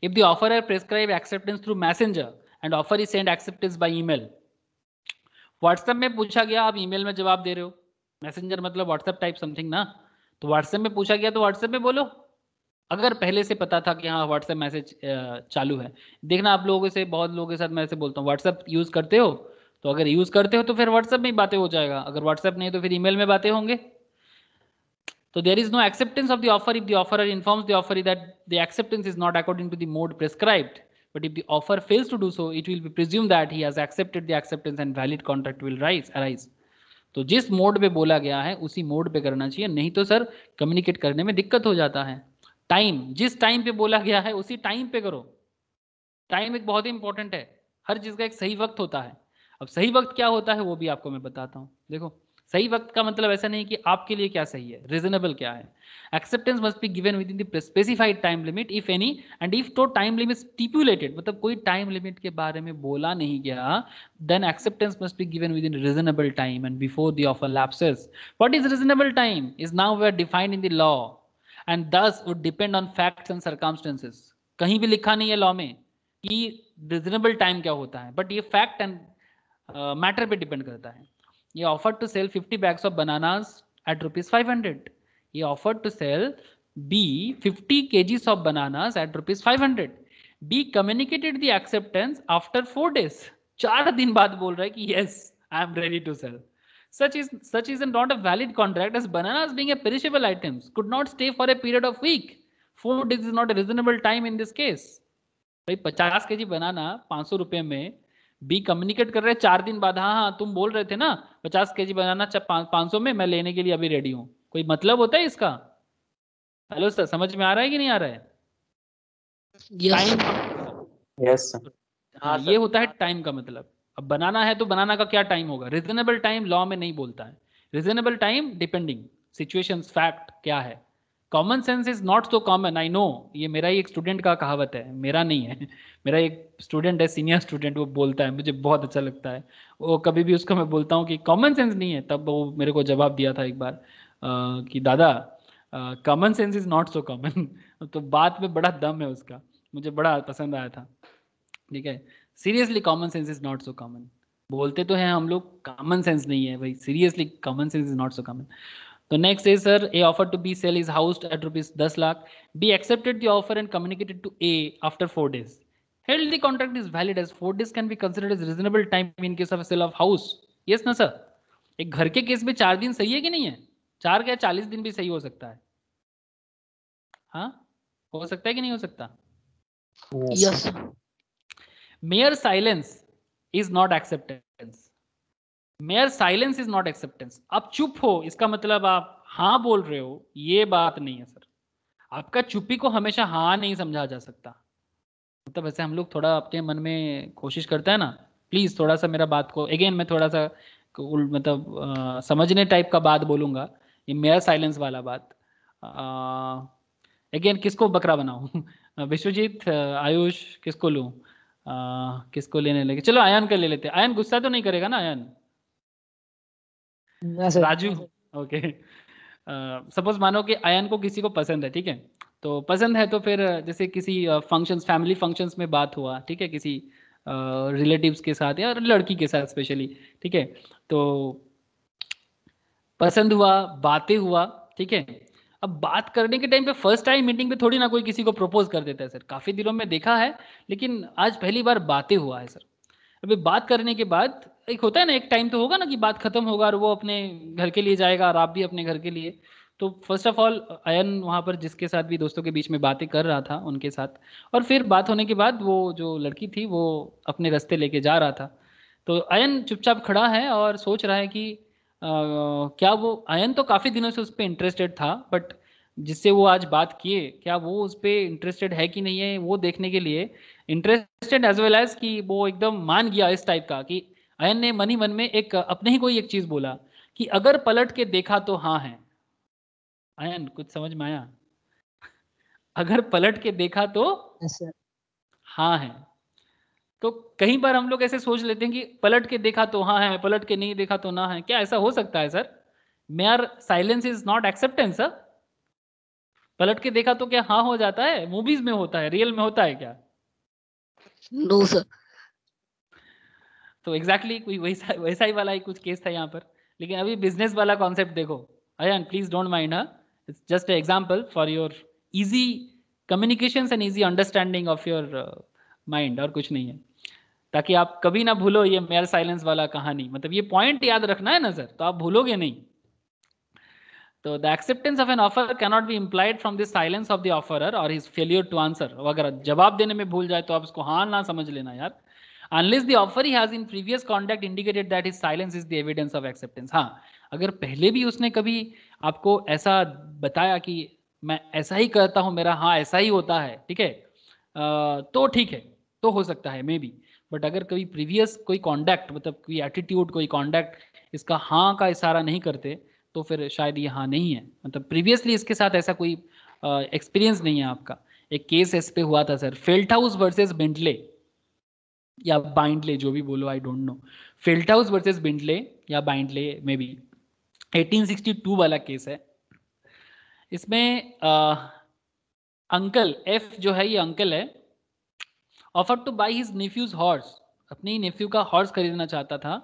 if the offerer prescribe acceptance through messenger and offer is sent acceptance by email WhatsApp में पूछा गया आप ईमेल में जवाब दे रहे हो मैसेंजर मतलब व्हाट्सएप टाइप समथिंग ना तो व्हाट्सएप में पूछा गया तो व्हाट्सएप में बोलो अगर पहले से पता था कि हाँ व्हाट्सएप मैसेज चालू है देखना आप लोगों से बहुत लोगों के साथ मैं ऐसे बोलता हूँ व्हाट्सएप यूज़ करते हो तो अगर यूज़ करते हो तो फिर व्हाट्सएप में ही बातें हो जाएगा अगर व्हाट्सएप नहीं तो फिर ईमेल में बातें होंगे तो there is no acceptance of the offer if the offeror informs the offeree that the acceptance is not according to the mode prescribed But if the offer fails to do so, it will be presumed that he has accepted the acceptance and valid contract will rise arise. तो जिस mode पे बोला गया है उसी mode पे करना चाहिए नहीं तो सर कम्युनिकेट करने में दिक्कत हो जाता है टाइम जिस टाइम पे बोला गया है उसी टाइम पे करो टाइम एक बहुत ही इंपॉर्टेंट है हर चीज का एक सही वक्त होता है अब सही वक्त क्या होता है वो भी आपको मैं बताता हूँ देखो सही वक्त का मतलब ऐसा नहीं कि आपके लिए क्या सही है रीजनेबल क्या है acceptance must be given within the specified time limit if any and if तो टाइम लिमिट स्टिप्यूलेटेड मतलब कोई टाइम लिमिट के बारे में बोला नहीं गया then acceptance must be given within reasonable time and before the offer lapses what is reasonable time is nowhere defined in the law and this would depend on facts and circumstances कहीं भी लिखा नहीं है law में कि reasonable time क्या होता है बट ये फैक्ट एंड मैटर पर डिपेंड करता है He offered to sell 50 bags of bananas at rupees 500. He offered to sell B 50 kgs of bananas at rupees 500. B communicated the acceptance after four days. चार दिन बाद बोल रहा yes, I am ready to sell. Such is such is not a valid contract as bananas being a perishable items could not stay for a period of week. Four days is not a reasonable time in this case. भाई 50 के जी 500 रुपए में B communicate कर रहे चार दिन बाद हाँ हाँ तुम बोल रहे थे ना पचास के जी बनाना पाँच सौ में मैं लेने के लिए अभी रेडी हूँ कोई मतलब होता है इसका हेलो सर समझ में आ रहा है कि नहीं आ रहा है यस yes. yes, हाँ, ये होता है टाइम का मतलब अब बनाना है तो बनाना का क्या टाइम होगा रिजनेबल टाइम लॉ में नहीं बोलता है reasonable time depending situation fact क्या है common sense is not so common I know ये मेरा ही एक स्टूडेंट का कहावत है मेरा नहीं है मेरा एक स्टूडेंट है सीनियर स्टूडेंट वो बोलता है मुझे बहुत अच्छा लगता है वो कभी भी उसको मैं बोलता हूँ कि कॉमन सेंस नहीं है तब वो मेरे को जवाब दिया था एक बार आ, कि दादा common sense is not so common तो बात में बड़ा दम है उसका मुझे बड़ा पसंद आया था ठीक है seriously common sense is not so common बोलते तो हैं हम लोग कॉमन सेंस नहीं है भाई seriously common sense is not so common तो next is sir A offer to B sale is housed at rupees दस lakh B accepted the offer and communicated to A after four days held the contract is valid as four days can be considered is reasonable time in case of sale of house yes ना sir एक घर के case में चार दिन सही है कि नहीं है चार या चालीस दिन भी सही हो सकता है हाँ हो सकता है कि नहीं हो सकता mere silence is not acceptance mere silence is not acceptance आप चुप हो इसका मतलब आप हाँ बोल रहे हो ये बात नहीं है सर आपका चुप्पी को हमेशा हाँ नहीं समझा जा सकता मतलब ऐसे हम लोग थोड़ा अपने मन में कोशिश करते हैं ना प्लीज थोड़ा सा मेरा बात को अगेन मैं थोड़ा सा मतलब आ, समझने टाइप का बात बोलूंगा ये मेयर साइलेंस वाला बात अगेन किसको बकरा बनाऊ विश्वजीत आयुष किसको लू किसको लेने लगे चलो आयन का ले लेते आयन गुस्सा तो नहीं करेगा ना आयन राजू ओके सपोज मानो कि आयन को किसी को पसंद है ठीक है तो पसंद है तो फिर जैसे किसी फंक्शन फैमिली फंक्शंस में बात हुआ ठीक है किसी रिलेटिव्स के साथ या लड़की के साथ स्पेशली ठीक है तो पसंद हुआ बातें हुआ ठीक है अब बात करने के टाइम पे फर्स्ट टाइम मीटिंग पे थोड़ी ना कोई किसी को प्रपोज कर देता है सर काफी दिनों में देखा है लेकिन आज पहली बार बातें हुआ है सर अभी बात करने के बाद एक होता है ना एक टाइम तो होगा ना कि बात खत्म होगा और वो अपने घर के लिए जाएगा और आप भी अपने घर के लिए तो फर्स्ट ऑफ ऑल अयन वहाँ पर जिसके साथ भी दोस्तों के बीच में बातें कर रहा था उनके साथ और फिर बात होने के बाद वो जो लड़की थी वो अपने रास्ते लेके जा रहा था तो अयन चुपचाप खड़ा है और सोच रहा है कि आ, क्या वो अयन तो काफ़ी दिनों से उस पर इंटरेस्टेड था बट जिससे वो आज बात किए क्या वो उस पर इंटरेस्टेड है कि नहीं है वो देखने के लिए इंटरेस्टेड एज वेल एज कि वो एकदम मान गया इस टाइप का कि अयन ने मनी मन में एक अपने ही कोई एक चीज बोला कि अगर पलट के देखा तो हाँ है अयन कुछ समझ में आया अगर पलट के देखा तो हाँ है तो कहीं पर हम लोग ऐसे सोच लेते हैं कि पलट के देखा तो हाँ है पलट के नहीं देखा तो ना है क्या ऐसा हो सकता है sir mere silence is not acceptance पलट के देखा तो क्या हाँ हो जाता है मूवीज में होता है रियल में होता है क्या नो सर तो एग्जैक्टली exactly कोई वैसा वैसा ही वाला ही कुछ केस था यहाँ पर लेकिन अभी बिजनेस वाला कॉन्सेप्ट देखो Ayan please don't mind it's just example for your easy communication and easy understanding of your mind और कुछ नहीं है ताकि आप कभी ना भूलो ये मेल साइलेंस वाला कहानी मतलब ये पॉइंट याद रखना है ना सर तो आप भूलोगे नहीं तो the acceptance of an offer cannot be implied from the silence of the offerer और हिज फेलियर टू आंसर अगर जवाब देने में भूल जाए तो आप उसको हाँ ना समझ लेना यार unless the offer he has in previous contact indicated that his silence is the evidence of acceptance हाँ अगर पहले भी उसने कभी आपको ऐसा बताया कि मैं ऐसा ही करता हूँ मेरा हाँ ऐसा ही होता है ठीक है तो ठीक है तो हो सकता है मे बी बट अगर कभी प्रीवियस कोई कॉन्डक्ट मतलब कोई एटीट्यूड कोई कॉन्डक्ट इसका हाँ का इशारा नहीं करते तो फिर शायद यहाँ नहीं है मतलब प्रीवियसली इसके साथ ऐसा कोई एक्सपीरियंस uh, नहीं है आपका एक केस इस पे हुआ था sir Felthouse versus Bindley या बाइंडले जो भी बोलो I don't know Felthouse versus Bindley या बाइंडले में भी 1862 वाला केस है इसमें आ, अंकल एफ जो है ये अंकल है offer to buy his nephew's horse अपनी नेफ्यू का हॉर्स खरीदना चाहता था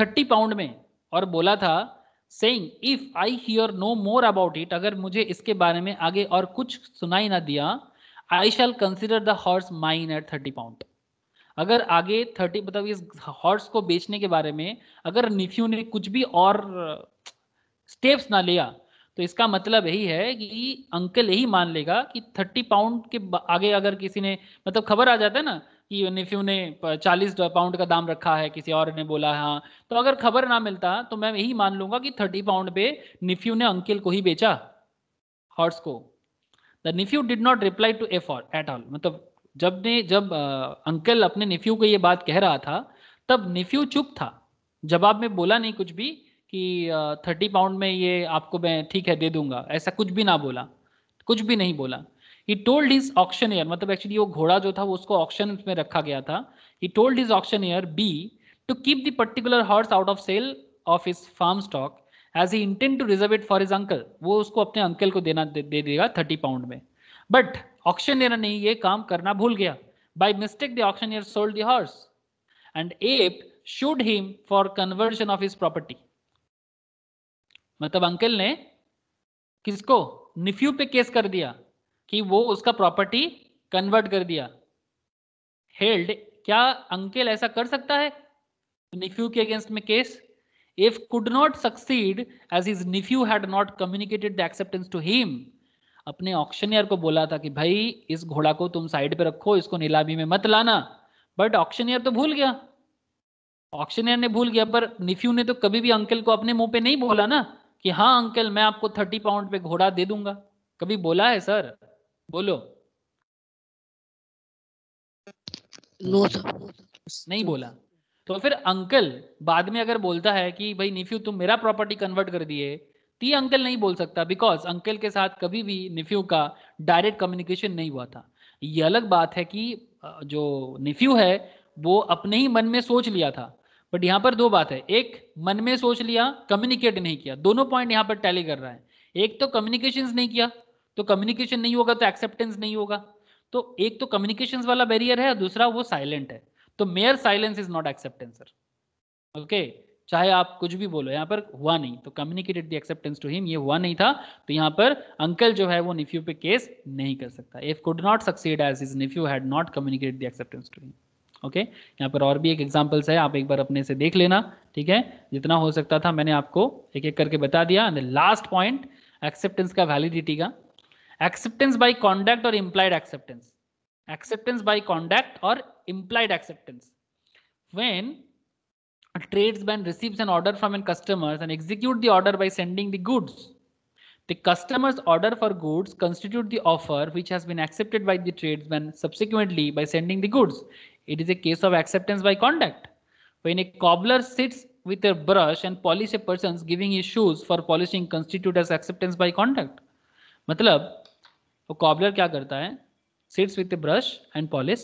थर्टी पाउंड में और बोला था saying if I hear no more about it अगर मुझे इसके बारे में आगे और कुछ सुनाई ना दिया I shall consider the horse mine at thirty pound अगर आगे थर्टी मतलब इस हॉर्स को बेचने के बारे में अगर निफ्यू ने कुछ भी और स्टेप्स uh, ना लिया तो इसका मतलब यही है कि अंकल यही मान लेगा कि थर्टी पाउंड के आगे अगर किसी ने मतलब खबर आ जाता है ना कि नेफ्यू ने चालीस पाउंड का दाम रखा है किसी और ने बोला हाँ तो अगर खबर ना मिलता तो मैं यही मान लूंगा कि थर्टी पाउंड पे निफ्यू ने अंकिल को ही बेचा हॉर्स को the nephew did not reply to F at all मतलब जब ने जब आ, अंकल अपने निफ्यू को ये बात कह रहा था तब निफ्यू चुप था जवाब में बोला नहीं कुछ भी कि थर्टी पाउंड में ये आपको मैं ठीक है दे दूंगा ऐसा कुछ भी ना बोला कुछ भी नहीं बोला ही टोल्ड हिज ऑक्शनियर मतलब एक्चुअली वो घोड़ा जो था वो उसको ऑक्शन में रखा गया था he told his auctioneer be to keep the particular horse out of sale of his farm stock as he intend to reserve it for his uncle वो उसको अपने अंकल को देना दे, दे देगा थर्टी पाउंड में बट ऑक्शन ऑक्शनियर ने ये काम करना भूल गया by mistake the auction auctioneer sold the horse and F sued him for conversion of his property मतलब अंकल ने किसको निफ्यू पे केस कर दिया कि वो उसका प्रॉपर्टी कन्वर्ट कर दिया हेल्ड क्या अंकेल ऐसा कर सकता है निफ्यू के अगेंस्ट में case if could not succeed as is nephew had not communicated the acceptance to him अपने ऑक्शनियर को बोला था कि भाई इस घोड़ा को तुम साइड पे रखो इसको नीलामी में मत लाना बट ऑक्शनियर तो भूल गया ऑक्शनियर ने भूल गया पर निफ्यू ने तो कभी भी अंकल को अपने मुंह पे नहीं बोला ना कि हाँ अंकल मैं आपको थर्टी पाउंड पे घोड़ा दे दूंगा कभी बोला है सर बोलो नो सर नहीं बोला तो फिर अंकल बाद में अगर बोलता है कि भाई निफ्यू तुम मेरा प्रॉपर्टी कन्वर्ट कर दिए तो ये अंकल नहीं बोल सकता बिकॉज अंकल के साथ कभी भी निफ्यू का डायरेक्ट कम्युनिकेशन नहीं हुआ था ये अलग बात है कि जो निफ्यू है वो अपने ही मन में सोच लिया था बट यहाँ पर दो बात है एक मन में सोच लिया कम्युनिकेट नहीं किया दोनों पॉइंट यहाँ पर टैली कर रहा है एक तो कम्युनिकेशन नहीं किया तो कम्युनिकेशन नहीं होगा तो एक्सेप्टेंस नहीं होगा तो एक तो कम्युनिकेशन वाला बैरियर है दूसरा वो साइलेंट है तो mere silence is not acceptance sir okay चाहे आप कुछ भी बोलो यहाँ पर हुआ नहीं तो communicated the acceptance to him ये हुआ नहीं था तो यहाँ पर अंकल जो है वो निफ्यू पे केस नहीं कर सकता if could not succeed as is nephew had not communicated the acceptance to him okay यहाँ पर और भी एक एग्जाम्पल्स है आप एक बार अपने से देख लेना ठीक है जितना हो सकता था मैंने आपको एक एक करके बता दिया एंड लास्ट पॉइंट एक्सेप्टेंस का वैलिडिटी का acceptance by conduct or implied acceptance acceptance by conduct or implied acceptance when a tradesman receives an order from a customer and execute the order by sending the goods the customer's order for goods constitute the offer which has been accepted by the tradesman subsequently by sending the goods it is a case of acceptance by conduct when a cobbler sits with a brush and polish a person's giving his shoes for polishing constitute as acceptance by conduct मतलब तो cobbler क्या करता है sits with a brush and polish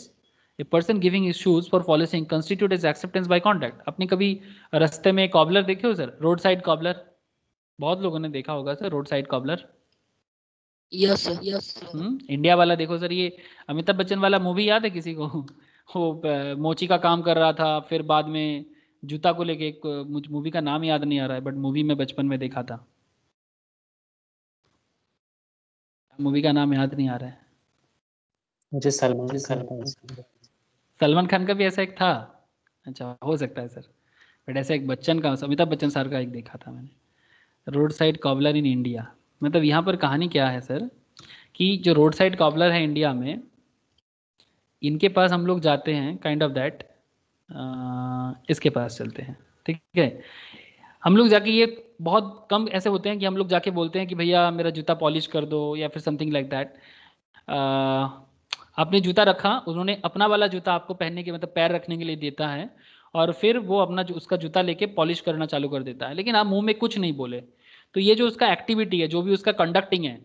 a person giving his shoes for polishing constitute as acceptance by contact आपने कभी रस्ते में cobbler देखे हो सर रोड साइड कॉबलर बहुत लोगों ने देखा होगा sir road side cobbler yes yes India वाला देखो सर ये अमिताभ बच्चन वाला मूवी याद है किसी को वो मोची का काम कर रहा था फिर बाद में जूता को लेके एक मूवी का नाम याद नहीं आ रहा है बट मूवी में बचपन में देखा था मूवी का नाम याद नहीं आ रहा है मुझे सलमान सलमान सलमान खान का भी ऐसा एक था अच्छा हो सकता है सर बट ऐसा एक बच्चन का अमिताभ बच्चन सर का एक देखा था मैंने road side cobbler in India मतलब यहाँ पर कहानी क्या है सर कि जो रोड साइड कॉबलर है इंडिया में इनके पास हम लोग जाते हैं काइंड ऑफ दैट इसके पास चलते हैं ठीक है हम लोग जाके ये बहुत कम ऐसे होते हैं कि हम लोग जाके बोलते हैं कि भैया मेरा जूता पॉलिश कर दो या फिर समथिंग लाइक दैट आपने जूता रखा उन्होंने अपना वाला जूता आपको पहनने के मतलब पैर रखने के लिए देता है और फिर वो अपना उसका जूता लेके पॉलिश करना चालू कर देता है लेकिन आप मुंह में कुछ नहीं बोले तो ये जो उसका एक्टिविटी है जो भी उसका कंडक्टिंग है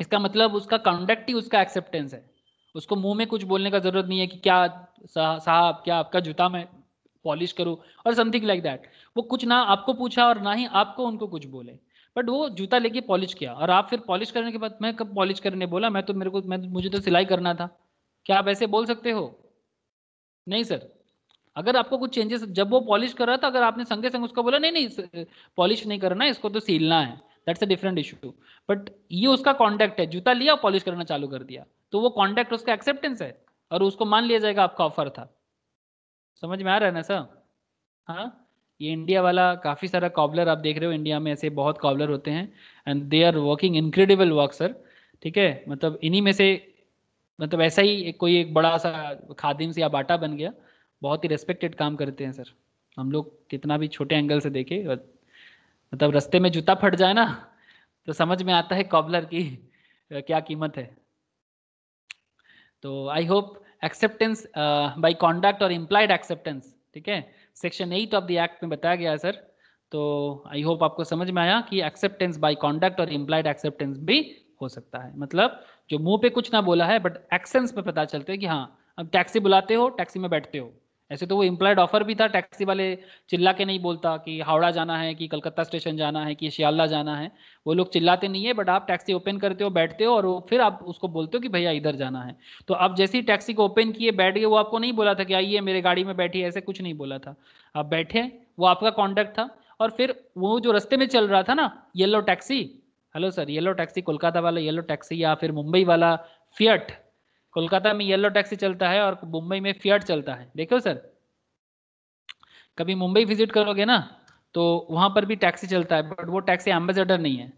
इसका मतलब उसका कंडक्ट ही उसका एक्सेप्टेंस है उसको मुंह में कुछ बोलने का जरूरत नहीं है कि क्या साहब क्या आपका जूता में पॉलिश करो और समथिंग लाइक दैट वो कुछ ना आपको पूछा और ना ही आपको उनको कुछ बोले बट वो जूता लेके पॉलिश किया और आप फिर पॉलिश करने के बाद मैं कब पॉलिश करने बोला मैं तो मेरे को मैं मुझे तो सिलाई करना था क्या आप ऐसे बोल सकते हो नहीं सर अगर आपको कुछ चेंजेस जब वो पॉलिश कर रहा था अगर आपने संगे संग उसको बोला नहीं नहीं पॉलिश नहीं करना है इसको तो सीलना है that's a different issue but ये उसका कॉन्टैक्ट है जूता लिया पॉलिश करना चालू कर दिया तो वो कॉन्टैक्ट उसका एक्सेप्टेंस है और उसको मान लिया जाएगा आपका ऑफर था समझ में आ रहा है ना सर हाँ ये इंडिया वाला काफ़ी सारा कॉबलर आप देख रहे हो इंडिया में ऐसे बहुत कॉबलर होते हैं and they are working incredible work sir ठीक है मतलब इन्हीं में से मतलब ऐसा ही एक कोई एक बड़ा सा खादिम से या बाटा बन गया बहुत ही रेस्पेक्टेड काम करते हैं सर हम लोग कितना भी छोटे एंगल से देखे मतलब रस्ते में जूता फट जाए ना तो समझ में आता है कॉबलर की क्या कीमत है तो I hope acceptance by conduct और इम्प्लाइड एक्सेप्टेंस ठीक है section eight of the act में बताया गया है सर तो आई होप आपको समझ में आया कि एक्सेप्टेंस बाई कॉन्डक्ट और इम्प्लाइड एक्सेप्टेंस भी हो सकता है मतलब जो मुंह पे कुछ ना बोला है बट एक्सेंस पे पता चलते है कि हाँ अब टैक्सी बुलाते हो टैक्सी में बैठते हो ऐसे तो वो इम्प्लाइड ऑफर भी था टैक्सी वाले चिल्ला के नहीं बोलता कि हावड़ा जाना है कि कलकत्ता स्टेशन जाना है कि शियाला जाना है वो लोग चिल्लाते नहीं है बट आप टैक्सी ओपन करते हो बैठते हो और फिर आप उसको बोलते हो कि भैया इधर जाना है तो आप जैसे ही टैक्सी को ओपन किए बैठ गए वो आपको नहीं बोला था कि आइए मेरे गाड़ी में बैठिए ऐसे कुछ नहीं बोला था आप बैठे वो आपका कॉन्टैक्ट था और फिर वो जो रस्ते में चल रहा था ना yellow taxi hello sir yellow taxi Kolkata वाला येलो टैक्सी या फिर मुंबई वाला फियट कोलकाता में येलो टैक्सी चलता है और मुंबई में फियट चलता है देखो सर कभी मुंबई विजिट करोगे ना तो वहाँ पर भी टैक्सी चलता है बट वो टैक्सी एम्बेसडर नहीं है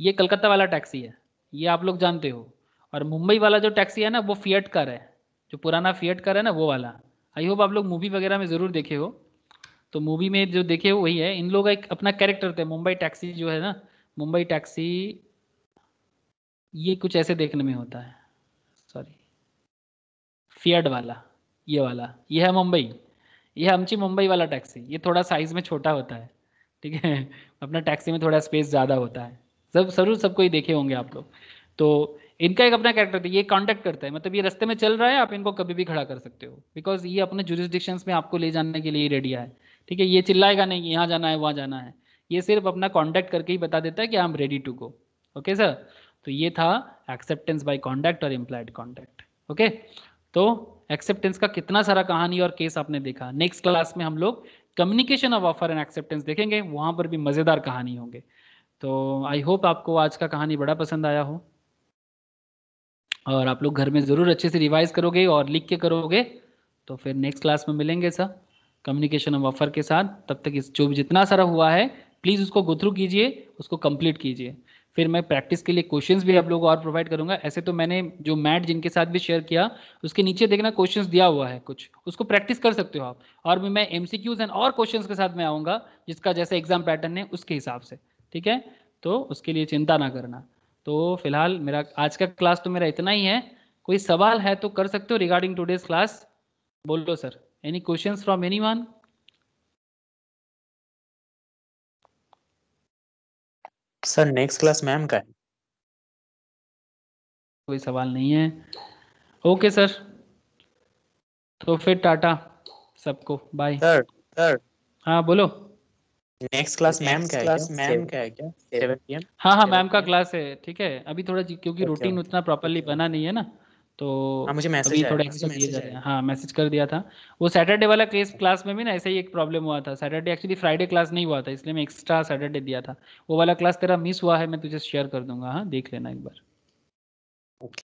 ये कलकत्ता वाला टैक्सी है ये आप लोग जानते हो और मुंबई वाला जो टैक्सी है ना वो फियट कार है जो पुराना फियट कार है ना वो वाला आई होप आप लोग मूवी वगैरह में ज़रूर देखे हो तो मूवी में जो देखे हो वही है इन लोग एक अपना कैरेक्टर थे मुंबई टैक्सी जो है ना मुंबई टैक्सी ये कुछ ऐसे देखने में होता है फियड वाला ये वाला ये है मुंबई ये हमची मुंबई वाला टैक्सी ये थोड़ा साइज़ में छोटा होता है ठीक है अपना टैक्सी में थोड़ा स्पेस ज़्यादा होता है सब जरूर सबको ही देखे होंगे आप लोग तो इनका एक अपना कैरेक्टर था ये कांटेक्ट करता है मतलब ये रास्ते में चल रहा है आप इनको कभी भी खड़ा कर सकते हो बिकॉज ये अपने जुरिस्डिक्शन में आपको ले जाने के लिए रेडी है ठीक है ये चिल्लाएगा नहीं यहाँ जाना है वहाँ जाना है ये सिर्फ अपना कॉन्टैक्ट करके ही बता देता है कि I am ready to go okay sir तो ये था एक्सेप्टेंस बाय कॉन्टैक्ट और इम्प्लाइड कॉन्टैक्ट ओके तो एक्सेप्टेंस का कितना सारा कहानी और केस आपने देखा नेक्स्ट क्लास में हम लोग communication of offer and acceptance देखेंगे वहां पर भी मजेदार कहानी होंगे तो आई होप आपको आज का कहानी बड़ा पसंद आया हो और आप लोग घर में ज़रूर अच्छे से रिवाइज करोगे और लिख के करोगे तो फिर नेक्स्ट क्लास में मिलेंगे सर कम्युनिकेशन ऑफ ऑफर के साथ तब तक इस जो जितना सारा हुआ है प्लीज़ उसको गो थ्रू कीजिए उसको कंप्लीट कीजिए फिर मैं प्रैक्टिस के लिए क्वेश्चंस भी आप लोगों को और प्रोवाइड करूंगा ऐसे तो मैंने जो मैट जिनके साथ भी शेयर किया उसके नीचे देखना क्वेश्चंस दिया हुआ है कुछ उसको प्रैक्टिस कर सकते हो आप और भी मैं एम एंड और क्वेश्चन के साथ मैं आऊँगा जिसका जैसा एग्जाम पैटर्न है उसके हिसाब से ठीक है तो उसके लिए चिंता ना करना तो फिलहाल मेरा आज का क्लास तो मेरा इतना ही है कोई सवाल है तो कर सकते हो रिगार्डिंग टूडेज क्लास बोलो sir any question from anyone sir next class ma'am का है कोई सवाल नहीं है ओके सर तो फिर टाटा सबको बाय सर सर हाँ बोलो नेक्स्ट क्लास मैम का क्लास मैम का है क्या सेवन पी एम हाँ हाँ मैम का क्लास है ठीक है अभी थोड़ा क्योंकि रूटीन उतना प्रॉपरली बना नहीं है ना तो आ, हाँ, मुझे मैसेज थोड़ा मैसेज, मैसेज, है हाँ मैसेज कर दिया था वो सैटरडे वाला केस क्लास में भी ना ऐसा ही एक प्रॉब्लम हुआ था सैटरडे एक्चुअली फ्राइडे क्लास नहीं हुआ था इसलिए मैं एक्स्ट्रा सैटरडे दिया था वो वाला क्लास तेरा मिस हुआ है मैं तुझे शेयर कर दूंगा हाँ देख लेना एक बार